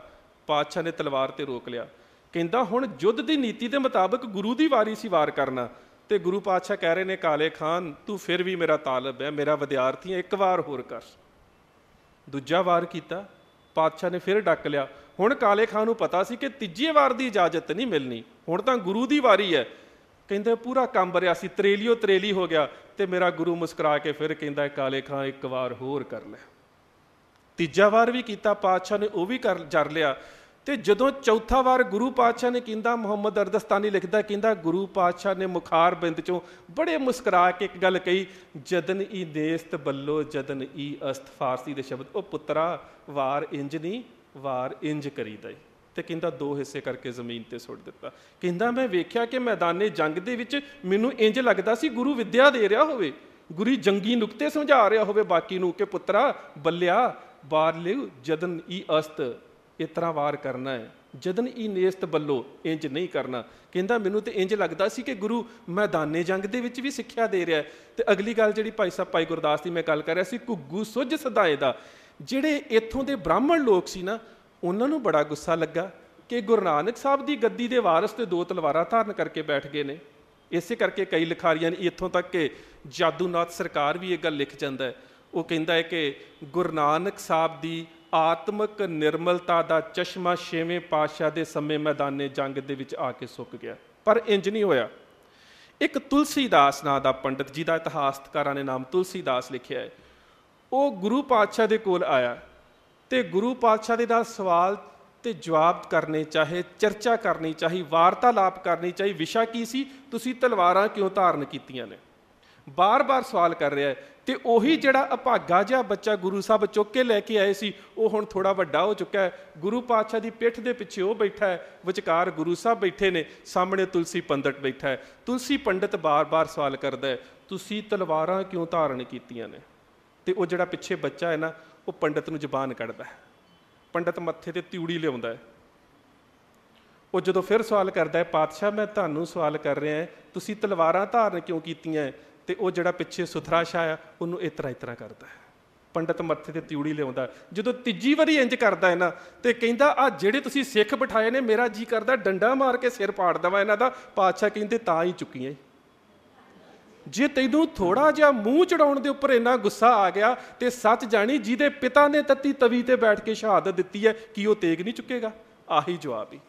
ਪਾਤਸ਼ਾਹ ਨੇ ਤਲਵਾਰ ਤੇ ਰੋਕ ਲਿਆ ਕਹਿੰਦਾ ਹੁਣ ਜੁੱਧ ਦੀ ਨੀਤੀ ਦੇ ਮੁਤਾਬਕ ਗੁਰੂ ਦੀ ਵਾਰੀ ਸੀ ਵਾਰ ਕਰਨਾ ਤੇ ਗੁਰੂ ਪਾਤਸ਼ਾਹ ਕਹਿ ਰਹੇ ਨੇ ਕਾਲੇ ਖਾਨ ਤੂੰ ਫਿਰ ਵੀ ਮੇਰਾ ਤਾਲਬ ਹੈ ਮੇਰਾ ਵਿਦਿਆਰਥੀ ਹੈ ਇੱਕ ਵਾਰ ਹੋਰ ਕਰ ਦੂਜਾ ਵਾਰ ਕੀਤਾ ਪਾਤਸ਼ਾਹ ਨੇ ਫਿਰ ਡੱਕ ਲਿਆ ਹੁਣ ਕਾਲੇ ਖਾਨ ਨੂੰ ਪਤਾ ਸੀ ਕਿ ਤੀਜੀ ਵਾਰ ਦੀ ਇਜਾਜ਼ਤ ਨਹੀਂ ਮਿਲਣੀ ਹੁਣ ਤਾਂ ਗੁਰੂ ਦੀ ਵਾਰੀ ਹੈ ਕਹਿੰਦੇ ਪੂਰਾ ਕੰਮ ਰਿਆ ਸੀ ਤਰੇਲੀਓ ਤਰੇਲੀ ਹੋ ਗਿਆ ਤੇ ਮੇਰਾ ਗੁਰੂ ਮੁਸਕਰਾ ਕੇ ਫਿਰ ਕਹਿੰਦਾ ਕਾਲੇ ਖਾਨ ਇੱਕ ਵਾਰ ਹੋਰ ਕਰ ਲੈ ਤੀਜਾ ਵਾਰ ਵੀ ਕੀਤਾ ਪਾਤਸ਼ਾਹ ਨੇ ਉਹ ਵੀ ਕਰ ਜਰ ਲਿਆ ਤੇ ਜਦੋਂ ਚੌਥਾ ਵਾਰ ਗੁਰੂ ਪਾਤਸ਼ਾਹ ਨੇ ਕਹਿੰਦਾ ਮੁਹੰਮਦ ਅਰਦਸਤਾਨੀ ਲਿਖਦਾ ਕਹਿੰਦਾ ਗੁਰੂ ਪਾਤਸ਼ਾਹ ਨੇ ਮੁਖਾਰ ਬਿੰਦ ਚੋਂ ਬੜੇ ਮੁਸਕਰਾ ਕੇ ਇੱਕ ਗੱਲ ਕਹੀ ਜਦਨ ਈ ਦੇਸਤ ਬੱਲੋ ਜਦਨ ਈ ਅਸਤ ਫਾਰਸੀ ਦੇ ਸ਼ਬਦ ਉਹ ਪੁੱਤਰਾ ਵਾਰ ਇੰਜ ਨਹੀਂ ਵਾਰ ਇੰਜ ਕਰੀਦਾ ਤੇ ਕਹਿੰਦਾ ਦੋ ਹਿੱਸੇ ਕਰਕੇ ਜ਼ਮੀਨ ਤੇ ਸੁੱਟ ਦਿੱਤਾ ਕਹਿੰਦਾ ਮੈਂ ਵੇਖਿਆ ਕਿ ਮੈਦਾਨੇ ਜੰਗ ਦੇ ਵਿੱਚ ਮੈਨੂੰ ਇੰਜ ਲੱਗਦਾ ਸੀ ਗੁਰੂ ਵਿਦਿਆ ਦੇ ਰਿਹਾ ਹੋਵੇ ਗੁਰੂ ਜੰਗੀ ਨੁਕਤੇ ਸਮਝਾ ਰਿਹਾ ਹੋਵੇ ਬਾਕੀ ਨੂੰ ਕਿ ਪੁੱਤਰਾ ਬੱਲਿਆ ਬਾਰ ਲਿਉ ਜਦਨ ਈ ਅਸਤ ਇਸ ਤਰ੍ਹਾਂ ਵਾਰ ਕਰਨਾ ਹੈ ਜਦਨ ਇਹ ਨੇਸਤ ਬੱਲੋ ਇੰਜ ਨਹੀਂ ਕਰਨਾ ਕਹਿੰਦਾ ਮੈਨੂੰ ਤੇ ਇੰਜ ਲੱਗਦਾ ਸੀ ਕਿ ਗੁਰੂ ਮੈਦਾਨੇ ਜੰਗ ਦੇ ਵਿੱਚ ਵੀ ਸਿੱਖਿਆ ਦੇ ਰਿਹਾ ਤੇ ਅਗਲੀ ਗੱਲ ਜਿਹੜੀ ਭਾਈ ਸਾਹਿਬ ਭਾਈ ਗੁਰਦਾਸ ਦੀ ਮੈਂ ਗੱਲ ਕਰ ਰਿਹਾ ਸੀ ਘੁੱਗੂ ਸੁਝ ਸਦਾਏ ਦਾ ਜਿਹੜੇ ਇੱਥੋਂ ਦੇ ਬ੍ਰਾਹਮਣ ਲੋਕ ਸੀ ਨਾ ਉਹਨਾਂ ਨੂੰ ਬੜਾ ਗੁੱਸਾ ਲੱਗਾ ਕਿ ਗੁਰੂ ਨਾਨਕ ਸਾਹਿਬ ਦੀ ਗੱਦੀ ਦੇ ਵਾਰਸ ਤੇ ਦੋ ਤਲਵਾਰਾਂ ਧਾਰਨ ਕਰਕੇ ਬੈਠ ਗਏ ਨੇ ਇਸੇ ਕਰਕੇ ਕਈ ਲਿਖਾਰੀਆਂ ਨੇ ਇੱਥੋਂ ਤੱਕ ਕਿ ਜਾਦੂਨਾਥ ਸਰਕਾਰ ਵੀ ਇਹ ਗੱਲ ਲਿਖ ਜਾਂਦਾ ਹੈ ਉਹ ਕਹਿੰਦਾ ਹੈ ਕਿ ਗੁਰੂ ਨਾਨਕ ਸਾਹਿਬ ਦੀ ਆਤਮਿਕ ਨਿਰਮਲਤਾ ਦਾ ਚਸ਼ਮਾ ਛੇਵੇਂ ਪਾਤਸ਼ਾਹ ਦੇ ਸਮੇਂ ਮੈਦਾਨੇ ਜੰਗ ਦੇ ਵਿੱਚ ਆ ਕੇ ਸੁੱਕ ਗਿਆ ਪਰ ਇੰਜ ਨਹੀਂ ਹੋਇਆ ਇੱਕ ਤੁਲਸੀਦਾਸ ਨਾਂ ਦਾ ਪੰਡਤ ਜੀ ਦਾ ਇਤਿਹਾਸਕਾਰਾਂ ਨੇ ਨਾਮ ਤੁਲਸੀਦਾਸ ਲਿਖਿਆ ਹੈ ਉਹ ਗੁਰੂ ਪਾਤਸ਼ਾਹ ਦੇ ਕੋਲ ਆਇਆ ਤੇ ਗੁਰੂ ਪਾਤਸ਼ਾਹ ਦੇ ਨਾਲ ਸਵਾਲ ਤੇ ਜਵਾਬ ਕਰਨੇ ਚਾਹੇ ਚਰਚਾ ਕਰਨੀ ਚਾਹੀ ਵਾਰਤਾਲਾਪ ਕਰਨੀ ਚਾਹੀ ਵਿਸ਼ਾ ਕੀ ਸੀ ਤੁਸੀਂ ਤਲਵਾਰਾਂ ਕਿਉਂ ਧਾਰਨ ਕੀਤੀਆਂ ਨੇ ਬਾਰ-ਬਾਰ ਸਵਾਲ ਕਰ ਰਿਹਾ ਹੈ ਤੇ ਉਹੀ ਜਿਹੜਾ ਅਭਾਗਾ ਜਿਹਾ ਬੱਚਾ ਗੁਰੂ ਸਾਹਿਬ ਚੁੱਕ ਕੇ ਲੈ ਕੇ ਆਏ ਸੀ ਉਹ ਹੁਣ ਥੋੜਾ ਵੱਡਾ ਹੋ ਚੁੱਕਾ ਹੈ ਗੁਰੂ ਪਾਤਸ਼ਾਹ ਦੀ ਪਿੱਠ ਦੇ ਪਿੱਛੇ ਉਹ ਬੈਠਾ ਹੈ ਵਿਚਕਾਰ ਗੁਰੂ ਸਾਹਿਬ ਬੈਠੇ ਨੇ ਸਾਹਮਣੇ ਤੁਲਸੀ ਪੰਡਤ ਬੈਠਾ ਹੈ ਤੁਲਸੀ ਪੰਡਤ ਬਾਰ-ਬਾਰ ਸਵਾਲ ਕਰਦਾ ਹੈ ਤੁਸੀਂ ਤਲਵਾਰਾਂ ਕਿਉਂ ਧਾਰਨ ਕੀਤੀਆਂ ਨੇ ਤੇ ਉਹ ਜਿਹੜਾ ਪਿੱਛੇ ਬੱਚਾ ਹੈ ਨਾ ਉਹ ਪੰਡਤ ਨੂੰ ਜ਼ਬਾਨ ਕੱਢਦਾ ਹੈ ਪੰਡਤ ਮੱਥੇ ਤੇ ਤਿਉੜੀ ਲਿਆਉਂਦਾ ਹੈ ਉਹ ਜਦੋਂ ਫਿਰ ਸਵਾਲ ਕਰਦਾ ਹੈ ਪਾਤਸ਼ਾਹ ਮੈਂ ਤੁਹਾਨੂੰ ਸਵਾਲ ਕਰ ਰਿਹਾ ਹਾਂ ਤੁਸੀਂ ਤਲਵਾਰਾਂ ਧਾਰਨ ਕਿਉਂ ਕੀਤੀਆਂ ਤੇ ਉਹ ਜਿਹੜਾ ਪਿੱਛੇ ਸੁਥਰਾ ਸ਼ਾਹ ਆ ਉਹਨੂੰ ਇਤਰਾ ਇਤਰਾ ਕਰਦਾ ਹੈ ਪੰਡਤ ਮੱਥੇ ਤੇ ਤਿਉੜੀ ਲਿਆਉਂਦਾ ਜਦੋਂ ਤੀਜੀ ਵਾਰੀ ਇੰਜ ਕਰਦਾ ਹੈ ਨਾ ਤੇ ਕਹਿੰਦਾ ਆ ਜਿਹੜੇ ਤੁਸੀਂ ਸਿੱਖ ਬਿਠਾਏ ਨੇ ਮੇਰਾ ਜੀ ਕਰਦਾ ਡੰਡਾ ਮਾਰ ਕੇ ਸਿਰ ਪਾੜ ਦਵਾ ਇਹਨਾਂ ਦਾ ਪਾਤਸ਼ਾਹ ਕਹਿੰਦੇ ਤਾਂ ਹੀ ਚੁੱਕੀਆਂ ਜੇ ਤੈਨੂੰ ਥੋੜਾ ਜਿਹਾ ਮੂੰਹ ਚੜਾਉਣ ਦੇ ਉੱਪਰ ਇੰਨਾ ਗੁੱਸਾ ਆ ਗਿਆ ਤੇ ਸੱਚ ਜਾਣੀ ਜਿਹਦੇ ਪਿਤਾ ਨੇ ਤੱਤੀ ਤਵੀ ਤੇ ਬੈਠ ਕੇ ਸ਼ਹਾਦਤ ਦਿੱਤੀ ਹੈ ਕਿ ਉਹ ਤੇਗ ਨਹੀਂ ਚੁੱਕੇਗਾ ਆਹੀ ਜਵਾਬ ਹੀ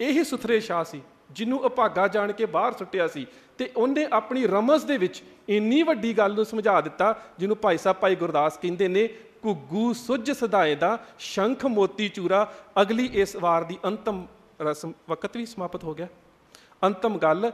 ਇਹ ਸੁਥਰੇ ਸ਼ਾਹ ਸੀ ਜਿਹਨੂੰ ਅਪਾਗਾ ਜਾਣ ਕੇ ਬਾਹਰ ਸੁੱਟਿਆ ਸੀ ਤੇ ਉਹਨੇ ਆਪਣੀ ਰਮਸ ਦੇ ਵਿੱਚ ਇੰਨੀ ਵੱਡੀ ਗੱਲ ਨੂੰ ਸਮਝਾ ਦਿੱਤਾ ਜਿਹਨੂੰ ਭਾਈ ਸਾਹਿਬ ਭਾਈ ਗੁਰਦਾਸ ਕਹਿੰਦੇ ਨੇ ਕੁੱਗੂ ਸੁੱਜ ਸਦਾਏ ਦਾ ਸ਼ੰਖ ਮੋਤੀ ਚੂਰਾ ਅਗਲੀ ਇਸ ਵਾਰ ਦੀ ਅੰਤਮ ਰਸਮ ਵਕਤ ਵੀ ਸਮਾਪਤ ਹੋ ਗਿਆ ਅੰਤਮ ਗੱਲ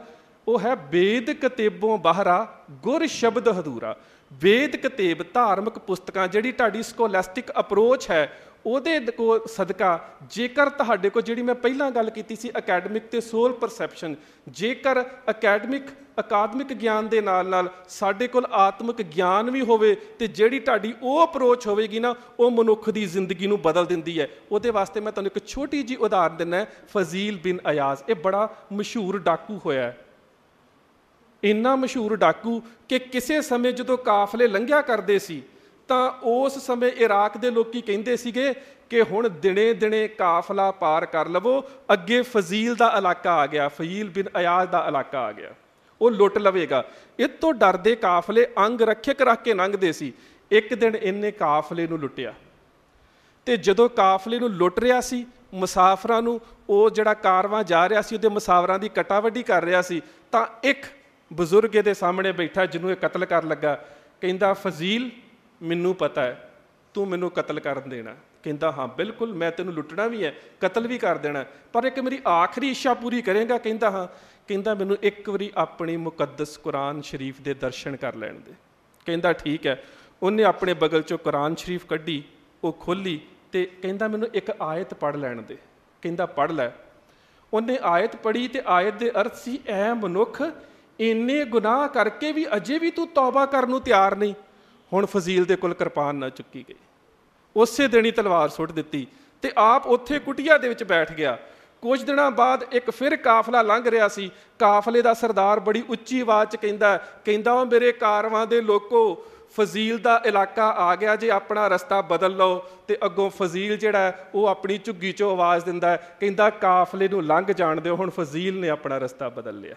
ਉਹ ਹੈ ਵੇਦ ਕਤੇਬੋਂ ਬਾਹਰਾ ਗੁਰ ਸ਼ਬਦ ਹਦੂਰਾ ਵੇਦ ਕਤੇਬ ਧਾਰਮਿਕ ਪੁਸਤਕਾਂ ਜਿਹੜੀ ਤੁਹਾਡੀ ਸਕੋਲੈਸਟਿਕ ਅਪਰੋਚ ਹੈ ਉਹਦੇ ਕੋ ਸਦਕਾ ਜੇਕਰ ਤੁਹਾਡੇ ਕੋ ਜਿਹੜੀ ਮੈਂ ਪਹਿਲਾਂ ਗੱਲ ਕੀਤੀ ਸੀ ਅਕੈਡਮਿਕ ਤੇ ਸੋਲ ਪਰਸੈਪਸ਼ਨ ਜੇਕਰ ਅਕੈਡਮਿਕ ਅਕਾਦਮਿਕ ਗਿਆਨ ਦੇ ਨਾਲ ਨਾਲ ਸਾਡੇ ਕੋਲ ਆਤਮਿਕ ਗਿਆਨ ਵੀ ਹੋਵੇ ਤੇ ਜਿਹੜੀ ਤੁਹਾਡੀ ਉਹ ਅਪਰੋਚ ਹੋਵੇਗੀ ਨਾ ਉਹ ਮਨੁੱਖ ਦੀ ਜ਼ਿੰਦਗੀ ਨੂੰ ਬਦਲ ਦਿੰਦੀ ਹੈ ਉਹਦੇ ਵਾਸਤੇ ਮੈਂ ਤੁਹਾਨੂੰ ਇੱਕ ਛੋਟੀ ਜੀ ਉਦਾਹਰਨ ਦਿੰਨਾ ਫਜ਼ੀਲ ਬਿਨ ਅਯਾਜ਼ ਇਹ ਬੜਾ ਮਸ਼ਹੂਰ ਡਾਕੂ ਹੋਇਆ ਹੈ ਇੰਨਾ ਮਸ਼ਹੂਰ ਡਾਕੂ ਕਿ ਕਿਸੇ ਸਮੇਂ ਜਦੋਂ ਕਾਫਲੇ ਲੰਘਿਆ ਕਰਦੇ ਸੀ ਤਾਂ ਉਸ ਸਮੇਂ ਇਰਾਕ ਦੇ ਲੋਕੀ ਕਹਿੰਦੇ ਸੀਗੇ ਕਿ ਹੁਣ ਦਿਨੇ ਦਿਨੇ ਕਾਫਲਾ ਪਾਰ ਕਰ ਲਵੋ ਅੱਗੇ ਫਜ਼ੀਲ ਦਾ ਇਲਾਕਾ ਆ ਗਿਆ ਫਜ਼ੀਲ ਬਿਨ ਅਯਾਜ਼ ਦਾ ਇਲਾਕਾ ਆ ਗਿਆ ਉਹ ਲੁੱਟ ਲਵੇਗਾ ਇਹ ਤੋਂ ਡਰਦੇ ਕਾਫਲੇ ਅੰਗ ਰੱਖਿਅਕ ਰੱਖ ਕੇ ਲੰਘਦੇ ਸੀ ਇੱਕ ਦਿਨ ਇਹਨੇ ਕਾਫਲੇ ਨੂੰ ਲੁੱਟਿਆ ਤੇ ਜਦੋਂ ਕਾਫਲੇ ਨੂੰ ਲੁੱਟ ਰਿਹਾ ਸੀ ਮੁਸਾਫਰਾਂ ਨੂੰ ਉਹ ਜਿਹੜਾ ਕਾਰਵਾ ਜਾ ਰਿਹਾ ਸੀ ਉਹਦੇ ਮੁਸਾਫਰਾਂ ਦੀ ਕਟਾਵੱਡੀ ਕਰ ਰਿਹਾ ਸੀ ਤਾਂ ਇੱਕ ਬਜ਼ੁਰਗ ਦੇ ਸਾਹਮਣੇ ਬੈਠਾ ਜਿਹਨੂੰ ਇਹ ਕਤਲ ਕਰਨ ਲੱਗਾ ਕਹਿੰਦਾ ਫਜ਼ੀਲ ਮੈਨੂੰ ਪਤਾ ਹੈ ਤੂੰ ਮੈਨੂੰ ਕਤਲ ਕਰ ਦੇਣਾ ਕਹਿੰਦਾ ਹਾਂ ਬਿਲਕੁਲ ਮੈਂ ਤੈਨੂੰ ਲੁੱਟਣਾ ਵੀ ਹੈ ਕਤਲ ਵੀ ਕਰ ਦੇਣਾ ਪਰ ਇੱਕ ਮੇਰੀ ਆਖਰੀ ਇੱਛਾ ਪੂਰੀ ਕਰੇਗਾ ਕਹਿੰਦਾ ਹਾਂ ਕਹਿੰਦਾ ਮੈਨੂੰ ਇੱਕ ਵਾਰੀ ਆਪਣੀ ਮੁਕੱਦਸ ਕੁਰਾਨ ਸ਼ਰੀਫ ਦੇ ਦਰਸ਼ਨ ਕਰ ਲੈਣ ਦੇ ਕਹਿੰਦਾ ਠੀਕ ਹੈ ਉਹਨੇ ਆਪਣੇ ਬਗਲ ਚੋਂ ਕੁਰਾਨ ਸ਼ਰੀਫ ਕੱਢੀ ਉਹ ਖੋਲੀ ਤੇ ਕਹਿੰਦਾ ਮੈਨੂੰ ਇੱਕ ਆਇਤ ਪੜ ਲੈਣ ਦੇ ਕਹਿੰਦਾ ਪੜ ਲੈ ਉਹਨੇ ਆਇਤ ਪੜੀ ਤੇ ਆਇਤ ਦੇ ਅਰਥ ਸੀ ਐ ਮਨੁੱਖ ਇੰਨੇ ਗੁਨਾਹ ਕਰਕੇ ਵੀ ਅਜੇ ਵੀ ਤੂੰ ਤੌਬਾ ਕਰਨ ਨੂੰ ਤਿਆਰ ਨਹੀਂ ਹੁਣ ਫਜ਼ੀਲ ਦੇ ਕੋਲ ਕਿਰਪਾਨ ਨਾ ਚੁੱਕੀ ਗਈ ਉਸੇ ਦਿਨੀ ਤਲਵਾਰ ਸੁੱਟ ਦਿੱਤੀ ਤੇ ਆਪ ਉੱਥੇ ਕੁਟਿਆ ਦੇ ਵਿੱਚ ਬੈਠ ਗਿਆ ਕੁਝ ਦਿਨਾਂ ਬਾਅਦ ਇੱਕ ਫਿਰ ਕਾਫਲਾ ਲੰਘ ਰਿਹਾ ਸੀ ਕਾਫਲੇ ਦਾ ਸਰਦਾਰ ਬੜੀ ਉੱਚੀ ਆਵਾਜ਼ 'ਚ ਕਹਿੰਦਾ ਕਹਿੰਦਾ ਉਹ ਮੇਰੇ ਕਾਰਵਾਂ ਦੇ ਲੋਕੋ ਫਜ਼ੀਲ ਦਾ ਇਲਾਕਾ ਆ ਗਿਆ ਜੇ ਆਪਣਾ ਰਸਤਾ ਬਦਲ ਲਓ ਤੇ ਅੱਗੋਂ ਫਜ਼ੀਲ ਜਿਹੜਾ ਉਹ ਆਪਣੀ ਝੁੱਗੀ 'ਚੋਂ ਆਵਾਜ਼ ਦਿੰਦਾ ਕਹਿੰਦਾ ਕਾਫਲੇ ਨੂੰ ਲੰਘ ਜਾਣ ਦਿਓ ਹੁਣ ਫਜ਼ੀਲ ਨੇ ਆਪਣਾ ਰਸਤਾ ਬਦਲ ਲਿਆ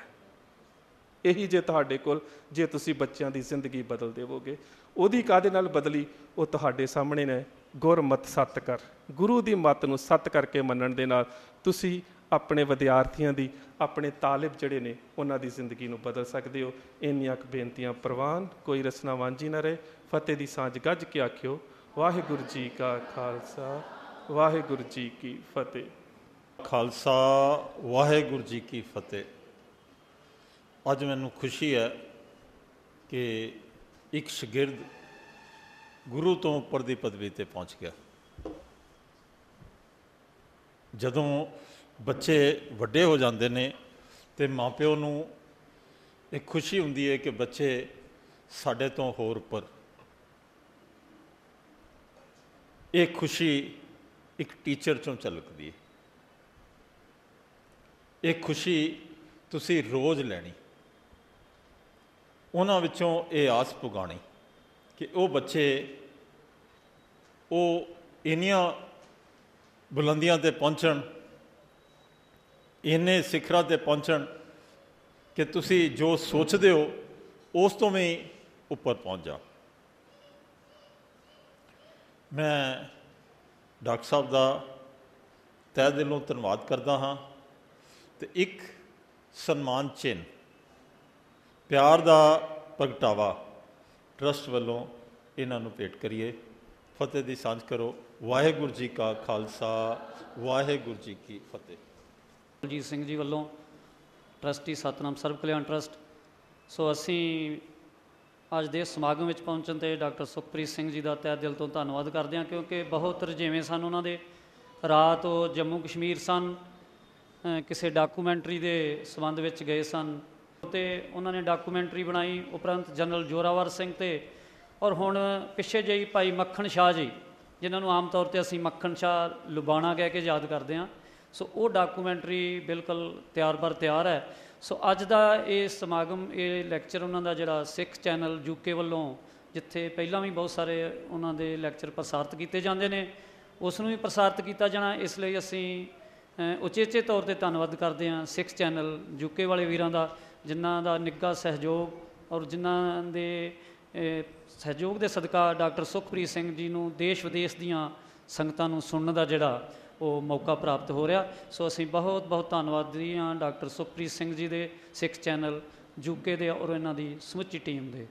ਇਹੀ ਜੇ ਤੁਹਾਡੇ ਕੋਲ ਜੇ ਤੁਸੀਂ ਬੱਚਿਆਂ ਦੀ ਜ਼ਿੰਦਗੀ ਬਦਲ ਦੇਵੋਗੇ ਉਹਦੀ ਕਾਦੇ ਨਾਲ ਬਦਲੀ ਉਹ ਤੁਹਾਡੇ ਸਾਹਮਣੇ ਨੇ ਗੁਰਮਤ ਸਤ ਕਰ ਗੁਰੂ ਦੀ ਮਤ ਨੂੰ ਸਤ ਕਰਕੇ ਮੰਨਣ ਦੇ ਨਾਲ ਤੁਸੀਂ ਆਪਣੇ ਵਿਦਿਆਰਥੀਆਂ ਦੀ ਆਪਣੇ ਤਾਲਿਬ ਜਿਹੜੇ ਨੇ ਉਹਨਾਂ ਦੀ ਜ਼ਿੰਦਗੀ ਨੂੰ ਬਦਲ ਸਕਦੇ ਹੋ ਇੰਨੀਆਂ ਕੁ ਬੇਨਤੀਆਂ ਪ੍ਰਵਾਨ ਕੋਈ ਰਸਨਾ ਵਾਂਝੀ ਨਾ ਰਹੇ ਫਤਿਹ ਦੀ ਸਾਂਝ ਗੱਜ ਕੇ ਆਖਿਓ ਵਾਹਿਗੁਰੂ ਜੀ ਕਾ ਖਾਲਸਾ ਵਾਹਿਗੁਰੂ ਜੀ ਕੀ ਫਤਿਹ ਖਾਲਸਾ ਵਾਹਿਗੁਰੂ ਜੀ ਕੀ ਫਤਿਹ ਅੱਜ ਮੈਨੂੰ ਖੁਸ਼ੀ ਹੈ ਕਿ ਇੱਕ ਸ਼ਗਿਰਦ ਗੁਰੂ ਤੋਂ ਉੱਪਰ ਦੀ ਪਦਵੀ ਤੇ ਪਹੁੰਚ ਗਿਆ ਜਦੋਂ ਬੱਚੇ ਵੱਡੇ ਹੋ ਜਾਂਦੇ ਨੇ ਤੇ ਮਾਪਿਓ ਨੂੰ ਇਹ ਖੁਸ਼ੀ ਹੁੰਦੀ ਹੈ ਕਿ ਬੱਚੇ ਸਾਡੇ ਤੋਂ ਹੋਰ ਉੱਪਰ ਇਹ ਖੁਸ਼ੀ ਇੱਕ ਟੀਚਰ ਚੋਂ ਚਲਕਦੀ ਹੈ ਇਹ ਖੁਸ਼ੀ ਤੁਸੀਂ ਰੋਜ਼ ਲੈਣੀ ਉਹਨਾਂ ਵਿੱਚੋਂ ਇਹ ਆਸ ਪੁਗਾਣੀ ਕਿ ਉਹ ਬੱਚੇ ਉਹ ਇੰਨੀਆਂ ਬੁਲੰਦੀਆਂ ਤੇ ਪਹੁੰਚਣ ਇੰਨੇ ਸਿਖਰਾਂ ਤੇ ਪਹੁੰਚਣ ਕਿ ਤੁਸੀਂ ਜੋ ਸੋਚਦੇ ਹੋ ਉਸ ਤੋਂ ਵੀ ਉੱਪਰ ਪਹੁੰਚ ਜਾ ਮੈਂ ਡਾਕਟਰ ਸਾਹਿਬ ਦਾ ਤਹਿ ਦਿਲੋਂ ਧੰਨਵਾਦ ਕਰਦਾ ਹਾਂ ਤੇ ਇੱਕ ਸਨਮਾਨ ਚਿੰਨ ਪਿਆਰ ਦਾ ਪ੍ਰਗਟਾਵਾ ਟਰਸਟ ਵੱਲੋਂ ਇਹਨਾਂ ਨੂੰ ਭੇਟ ਕਰੀਏ ਫਤਿਹ ਦੀ ਸਾਂਝ ਕਰੋ ਵਾਹਿਗੁਰੂ ਜੀ ਕਾ ਖਾਲਸਾ ਵਾਹਿਗੁਰੂ ਜੀ ਕੀ ਫਤਿਹ ਜੀ ਸਿੰਘ ਜੀ ਵੱਲੋਂ ਟਰਸਟੀ ਸਤਨਾਮ ਸਰਬ ਕਲਿਆਣ ਟਰਸਟ ਸੋ ਅਸੀਂ ਅੱਜ ਦੇ ਸਮਾਗਮ ਵਿੱਚ ਪਹੁੰਚਣ ਤੇ ਡਾਕਟਰ ਸੁਖਪ੍ਰੀਤ ਸਿੰਘ ਜੀ ਦਾ ਤਹਿ ਦਿਲ ਤੋਂ ਧੰਨਵਾਦ ਕਰਦੇ ਹਾਂ ਕਿਉਂਕਿ ਬਹੁਤ ਰਜੇਵੇਂ ਸਨ ਉਹਨਾਂ ਦੇ ਰਾਤ ਉਹ ਜੰਮੂ ਕਸ਼ਮੀਰ ਸਨ ਕਿਸੇ ਡਾਕੂਮੈਂਟਰੀ ਦੇ ਸਬੰਧ ਵਿੱਚ ਗਏ ਸਨ ਤੇ ਉਹਨਾਂ ਨੇ ਡਾਕੂਮੈਂਟਰੀ ਬਣਾਈ ਉਪਰੰਤ ਜਨਰਲ ਜੋਰਾਵਰ ਸਿੰਘ ਤੇ ਔਰ ਹੁਣ ਪਿੱਛੇ ਜਈ ਭਾਈ ਮੱਖਣ ਸ਼ਾਹ ਜੀ ਜਿਨ੍ਹਾਂ ਨੂੰ ਆਮ ਤੌਰ ਤੇ ਅਸੀਂ ਮੱਖਣ ਸ਼ਾਹ ਲੁਬਾਣਾ ਕਹਿ ਕੇ ਯਾਦ ਕਰਦੇ ਹਾਂ ਸੋ ਉਹ ਡਾਕੂਮੈਂਟਰੀ ਬਿਲਕੁਲ ਤਿਆਰ ਪਰ ਤਿਆਰ ਹੈ ਸੋ ਅੱਜ ਦਾ ਇਹ ਸਮਾਗਮ ਇਹ ਲੈਕਚਰ ਉਹਨਾਂ ਦਾ ਜਿਹੜਾ ਸਿੱਖ ਚੈਨਲ ਯੂਕੇ ਵੱਲੋਂ ਜਿੱਥੇ ਪਹਿਲਾਂ ਵੀ ਬਹੁਤ ਸਾਰੇ ਉਹਨਾਂ ਦੇ ਲੈਕਚਰ ਪ੍ਰਸਾਰਿਤ ਕੀਤੇ ਜਾਂਦੇ ਨੇ ਉਸ ਨੂੰ ਵੀ ਪ੍ਰਸਾਰਿਤ ਕੀਤਾ ਜਾਣਾ ਇਸ ਲਈ ਅਸੀਂ ਉਚੇਚੇ ਤੌਰ ਤੇ ਧੰਨਵਾਦ ਕਰਦੇ ਹਾਂ ਸਿੱਖ ਚੈਨਲ ਯੂਕੇ ਵਾਲੇ ਵੀਰਾਂ ਦਾ ਜਿਨ੍ਹਾਂ ਦਾ ਨਿੱਘਾ ਸਹਿਯੋਗ ਔਰ ਜਿਨ੍ਹਾਂ ਦੇ ਸਹਿਯੋਗ ਦੇ ਸਦਕਾ ਡਾਕਟਰ ਸੁਖਪ੍ਰੀਤ ਸਿੰਘ ਜੀ ਨੂੰ ਦੇਸ਼ ਵਿਦੇਸ਼ ਦੀਆਂ ਸੰਗਤਾਂ ਨੂੰ ਸੁਣਨ ਦਾ ਜਿਹੜਾ ਉਹ ਮੌਕਾ ਪ੍ਰਾਪਤ ਹੋ ਰਿਹਾ ਸੋ ਅਸੀਂ ਬਹੁਤ ਬਹੁਤ ਧੰਨਵਾਦੀ ਹਾਂ ਡਾਕਟਰ ਸੁਖਪ੍ਰੀਤ ਸਿੰਘ ਜੀ ਦੇ ਸਿੱਖ ਚੈਨਲ ਯੂਕੇ ਦੇ ਔਰ ਇਹਨਾਂ ਦੀ ਸਮੁੱਚੀ ਟੀਮ ਦੇ